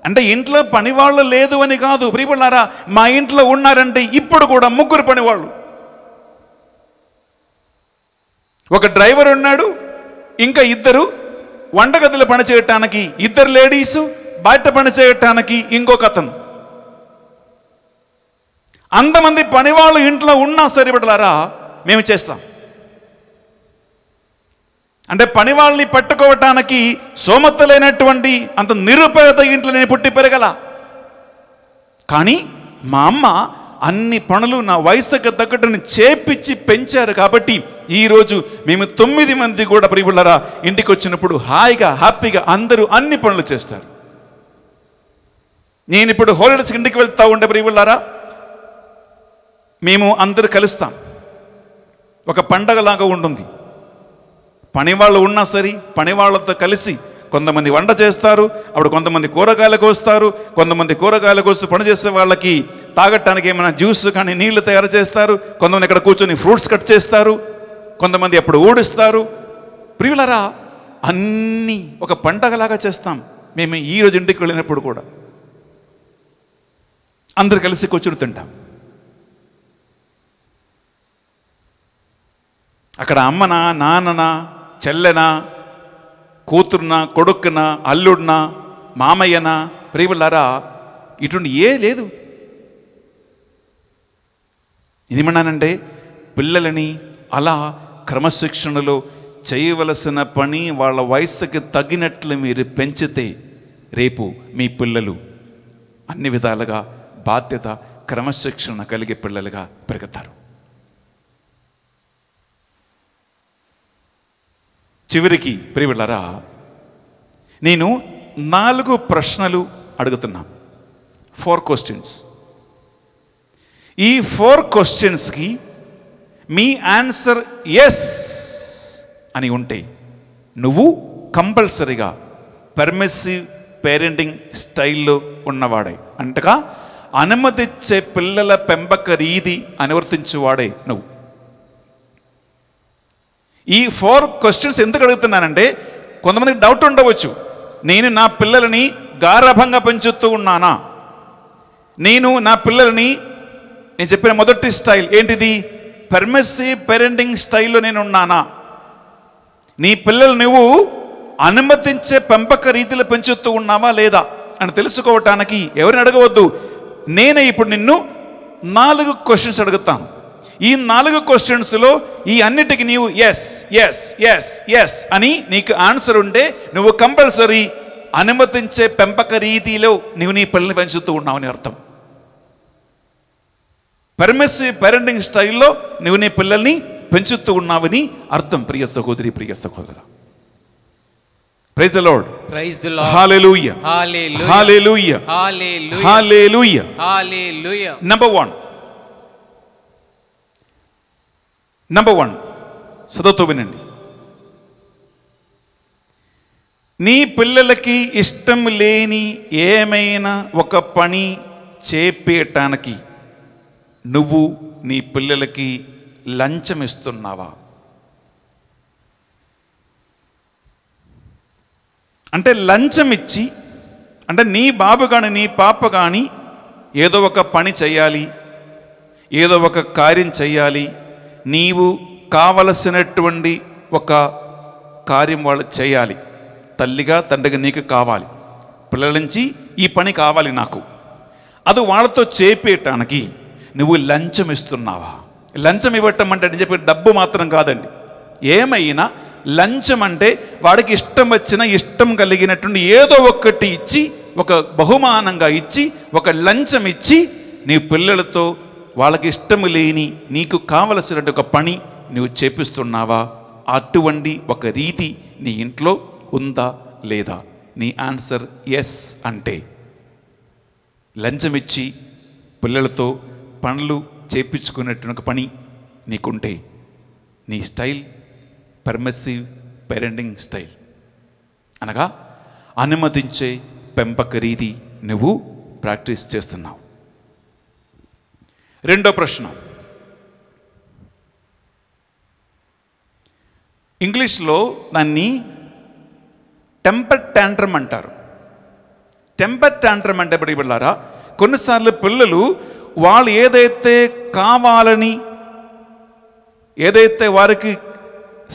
అంటే ఇంట్లో పనివాళ్ళు లేదు అని కాదు ప్రియపడారా మా ఇంట్లో ఉన్నారంటే ఇప్పుడు కూడా ముగ్గురు పనివాళ్ళు ఒక డ్రైవర్ ఉన్నాడు ఇంకా ఇద్దరు వంటగదిలో పనిచేయటానికి ఇద్దరు లేడీస్ బయట పనిచేయటానికి ఇంకొక అతను అంతమంది పనివాళ్ళు ఇంట్లో ఉన్నా సరిపడలారా మేము చేస్తాం అంటే పని వాళ్ళని పట్టుకోవటానికి సోమత లేనటువంటి అంత నిరుపేద ఇంట్లో నేను పుట్టి పెరగల కానీ మా అమ్మ అన్ని పనులు నా వయసుకు తగ్గట్టుని చేపించి పెంచారు కాబట్టి ఈరోజు మేము తొమ్మిది మంది కూడా ప్రియులరా ఇంటికి వచ్చినప్పుడు హాయిగా హ్యాపీగా అందరూ అన్ని పనులు చేస్తారు నేను ఇప్పుడు హాలిడేస్ ఇంటికి వెళ్తా ఉండే ప్రియులారా మేము అందరూ కలుస్తాం ఒక పండగలాగా ఉంటుంది పనివాళ్ళు ఉన్నా సరే పనివాళ్ళతో కలిసి కొంతమంది వంట చేస్తారు అప్పుడు కొంతమంది కూరగాయలకు వస్తారు కొంతమంది కూరగాయలకు వస్తూ పనిచేసే వాళ్ళకి తాగటానికి ఏమైనా జ్యూస్ కానీ నీళ్లు తయారు చేస్తారు కొంతమంది ఇక్కడ కూర్చొని ఫ్రూట్స్ కట్ చేస్తారు కొంతమంది అప్పుడు ఊడిస్తారు ప్రియులరా అన్నీ ఒక పండగలాగా చేస్తాం మేము ఈరోజు ఇంటికి వెళ్ళినప్పుడు కూడా అందరు కలిసి కూర్చుని తింటాం అక్కడ అమ్మనా నాన్ననా చెల్లెనా కూతురునా కొడుకునా అల్లుడునా మామయ్యనా ప్రియులారా ఇటువంటి ఏ లేదు ఏమన్నానంటే పిల్లలని అలా క్రమశిక్షణలో చేయవలసిన పని వాళ్ళ వయసుకి తగినట్లు మీరు పెంచితే రేపు మీ పిల్లలు అన్ని విధాలుగా బాధ్యత క్రమశిక్షణ కలిగే పిల్లలుగా పెరుగుతారు చివరికి ప్రియబిళ్ళారా నేను నాలుగు ప్రశ్నలు అడుగుతున్నా ఫోర్ క్వశ్చన్స్ ఈ ఫోర్ క్వశ్చన్స్కి మీ ఆన్సర్ ఎస్ అని ఉంటే నువ్వు కంపల్సరీగా పర్మిసివ్ పేరెంటింగ్ స్టైల్లో ఉన్నవాడే అంటగా అనుమతిచ్చే పిల్లల పెంపక రీతి అనువర్తించేవాడే నువ్వు ఈ ఫోర్ క్వశ్చన్స్ ఎందుకు అడుగుతున్నానంటే కొంతమందికి డౌట్ ఉండవచ్చు నేను నా పిల్లలని గారభంగా పెంచుతూ ఉన్నానా నేను నా పిల్లలని నేను చెప్పిన మొదటి స్టైల్ ఏంటిది పెర్మెసివ్ పేరెంటింగ్ స్టైల్లో నేను ఉన్నానా నీ పిల్లలు నువ్వు అనుమతించే పెంపక రీతిలో పెంచుతూ ఉన్నావా లేదా అని తెలుసుకోవటానికి ఎవరిని అడగవద్దు నేనే ఇప్పుడు నిన్ను నాలుగు క్వశ్చన్స్ అడుగుతాను ఈ నాలుగు క్వశ్చన్స్లో ఈ అన్నిటికి నీవు ఎస్ ఎస్ ఎస్ ఎస్ అని నీకు ఆన్సర్ ఉంటే నువ్వు కంపల్సరీ అనుమతించే పెంపక రీతిలో నువ్వు నీ పిల్లల్ని పెంచుతూ ఉన్నావు అని అర్థం పెర్మిసివ్ పేరెంటింగ్ స్టైల్లో నువ్వు నీ పిల్లల్ని పెంచుతూ ఉన్నావని అర్థం ప్రియ సహోదరి ప్రియ సహోదరు praise the Lord praise the Lord hallelujah hallelujah hallelujah hallelujah hallelujah number 1 number one చదువుతూ వినండి నీ పిల్లలకి ఇష్టం లేని ఏమైనా ఒక పని చేపేయటానికి నువ్వు నీ పిల్లలకి లంచం ఇస్తున్నావా అంటే లంచం ఇచ్చి అంటే నీ బాబు కానీ నీ పాప కానీ ఏదో ఒక పని చేయాలి ఏదో ఒక కార్యం చేయాలి నీవు కావలసినటువంటి ఒక కార్యం వాళ్ళు చేయాలి తల్లిగా తండ్రిగా నీకు కావాలి పిల్లల నుంచి ఈ పని కావాలి నాకు అది వాళ్ళతో చేపేయటానికి నువ్వు లంచం ఇస్తున్నావా లంచం ఇవ్వటం అంటే అని చెప్పి డబ్బు మాత్రం కాదండి ఏమైనా లంచం అంటే వాడికి ఇష్టం వచ్చిన ఇష్టం కలిగినటువంటి ఏదో ఒక్కటి ఇచ్చి ఒక బహుమానంగా ఇచ్చి ఒక లంచం ఇచ్చి నీ పిల్లలతో వాళ్ళకి ఇష్టం లేని నీకు కావలసినటువంటి ఒక పని నువ్వు చేపిస్తున్నావా అటువంటి ఒక రీతి నీ ఇంట్లో ఉందా లేదా నీ ఆన్సర్ ఎస్ అంటే లంచం ఇచ్చి పిల్లలతో పనులు చేపించుకునేటువంటి ఒక పని నీకుంటే నీ స్టైల్ పర్మసివ్ పేరెంటింగ్ స్టైల్ అనగా అనుమతించే పెంపక రీతి నువ్వు ప్రాక్టీస్ చేస్తున్నావు రెండో ప్రశ్న ఇంగ్లీష్లో దాన్ని టెంపర్ ట్యాంట్రమ్ అంటారు టెంపర్ ట్యాంట్రమ్ అంటే ఇప్పుడు వెళ్ళారా కొన్నిసార్లు పిల్లలు వాళ్ళు ఏదైతే కావాలని ఏదైతే వారికి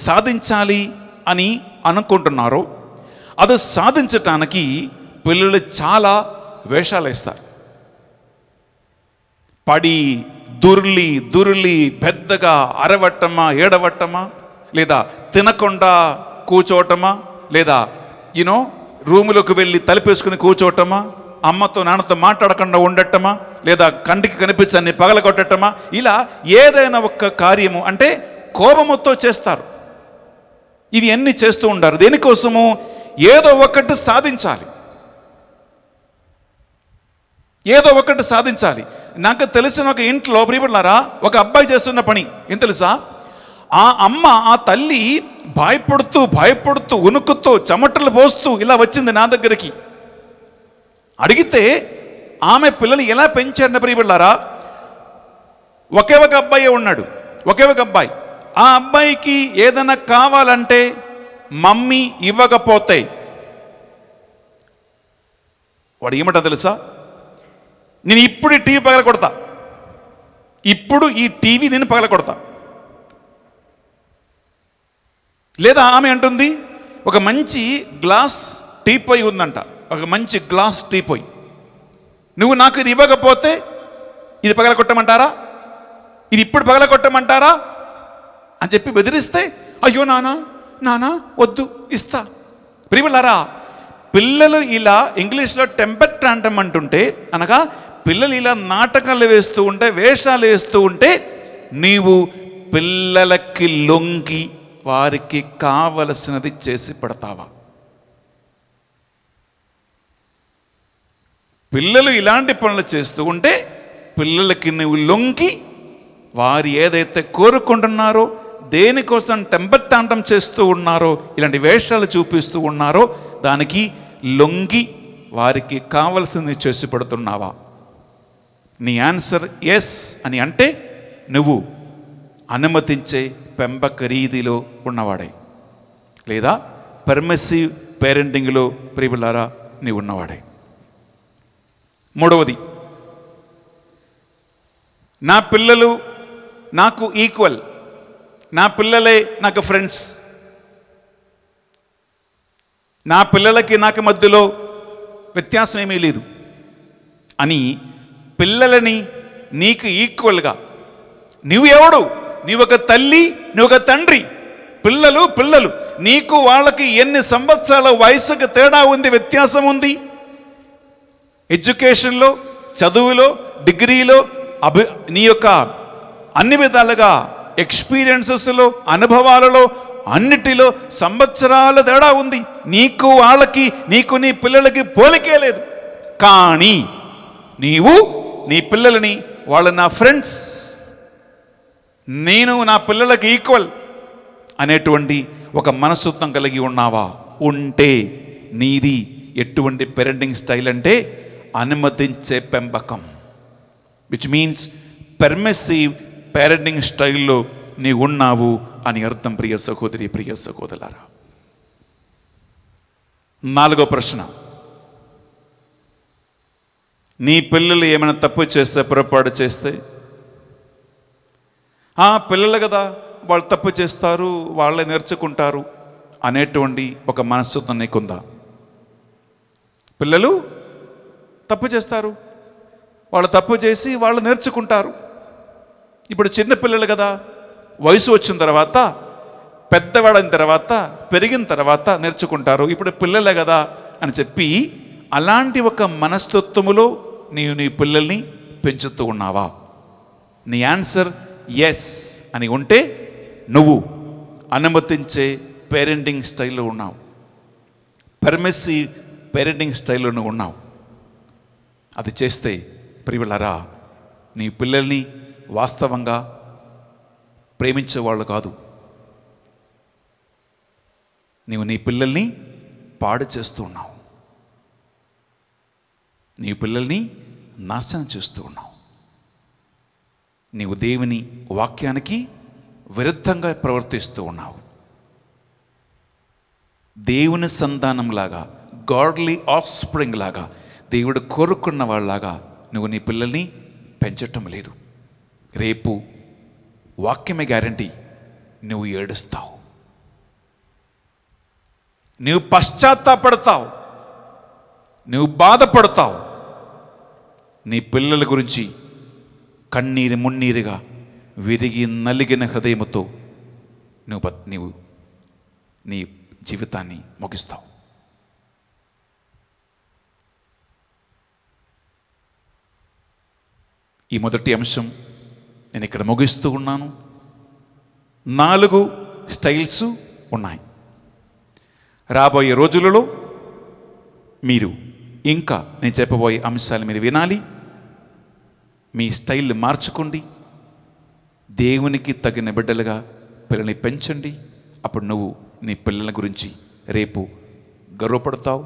సాధించాలి అని అనుకుంటున్నారో అది సాధించటానికి పిల్లలు చాలా వేషాలు వేస్తారు పడి దుర్లి దుర్లి పెద్దగా అరవట్టమా ఏడవట్టమా లేదా తినకుండా కూర్చోవటమా లేదా యూనో రూములోకి వెళ్ళి తలిపేసుకుని కూర్చోవటమా అమ్మతో నాన్నతో మాట్లాడకుండా ఉండటమా లేదా కంటికి కనిపించని పగలగొట్టటమా ఇలా ఏదైనా ఒక్క కార్యము అంటే కోపముతో చేస్తారు ఇవి అన్ని చేస్తూ ఉండరు దేనికోసము ఏదో ఒకటి సాధించాలి ఏదో ఒకటి సాధించాలి నాకు తెలిసిన ఒక ఇంట్లో ప్రియపడినారా ఒక అబ్బాయి చేస్తున్న పని ఏం తెలుసా ఆ అమ్మ ఆ తల్లి భయపడుతూ భయపడుతూ ఉనుకుతూ చెమటలు పోస్తూ ఇలా వచ్చింది నా దగ్గరికి అడిగితే ఆమె పిల్లలు ఎలా పెంచారన్న ప్రియపడ్డారా ఒకే ఒక అబ్బాయి ఉన్నాడు ఒకే ఒక అబ్బాయి ఆ అబ్బాయికి ఏదైనా కావాలంటే మమ్మీ ఇవ్వకపోతే వాడు ఏమంటా తెలుసా నేను ఇప్పుడు ఈ టీవీ పగల కొడతా ఇప్పుడు ఈ టీవీ నేను పగల కొడతా లేదా ఆమె అంటుంది ఒక మంచి గ్లాస్ టీ పొయ్యి ఉందంట ఒక మంచి గ్లాస్ టీ పొయ్యి నువ్వు నాకు ఇది ఇవ్వకపోతే ఇది పగల కొట్టమంటారా ఇది ఇప్పుడు పగల కొట్టమంటారా అని చెప్పి బెదిరిస్తే అయ్యో నానా నానా వద్దు ఇస్తా ప్రియులారా పిల్లలు ఇలా ఇంగ్లీష్లో టెంపర్ ట్రాంటమ్ అంటుంటే అనగా పిల్లలు ఇలా నాటకాలు వేస్తూ ఉంటే వేషాలు వేస్తూ ఉంటే నీవు పిల్లలకి లొంగి వారికి కావలసినది చేసి పెడతావా పిల్లలు ఇలాంటి పనులు చేస్తూ ఉంటే పిల్లలకి నువ్వు లొంగి వారు ఏదైతే కోరుకుంటున్నారో దేనికోసం టెంపర్ చేస్తూ ఉన్నారో ఇలాంటి వేషాలు చూపిస్తూ ఉన్నారో దానికి లొంగి వారికి కావలసింది చేసి పెడుతున్నావా నీ ఆన్సర్ ఎస్ అని అంటే నువ్వు అనుమతించే పెంపక రీతిలో ఉన్నవాడే లేదా పర్మిసివ్ పేరెంటింగ్లో ప్రియులారా నీవు ఉన్నవాడే మూడవది నా పిల్లలు నాకు ఈక్వల్ నా పిల్లలే నాకు ఫ్రెండ్స్ నా పిల్లలకి నాకు మధ్యలో వ్యత్యాసం ఏమీ లేదు అని పిల్లలని నీకు ఈక్వల్గా ఎవడు నీ ఒక తల్లి ఒక తండ్రి పిల్లలు పిల్లలు నీకు వాళ్ళకి ఎన్ని సంవత్సరాల వయసుకు తేడా ఉంది వ్యత్యాసం ఉంది ఎడ్యుకేషన్లో చదువులో డిగ్రీలో అభి నీ యొక్క అన్ని విధాలుగా ఎక్స్పీరియన్సెస్లో అనుభవాలలో అన్నిటిలో సంవత్సరాల తేడా ఉంది నీకు వాళ్ళకి నీకు నీ పిల్లలకి పోలికే లేదు కానీ నీవు నీ పిల్లలని వాళ్ళు నా ఫ్రెండ్స్ నేను నా పిల్లలకి ఈక్వల్ అనేటువంటి ఒక మనస్తత్వం కలిగి ఉన్నావా ఉంటే నీది ఎటువంటి పెరెండింగ్ స్టైల్ అంటే అనుమతించే పెంపకం విచ్ మీన్స్ పెర్మిసివ్ పేరెంటింగ్ స్టైల్లో నీవు ఉన్నావు అని అర్థం ప్రియ సహోదరి ప్రియ సహోదరారా నాలుగో ప్రశ్న నీ పిల్లలు ఏమైనా తప్పు చేస్తే పొరపాటు చేస్తే ఆ పిల్లలు కదా వాళ్ళు తప్పు చేస్తారు వాళ్ళే నేర్చుకుంటారు అనేటువంటి ఒక మనస్తత్వం నీకుందా పిల్లలు తప్పు చేస్తారు వాళ్ళు తప్పు చేసి వాళ్ళు నేర్చుకుంటారు ఇప్పుడు చిన్న పిల్లలు కదా వయసు వచ్చిన తర్వాత పెద్దవాడైన తర్వాత పెరిగిన తర్వాత నేర్చుకుంటారు ఇప్పుడు పిల్లలే కదా అని చెప్పి అలాంటి ఒక మనస్తత్వములో నీవు నీ పిల్లల్ని పెంచుతూ ఉన్నావా నీ ఆన్సర్ ఎస్ అని ఉంటే నువ్వు అనుమతించే పేరెంటింగ్ స్టైల్లో ఉన్నావు పర్మెసివ్ పేరెంటింగ్ స్టైల్లో నువ్వు ఉన్నావు అది చేస్తే ప్రియులరా నీ పిల్లల్ని వాస్తవంగా ప్రేమించేవాళ్ళు కాదు నీవు నీ పిల్లల్ని పాడు చేస్తున్నావు నీ పిల్లల్ని నాశనం చేస్తూ ఉన్నావు నీవు దేవుని వాక్యానికి విరుద్ధంగా ప్రవర్తిస్తూ ఉన్నావు దేవుని సంతానంలాగా గాడ్లీ స్ప్రింగ్ లాగా దేవుడు కోరుకున్న వాళ్ళలాగా నువ్వు నీ పిల్లల్ని పెంచటం లేదు రేపు వాక్యమే గ్యారంటీ నువ్వు ఏడుస్తావు నువ్వు పశ్చాత్తాపడతావు నువ్వు బాధపడతావు నీ పిల్లల గురించి కన్నీరు మున్నీరుగా విరిగి నలిగిన హృదయముతో నువ్వు నీవు నీ జీవితాన్ని ముగిస్తావు ఈ మొదటి అంశం నేను ఇక్కడ ముగిస్తూ ఉన్నాను నాలుగు స్టైల్స్ ఉన్నాయి రాబోయే రోజులలో మీరు ఇంకా నేను చెప్పబోయే అంశాలు మీరు వినాలి మీ స్టైల్ మార్చుకోండి దేవునికి తగిన బిడ్డలుగా పిల్లల్ని పెంచండి అప్పుడు నువ్వు నీ పిల్లల గురించి రేపు గర్వపడతావు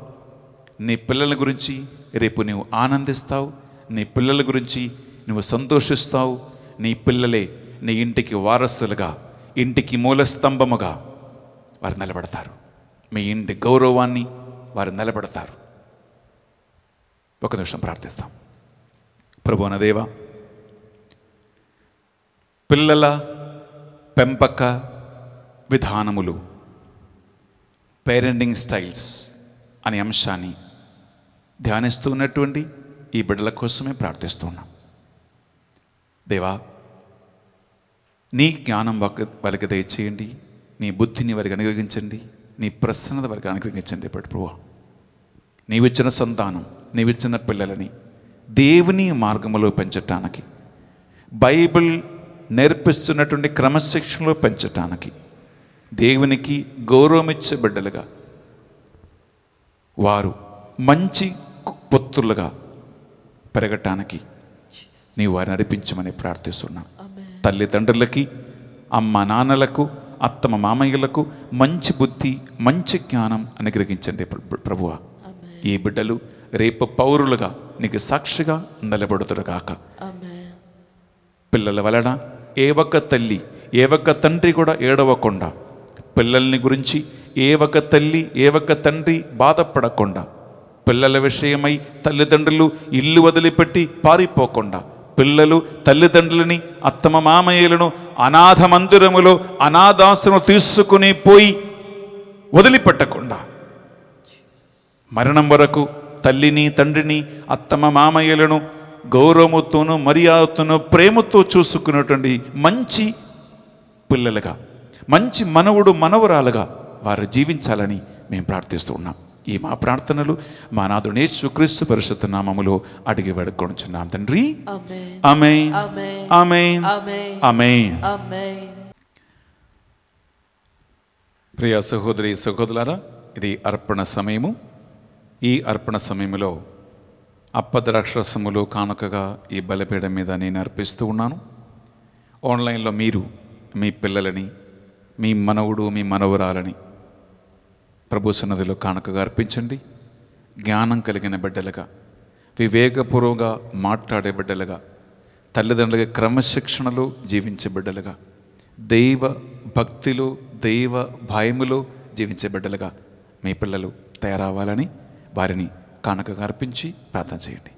నీ పిల్లల గురించి రేపు నువ్వు ఆనందిస్తావు నీ పిల్లల గురించి నువ్వు సంతోషిస్తావు నీ పిల్లలే నీ ఇంటికి వారసులుగా ఇంటికి మూలస్తంభముగా వారు నిలబడతారు మీ ఇంటి గౌరవాన్ని వారు నిలబడతారు ఒక నిమిషం ప్రార్థిస్తాం ప్రభున దేవ పిల్లల పెంపక విధానములు పేరెంటింగ్ స్టైల్స్ అనే అంశాన్ని ధ్యానిస్తూ ఉన్నటువంటి ఈ బిడ్డల కోసమే ప్రార్థిస్తున్నాం దేవా నీ జ్ఞానం వాళ్ళకి దయచేయండి నీ బుద్ధిని వారికి అనుగ్రహించండి నీ ప్రసన్నత వారికి అనుగ్రహించండి ఇప్పటి ప్రభు నీవిచ్చిన సంతానం నీవిచ్చిన పిల్లలని దేవుని మార్గంలో పెంచటానికి బైబిల్ నేర్పిస్తున్నటువంటి క్రమశిక్షణలో పెంచటానికి దేవునికి గౌరవమిచ్చే బిడ్డలుగా వారు మంచి పుత్రులుగా పెరగటానికి నీ వారిని నడిపించమని ప్రార్థిస్తున్నాను తల్లిదండ్రులకి అమ్మ నాన్నలకు అత్తమ మామయ్యలకు మంచి బుద్ధి మంచి జ్ఞానం అనుగ్రహించండి ప్రభువ ఈ బిడ్డలు రేపు పౌరులుగా నీకు సాక్షిగా నిలబడుతుడు కాక పిల్లల వలన ఏ ఒక్క తల్లి ఏ ఒక్క తండ్రి కూడా ఏడవకుండా పిల్లల్ని గురించి ఏ ఒక్క తల్లి ఏ ఒక్క తండ్రి బాధపడకుండా పిల్లల విషయమై తల్లిదండ్రులు ఇల్లు వదిలిపెట్టి పారిపోకుండా పిల్లలు తల్లిదండ్రులని అత్తమ మామయ్యలను అనాథ మందిరములో అనాథాశ్రమం తీసుకుని పోయి వదిలిపెట్టకుండా మరణం వరకు తల్లిని తండ్రిని అత్తమ మామయ్యలను గౌరవముతోను మర్యాదతోనూ ప్రేమతో చూసుకున్నటువంటి మంచి పిల్లలుగా మంచి మనవుడు మనవరాలుగా వారు జీవించాలని మేము ప్రార్థిస్తూ ఉన్నాం ఈ మా ప్రార్థనలు మా నాథుడు క్రీస్తు పరిషత్ నామములో అడిగి వేడుకొనుచున్నాం తండ్రి ప్రియా సహోదరి సహోదరులారా ఇది అర్పణ సమయము ఈ అర్పణ సమయంలో అప్పద్రాక్షరసములు కానుకగా ఈ బలపీడ మీద నేను అర్పిస్తూ ఉన్నాను ఆన్లైన్లో మీరు మీ పిల్లలని మీ మనవుడు మీ మనవరాలని ప్రభు సన్నదిలో కానుకగా అర్పించండి జ్ఞానం కలిగిన బిడ్డలుగా వివేకపూర్వంగా మాట్లాడే బిడ్డలుగా తల్లిదండ్రులకి క్రమశిక్షణలో జీవించే బిడ్డలుగా దైవ భక్తిలో దైవ భయములో జీవించే బిడ్డలుగా మీ పిల్లలు తయారవ్వాలని వారిని కానుకగా అర్పించి ప్రార్థన చేయండి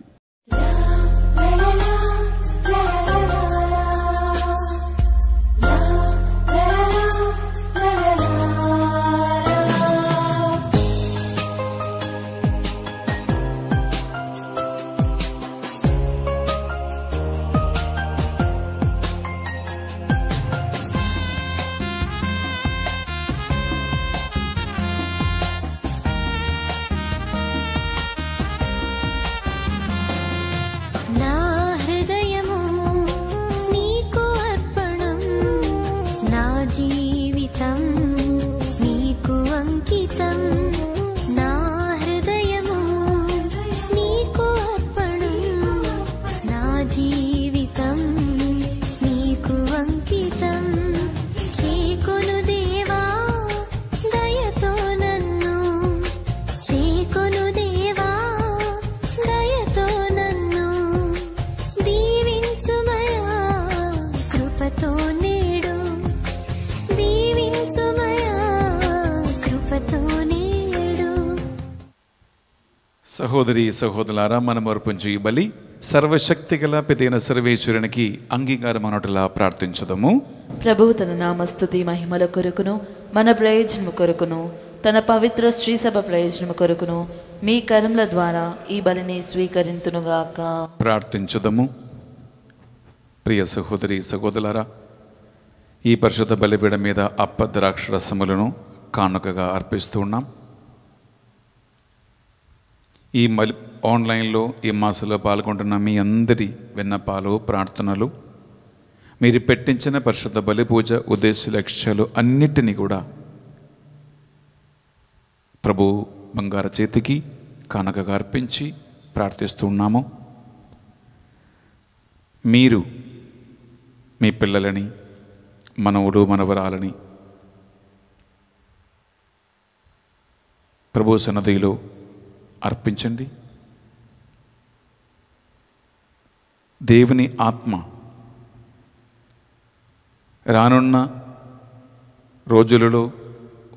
సహోదరి సహోదరులారా మనమర్పించు ఈ బలి సర్వశక్తి గల పెదైన సర్వేశ్వరునికి అంగీకారం అనటలా ప్రార్థించదము ప్రభువు తన నామస్తుతి మహిమల కొరకును మన ప్రయోజనము కొరకును తన పవిత్ర శ్రీసభ ప్రయోజనము కొరకును మీ కరంల ద్వారా ఈ బలిని స్వీకరింతునుగాక ప్రార్థించదము ప్రియ సహోదరి సహోదరులారా ఈ పరిషత్ బలిపీడ మీద అప్పద్రాక్ష రసములను కానుకగా అర్పిస్తూ ఉన్నాం ఈ మలి ఆన్లైన్లో ఈ మాసంలో పాల్గొంటున్న మీ అందరి విన్నపాలు ప్రార్థనలు మీరు పెట్టించిన పరిశుద్ధ బలి పూజ ఉద్దేశ లక్ష్యాలు అన్నిటినీ కూడా ప్రభు బంగార చేతికి కానుకగా అర్పించి ప్రార్థిస్తున్నాము మీరు మీ పిల్లలని మనవుడు మనవరాలని ప్రభు సన్నదిలో అర్పించండి దేవుని ఆత్మ రానున్న రోజులలో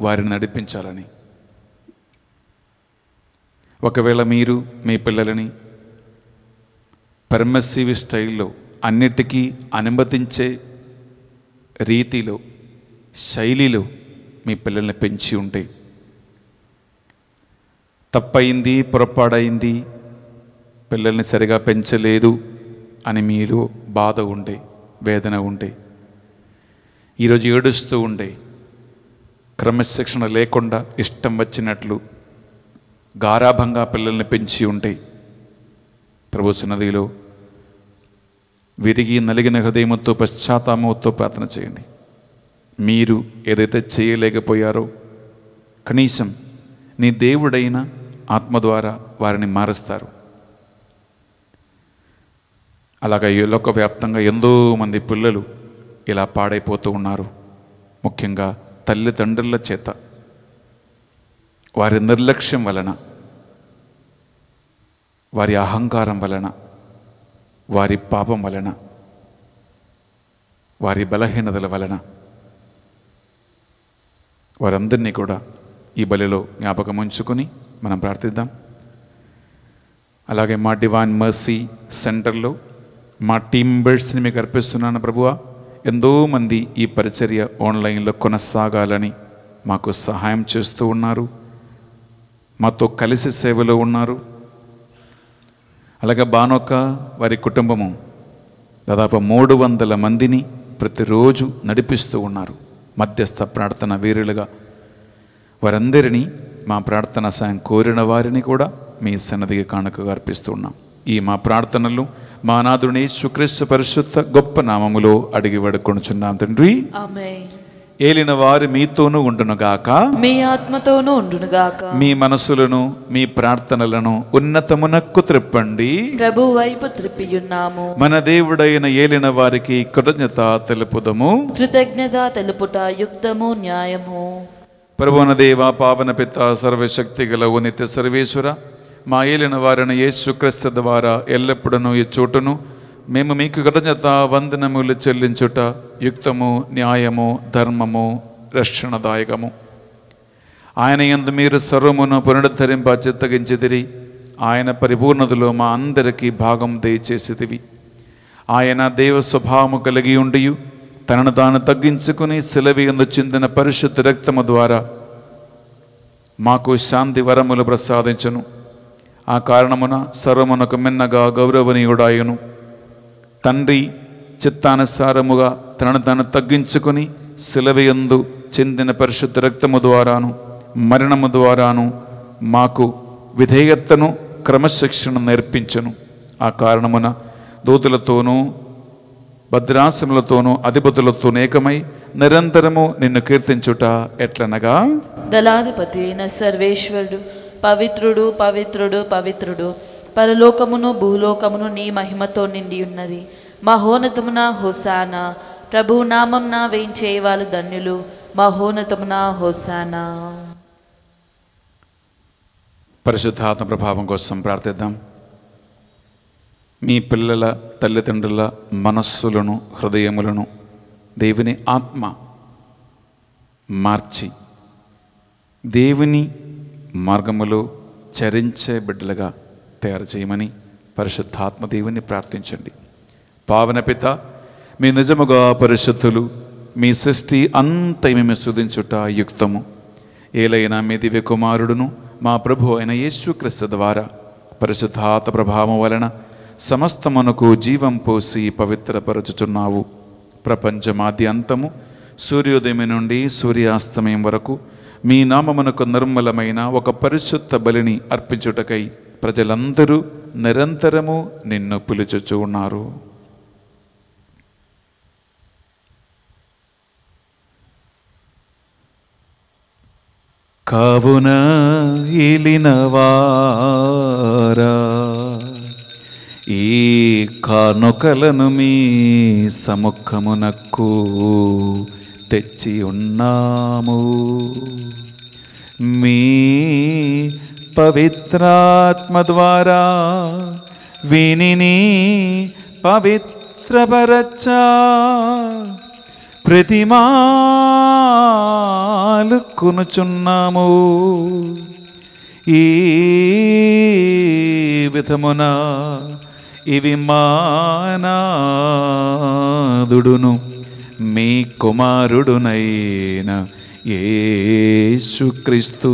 వారిని నడిపించాలని ఒకవేళ మీరు మీ పిల్లలని పర్మసివి స్టైల్లో అన్నిటికీ అనుమతించే రీతిలో శైలిలో మీ పిల్లల్ని పెంచి ఉంటే తప్పయింది పొరపాడైంది పిల్లల్ని సరిగా పెంచలేదు అని మీరు బాధ ఉండే వేదన ఉండే ఈరోజు ఏడుస్తూ ఉండే క్రమశిక్షణ లేకుండా ఇష్టం వచ్చినట్లు గారాభంగా పిల్లల్ని పెంచి ఉంటే ప్రభు సన్నదిలో విరిగి నలిగిన హృదయంతో పశ్చాత్తాపంతో ప్రార్థన చేయండి మీరు ఏదైతే చేయలేకపోయారో కనీసం నీ దేవుడైనా ఆత్మ ద్వారా వారిని మారుస్తారు అలాగ ఈ లోక వ్యాప్తంగా ఎంతో మంది పిల్లలు ఇలా పాడైపోతూ ఉన్నారు ముఖ్యంగా తల్లిదండ్రుల చేత వారి నిర్లక్ష్యం వలన వారి అహంకారం వలన వారి పాపం వలన వారి బలహీనతల వలన వారందరినీ కూడా ఈ బలిలో జ్ఞాపకం ఉంచుకొని మనం ప్రార్థిద్దాం అలాగే మా డివాన్ మర్సీ సెంటర్లో మా టీం బెడ్స్ని మీకు అర్పిస్తున్నాను ప్రభువ ఎంతోమంది ఈ పరిచర్య ఆన్లైన్లో కొనసాగాలని మాకు సహాయం చేస్తూ ఉన్నారు మాతో కలిసి సేవలో ఉన్నారు అలాగే బానొక్క వారి కుటుంబము దాదాపు మూడు వందల మందిని ప్రతిరోజు నడిపిస్తూ ఉన్నారు మధ్యస్థ ప్రార్థన వీరులుగా వారందరినీ మా ప్రార్థన సాయం కోరిన వారిని కూడా మీ సన్నదిగా కానుకగా అర్పిస్తున్నాం ఈ మా ప్రార్థనలు మా నాథుని సుక్రీస్తు పరిశుద్ధ గొప్ప నామములో అడిగి వడుకొనుచున్నాం తండ్రి ఏలిన వారు మీతోనూ ఉండునుగాక మీ ఆత్మతోనూ ఉండునుగాక మీ మనసులను మీ ప్రార్థనలను ఉన్నతమునక్కు త్రిప్పండి ప్రభు వైపు త్రిప్పియున్నాము మన దేవుడైన ఏలిన వారికి కృతజ్ఞత తెలుపుదము కృతజ్ఞత తెలుపుట యుక్తము న్యాయము ಪ್ರಭುವನ ದೇವ ಪಾವನ ಪಿತ್ತ ಸರ್ವಶಕ್ತಿಗಲವು ನಿತ್ಯ ಸರ್ವೇಶ್ವರ మాయేలిన వారిని యేసుక్రీస్తు ద్వారా ఎల్లప్పుడూ ఇచ్చోటును మేము మీకు కృతజ్ఞత వందనములు చెల్లించుట యుక్తము న్యాయము ధర్మము రక్షణదాయకము ఆయన ఎందు మీరు సర్వమును పునరుద్ధరింప చిత్తగించిదిరి ఆయన పరిపూర్ణతలో మా అందరికీ భాగం దయచేసిదివి ఆయన దేవ స్వభావము కలిగి ఉండియు తనను తాను తగ్గించుకుని ఎందు చెందిన పరిశుద్ధ రక్తము ద్వారా మాకు శాంతి వరములు ప్రసాదించను ఆ కారణమున సర్వమునకు మిన్నగా గౌరవనీయుడాయను తండ్రి చిత్తానుసారముగా తనను తాను తగ్గించుకుని ఎందు చెందిన పరిశుద్ధ రక్తము ద్వారాను మరణము ద్వారాను మాకు విధేయతను క్రమశిక్షణ నేర్పించను ఆ కారణమున దూతులతోనూ భద్రాసములతోనూ అధిపతులతో ఏకమై నిరంతరము నిన్ను కీర్తించుట ఎట్లనగా దళాధిపతి అయిన సర్వేశ్వరుడు పవిత్రుడు పవిత్రుడు పవిత్రుడు పరలోకమును భూలోకమును నీ మహిమతో నిండి ఉన్నది మహోన్నతమున హోసానా నామం వేయించే వాళ్ళు ధన్యులు మహోన్నతమున హోసానా పరిశుద్ధాత్మ ప్రభావం కోసం ప్రార్థిద్దాం మీ పిల్లల తల్లిదండ్రుల మనస్సులను హృదయములను దేవుని ఆత్మ మార్చి దేవుని మార్గములో చరించే బిడ్డలుగా తయారు చేయమని పరిశుద్ధాత్మ దేవుని ప్రార్థించండి పావన పిత మీ నిజముగా పరిశుద్ధులు మీ సృష్టి అంత మేము శుధించుట యుక్తము ఏలైనా మీ దివ్య కుమారుడును మా ప్రభు అయిన యేసుక్రీస్తు ద్వారా పరిశుద్ధాత్మ ప్రభావం వలన సమస్తమునకు జీవం పోసి పవిత్రపరచుచున్నావు ప్రపంచమాది అంతము సూర్యోదయం నుండి సూర్యాస్తమయం వరకు మీ నామమునకు నిర్మలమైన ఒక పరిశుద్ధ బలిని అర్పించుటకై ప్రజలందరూ నిరంతరము నిన్ను పిలుచుచు ఉన్నారు కావున ఇలినవారా ఈ కానుకలను మీ సముఖమునక్కు తెచ్చి ఉన్నాము మీ పవిత్రాత్మ ద్వారా విని పవిత్రపరచా ప్రతిమాలు కొనుచున్నాము ఈ విధమున ఇవి మానాదుడును మీ కుమారుడునైన ఏసుక్రీస్తు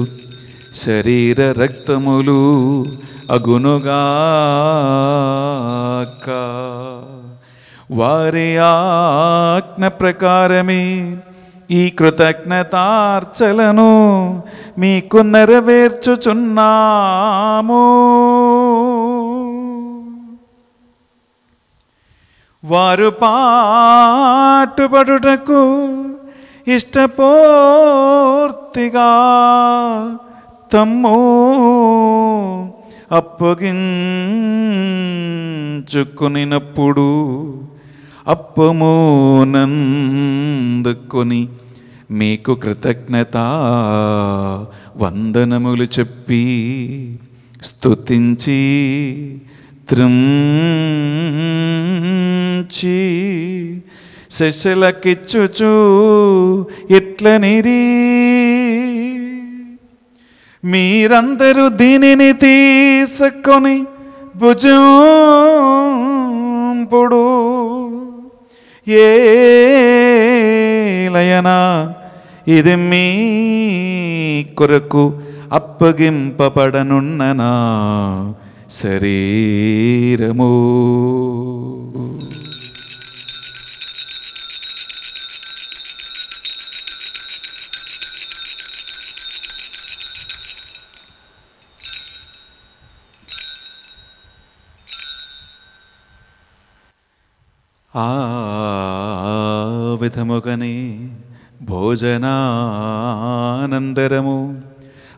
శరీర రక్తములు అగునుగాక వారి ఆజ్ఞ ప్రకారమే ఈ కృతజ్ఞతార్చలను మీకు నెరవేర్చుచున్నాము వారు పాటుపడుటకు ఇష్టపూర్తిగా తమ్ము అప్పగించుకునినప్పుడు అప్పమోనందుకొని మీకు కృతజ్ఞత వందనములు చెప్పి స్తుతించి చిత్రించి శశలకిచ్చుచు ఇట్లనిరి మీరందరూ దీనిని తీసుకొని భుజంపుడు ఏలయనా ఇది మీ కొరకు అప్పగింపబడనున్ననా శరీరము ఆ విధముగని భోజనానందరము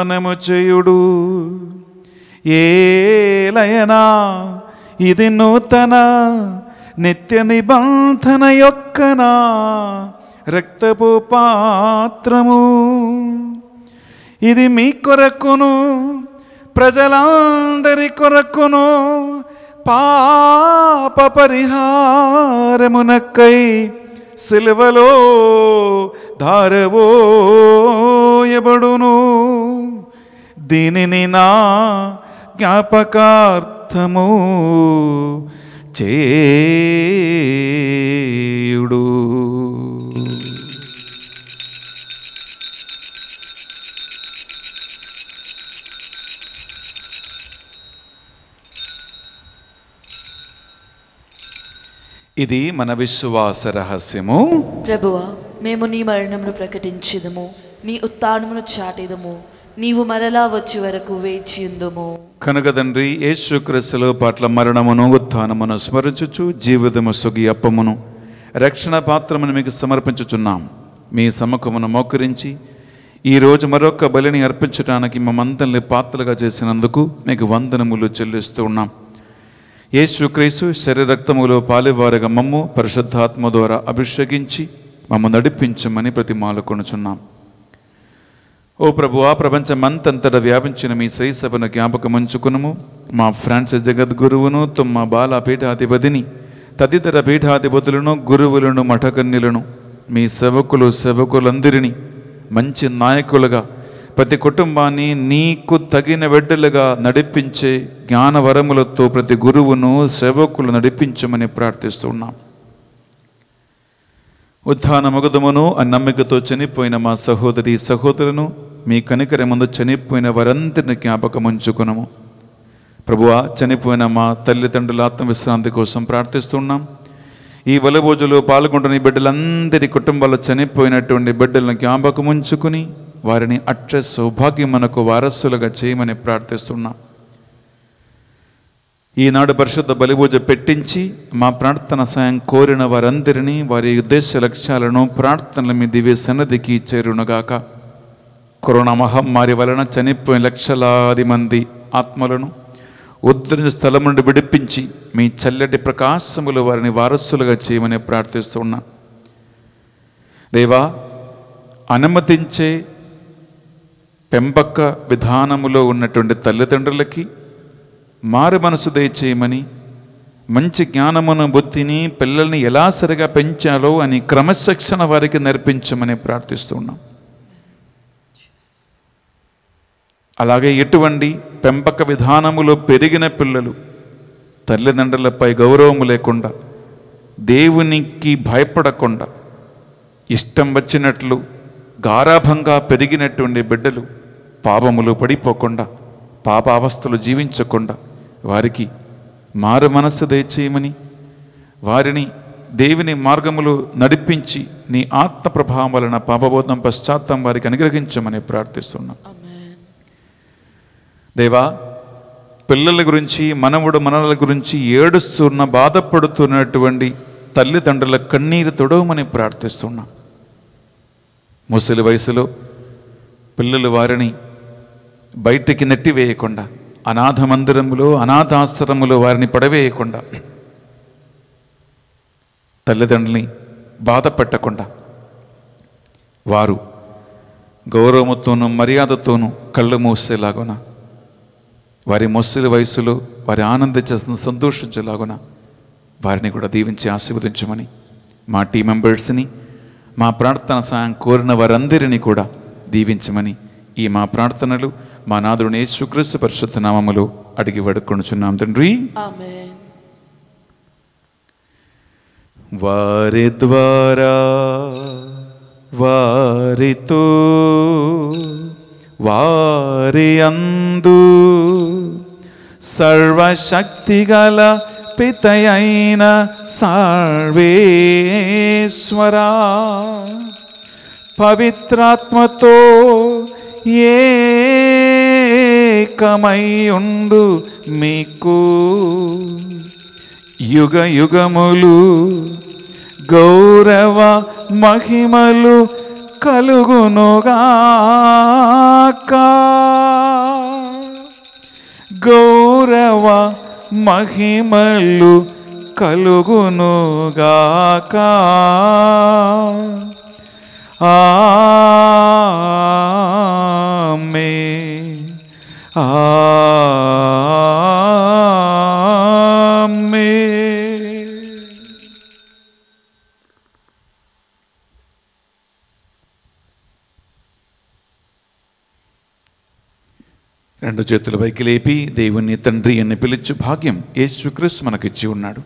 దానము చేయుడు ఏలయనా ఇది నూతన నిత్య నిబంధన యొక్కన రక్తపు పాత్రము ఇది మీ కొరకును ప్రజలందరి కొరకును పాప పరిహారమునక్కై సిలువలో ధారవోయబడును దీనిని నా జ్ఞాపకార్థము చేయుడు ఇది మన విశ్వాస రహస్యము ప్రభువా మేము నీ మరణమును ప్రకటించిదము నీ ఉత్నమును చాటేదము నీవు మరలా వచ్చే వరకు ఉందము కనుక తండ్రి యేసు క్రిస్తులో పట్ల మరణమును ఉత్థానమును స్మరించుచు జీవితము సుగి అప్పమును రక్షణ పాత్రమును మీకు సమర్పించుచున్నాం మీ సముఖమును మోకరించి ఈరోజు మరొక బలిని అర్పించడానికి మమ్మంతల్ని పాత్రలుగా చేసినందుకు మీకు వందనములు చెల్లిస్తూ ఉన్నాం శుక్రీసు శరీరక్తములో పాలివారగా మమ్ము పరిశుద్ధాత్మ ద్వారా అభిషేకించి మమ్మ నడిపించమని ప్రతిమాలు కొనుచున్నాం ఓ ప్రభు ఆ ప్రపంచమంతంతట వ్యాపించిన మీ సభను జ్ఞాపకం ఉంచుకునము మా ఫ్రాన్సిస్ జగద్గురువును తుమ్మ బాల పీఠాధిపతిని తదితర పీఠాధిపతులను గురువులను మఠకన్యులను మీ సేవకులు సేవకులందరినీ మంచి నాయకులుగా ప్రతి కుటుంబాన్ని నీకు తగిన వెడ్డలుగా నడిపించే జ్ఞానవరములతో ప్రతి గురువును సేవకులు నడిపించమని ప్రార్థిస్తున్నాం ఉత్థాన మగదమును అన్నమ్మికతో చనిపోయిన మా సహోదరి సహోదరును మీ ముందు చనిపోయిన వారందరిని జ్ఞాపకం ఉంచుకున్నాము ప్రభువా చనిపోయిన మా తల్లిదండ్రుల ఆత్మవిశ్రాంతి కోసం ప్రార్థిస్తున్నాం ఈ వలభోజులో పాల్గొంటున్న బిడ్డలందరి కుటుంబాల్లో చనిపోయినటువంటి బిడ్డలను జ్ఞాపకం ఉంచుకుని వారిని అక్ష సౌభాగ్యం మనకు వారసులుగా చేయమని ప్రార్థిస్తున్నాం ఈనాడు పరిశుద్ధ బలిభోజ పెట్టించి మా ప్రార్థన సాయం కోరిన వారందరినీ వారి ఉద్దేశ లక్ష్యాలను ప్రార్థనల మీ దివ్య సన్నదికి చేరునుగాక కరోనా మహమ్మారి వలన చనిపోయిన లక్షలాది మంది ఆత్మలను ఉద్ధరణ స్థలం నుండి విడిపించి మీ చల్లటి ప్రకాశములు వారిని వారసులుగా చేయమని ప్రార్థిస్తున్నా దేవా అనుమతించే పెంపక విధానములో ఉన్నటువంటి తల్లిదండ్రులకి మారు మనసు దయచేయమని మంచి జ్ఞానమును బుద్ధిని పిల్లల్ని ఎలా సరిగా పెంచాలో అని క్రమశిక్షణ వారికి నేర్పించమని ప్రార్థిస్తున్నాం అలాగే ఎటువంటి పెంపక విధానములో పెరిగిన పిల్లలు తల్లిదండ్రులపై గౌరవము లేకుండా దేవునికి భయపడకుండా ఇష్టం వచ్చినట్లు గారాభంగా పెరిగినటువంటి బిడ్డలు పాపములు పడిపోకుండా పాప అవస్థలు జీవించకుండా వారికి మారు మనస్సు దయచేయమని వారిని దేవుని మార్గములు నడిపించి నీ ఆత్మ ప్రభావం వలన పాపబోధం పశ్చాత్తం వారికి అనుగ్రహించమని ప్రార్థిస్తున్నాం దేవా పిల్లల గురించి మనవుడు మనల గురించి ఏడుస్తున్న బాధపడుతున్నటువంటి తల్లిదండ్రుల కన్నీరు తొడవమని ప్రార్థిస్తున్నా ముసలి వయసులో పిల్లలు వారిని బయటికి నెట్టివేయకుండా అనాథ మందిరములో అనాథాశ్రములో వారిని పడవేయకుండా తల్లిదండ్రుల్ని బాధ పెట్టకుండా వారు గౌరవముతోనూ మర్యాదతోనూ కళ్ళు మూసేలాగునా వారి ముసలి వయసులో వారి ఆనందించేసిన సంతోషించేలాగున వారిని కూడా దీవించి ఆశీర్వదించమని మా టీం మెంబర్స్ని మా ప్రార్థన సాయం కోరిన వారందరినీ కూడా దీవించమని ఈ మా ప్రార్థనలు మా నాదుడు యేసుక్రీస్తు పరిశుద్ధ నామములు అడిగి వడుకొనుచున్నాం తండ్రి వారి ద్వారా వారితో వారి అందు గల పితయైన సర్వేశ్వరా పవిత్రాత్మతో ఏకమయ్యుండు మీకు యుగ యుగములు గౌరవ మహిమలు కలుగునుగాక గౌరవ మహిమలు కలుగునుగాక ఆమె ఆమె రెండు చేతుల పైకి లేపి దేవుని తండ్రి అని పిలిచి భాగ్యం యేసుక్రీస్తు మనకిచ్చి ఉన్నాడు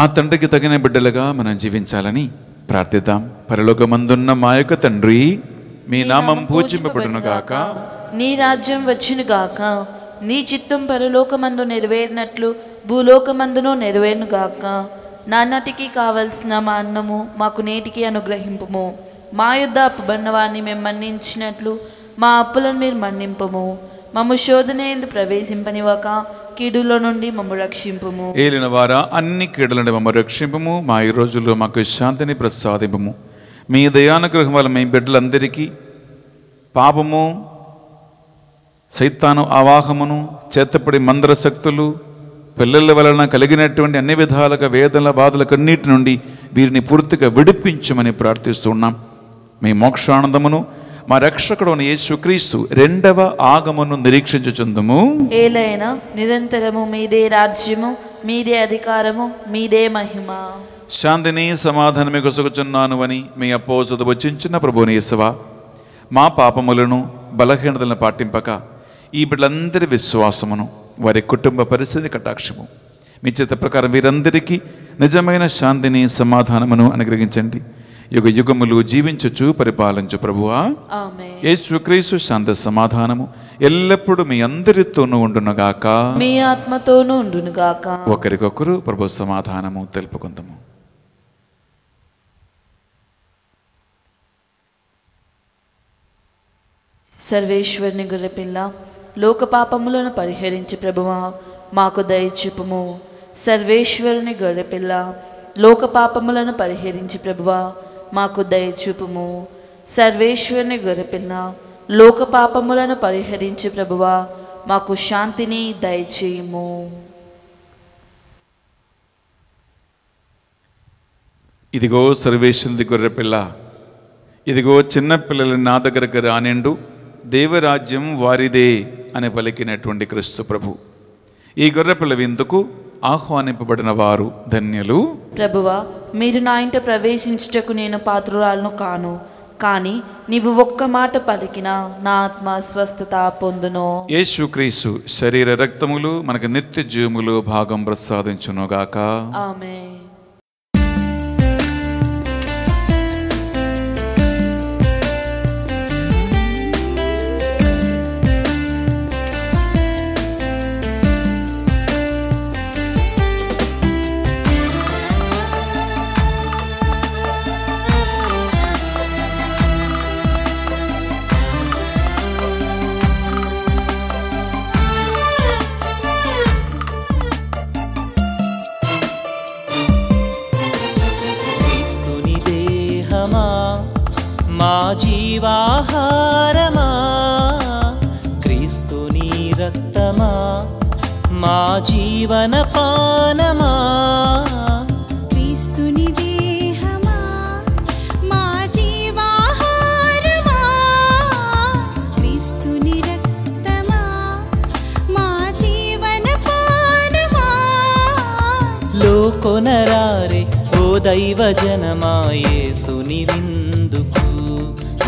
ఆ తండ్రికి తగిన బిడ్డలుగా మనం జీవించాలని ప్రార్థిద్దాం పరలోకమందున్న మా యొక్క తండ్రి మీ నామం పూజింపబడునుగాక నీ రాజ్యం వచ్చునుగాక నీ చిత్తం పరలోకమందు నెరవేరినట్లు భూలోకమందునో నెరవేరునుగాక నాన్నటికి కావలసిన మా అన్నము మాకు నేటికి అనుగ్రహింపము మా యుద్ధ అప్పబడిన వారిని మేము మన్నించినట్లు మా అప్పులను మీరు మన్నింపము మమ్ము శోధన ఎందు ప్రవేశింపనివ్వక నుండి మమ్మ రక్షింపము ఏలిన వారా అన్ని కీడుల నుండి మమ్మ రక్షింపము మా ఈ రోజుల్లో మాకు శాంతిని ప్రసాదింపము మీ దయానుగ్రహం వల్ల మీ బిడ్డలందరికీ పాపము సైతాను అవాహమును చేతపడి మందర శక్తులు పిల్లల వలన కలిగినటువంటి అన్ని విధాలుగా వేదన బాధల కన్నీటి నుండి వీరిని పూర్తిగా విడిపించమని ప్రార్థిస్తున్నాం మీ మోక్షానందమును మా రక్షకుడైన యేసుక్రీస్తు రెండవ ఆగమను నిరీక్షించుచుందుము ఏలైనా నిరంతరము మీదే రాజ్యము మీదే అధికారము మీదే మహిమ శాంతిని సమాధానమే కొసుకుచున్నాను అని మీ అపోసదు వచ్చించిన ప్రభుని యేసవ మా పాపములను బలహీనతలను పాటింపక ఈ బిడ్డలందరి విశ్వాసమును వారి కుటుంబ పరిస్థితి కటాక్షము మీ చేత ప్రకారం వీరందరికీ నిజమైన శాంతిని సమాధానమును అనుగ్రహించండి యుగ యుగములు జీవించుచు పరిపాలించు ప్రభువా శుక్రీసు శాంత సమాధానము ఎల్లప్పుడూ మీ అందరితోనూ ఉండునుగాక మీ ఆత్మతోనూ ఉండునుగాక ఒకరికొకరు ప్రభు సమాధానము తెలుపుకుందాము సర్వేశ్వరుని పిల్ల లోక పాపములను పరిహరించి ప్రభువా మాకు దయచూపము సర్వేశ్వరుని గొడపిల్ల లోక పాపములను పరిహరించి ప్రభువా మాకు దయచూపుము సర్వేశ్వరుని గొరపిల్ల లోక పాపములను పరిహరించి ప్రభువా మాకు శాంతిని దయచేయము ఇదిగో సర్వేశ్వరుని గొర్రెపిల్ల ఇదిగో చిన్నపిల్లలు నా దగ్గరకు రానిండు దేవరాజ్యం వారిదే అని పలికినటువంటి క్రీస్తు ప్రభు ఈ గొర్రెపిల్ల ఎందుకు ఆహ్వానింపబడిన వారు ధన్యులు ప్రభువా మీరు నా ఇంట ప్రవేశించుటకు నేను పాత్రురాలను కాను కానీ నీవు ఒక్క మాట పలికిన నా ఆత్మ స్వస్థత పొందును క్రీసు శరీర రక్తములు మనకు నిత్య జీవములు భాగం ప్రసాదించునుగాక ఆమె జీవాహారమా క్రీస్తుని రక్తమా మా జీవన పానమా కొనరారే ఓ దైవ జనమాయే సునివిన్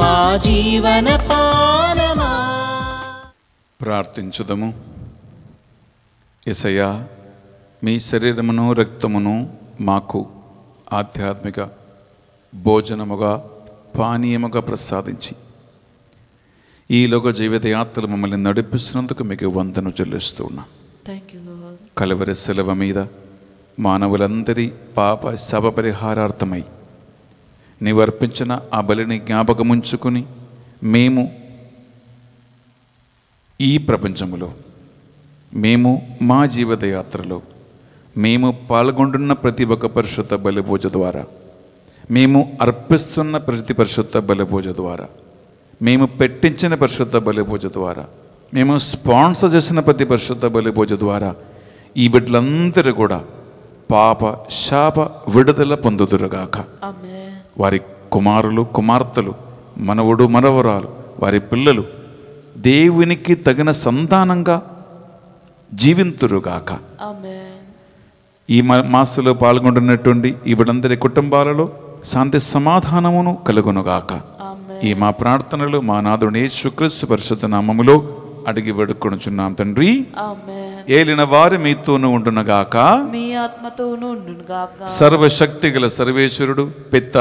మా జీవన ప్రార్థించుదము ఇసయా మీ శరీరమును రక్తమును మాకు ఆధ్యాత్మిక భోజనముగా పానీయముగా ప్రసాదించి లోక జీవిత యాత్రలు మమ్మల్ని నడిపిస్తున్నందుకు మీకు వందను చెల్లిస్తూ ఉన్నా కలవరి సెలవు మీద మానవులందరి పాప శవ పరిహారార్థమై నీవు అర్పించిన ఆ బలిని జ్ఞాపకముంచుకుని మేము ఈ ప్రపంచములో మేము మా జీవితయాత్రలో మేము పాల్గొంటున్న ప్రతి ఒక్క పరిశుద్ధ బలిపూజ ద్వారా మేము అర్పిస్తున్న ప్రతి పరిశుద్ధ బలిపూజ ద్వారా మేము పెట్టించిన పరిశుద్ధ బలిపూజ ద్వారా మేము స్పాన్సర్ చేసిన ప్రతి పరిశుద్ధ బలిపూజ ద్వారా ఈ బిడ్డలందరూ కూడా పాప శాప విడుదల పొందుదురుగాక వారి కుమారులు కుమార్తెలు మనవడు మనవరాలు వారి పిల్లలు దేవునికి తగిన సంతానంగా జీవింతురుగాక ఈ మాసలో పాల్గొంటున్నటువంటి ఇవిడందరి కుటుంబాలలో శాంతి సమాధానమును కలుగునుగాక ఈ మా ప్రార్థనలు మా నాథుడు యేసుక్రీస్తు పరిశుద్ధ నామములో అడిగి వేడుకొనుచున్నాం తండ్రి ఏలిన వారు మీతోనూ ఉండునగాక మీ ఆత్మతోనూ ఉండునుగాక సర్వశక్తి గల సర్వేశ్వరుడు పిత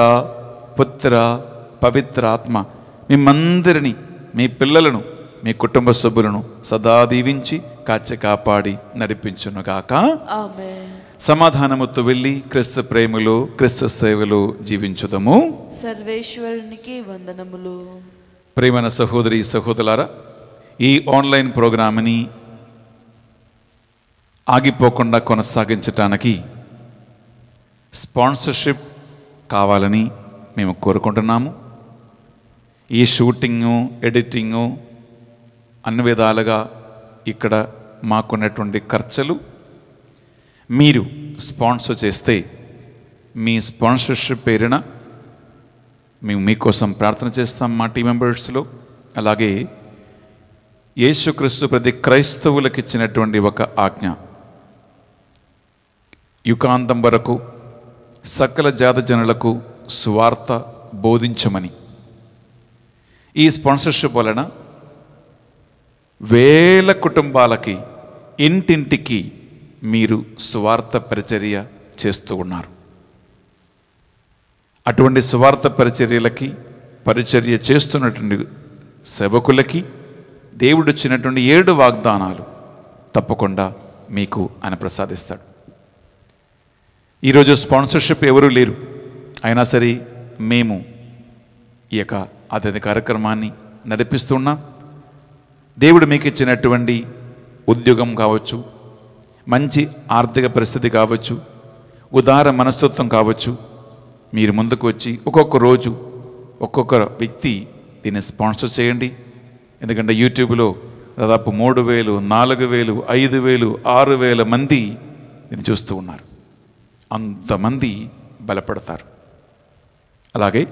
పుత్ర పవిత్ర ఆత్మ మిమ్మందరినీ మీ పిల్లలను మీ కుటుంబ సభ్యులను సదా దీవించి కాచి కాపాడి నడిపించునుగాక సమాధానముతో వెళ్ళి క్రీస్తు ప్రేమలు క్రీస్తు సేవలు జీవించుదము సర్వేశ్వరునికి వందనములు ప్రేమన సహోదరి సహోదరులారా ఈ ఆన్లైన్ ప్రోగ్రామ్ని ఆగిపోకుండా కొనసాగించటానికి స్పాన్సర్షిప్ కావాలని మేము కోరుకుంటున్నాము ఈ షూటింగు ఎడిటింగు అన్ని విధాలుగా ఇక్కడ మాకున్నటువంటి ఖర్చులు మీరు స్పాన్సర్ చేస్తే మీ స్పాన్సర్షిప్ పేరున మేము మీకోసం ప్రార్థన చేస్తాం మా టీ మెంబర్స్లో అలాగే యేసుక్రీస్తు ప్రతి క్రైస్తవులకు ఇచ్చినటువంటి ఒక ఆజ్ఞ యుకాంతం వరకు సకల జాత జనులకు స్వార్త బోధించమని ఈ స్పాన్సర్షిప్ వలన వేల కుటుంబాలకి ఇంటింటికి మీరు స్వార్థ పరిచర్య చేస్తూ ఉన్నారు అటువంటి స్వార్థ పరిచర్యలకి పరిచర్య చేస్తున్నటువంటి సేవకులకి దేవుడు వచ్చినటువంటి ఏడు వాగ్దానాలు తప్పకుండా మీకు ఆయన ప్రసాదిస్తాడు ఈరోజు స్పాన్సర్షిప్ ఎవరూ లేరు అయినా సరే మేము ఈ యొక్క అతని కార్యక్రమాన్ని నడిపిస్తున్నాం దేవుడు మీకు ఇచ్చినటువంటి ఉద్యోగం కావచ్చు మంచి ఆర్థిక పరిస్థితి కావచ్చు ఉదార మనస్తత్వం కావచ్చు మీరు ముందుకు వచ్చి ఒక్కొక్క రోజు ఒక్కొక్క వ్యక్తి దీన్ని స్పాన్సర్ చేయండి ఎందుకంటే యూట్యూబ్లో దాదాపు మూడు వేలు నాలుగు వేలు ఐదు వేలు ఆరు వేల మంది దీన్ని చూస్తూ ఉన్నారు అంతమంది బలపడతారు అలాగే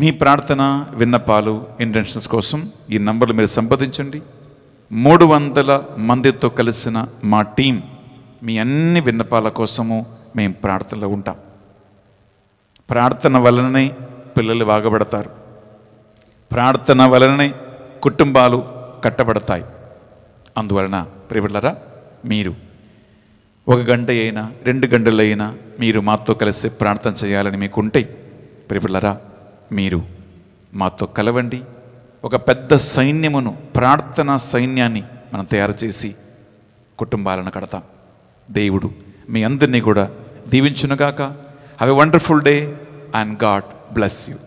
మీ ప్రార్థన విన్నపాలు ఇంటెన్షన్స్ కోసం ఈ నంబర్లు మీరు సంప్రదించండి మూడు వందల మందితో కలిసిన మా టీం మీ అన్ని విన్నపాల కోసము మేము ప్రార్థనలో ఉంటాం ప్రార్థన వలననే పిల్లలు బాగుపడతారు ప్రార్థన వలననే కుటుంబాలు కట్టబడతాయి అందువలన ప్రియులరా మీరు ఒక గంట అయినా రెండు అయినా మీరు మాతో కలిసి ప్రార్థన చేయాలని మీకుంటే ప్రిపిల్లరా మీరు మాతో కలవండి ఒక పెద్ద సైన్యమును ప్రార్థనా సైన్యాన్ని మనం తయారు చేసి కుటుంబాలను కడతాం దేవుడు మీ అందరినీ కూడా దీవించునుగాక have a wonderful day and God bless you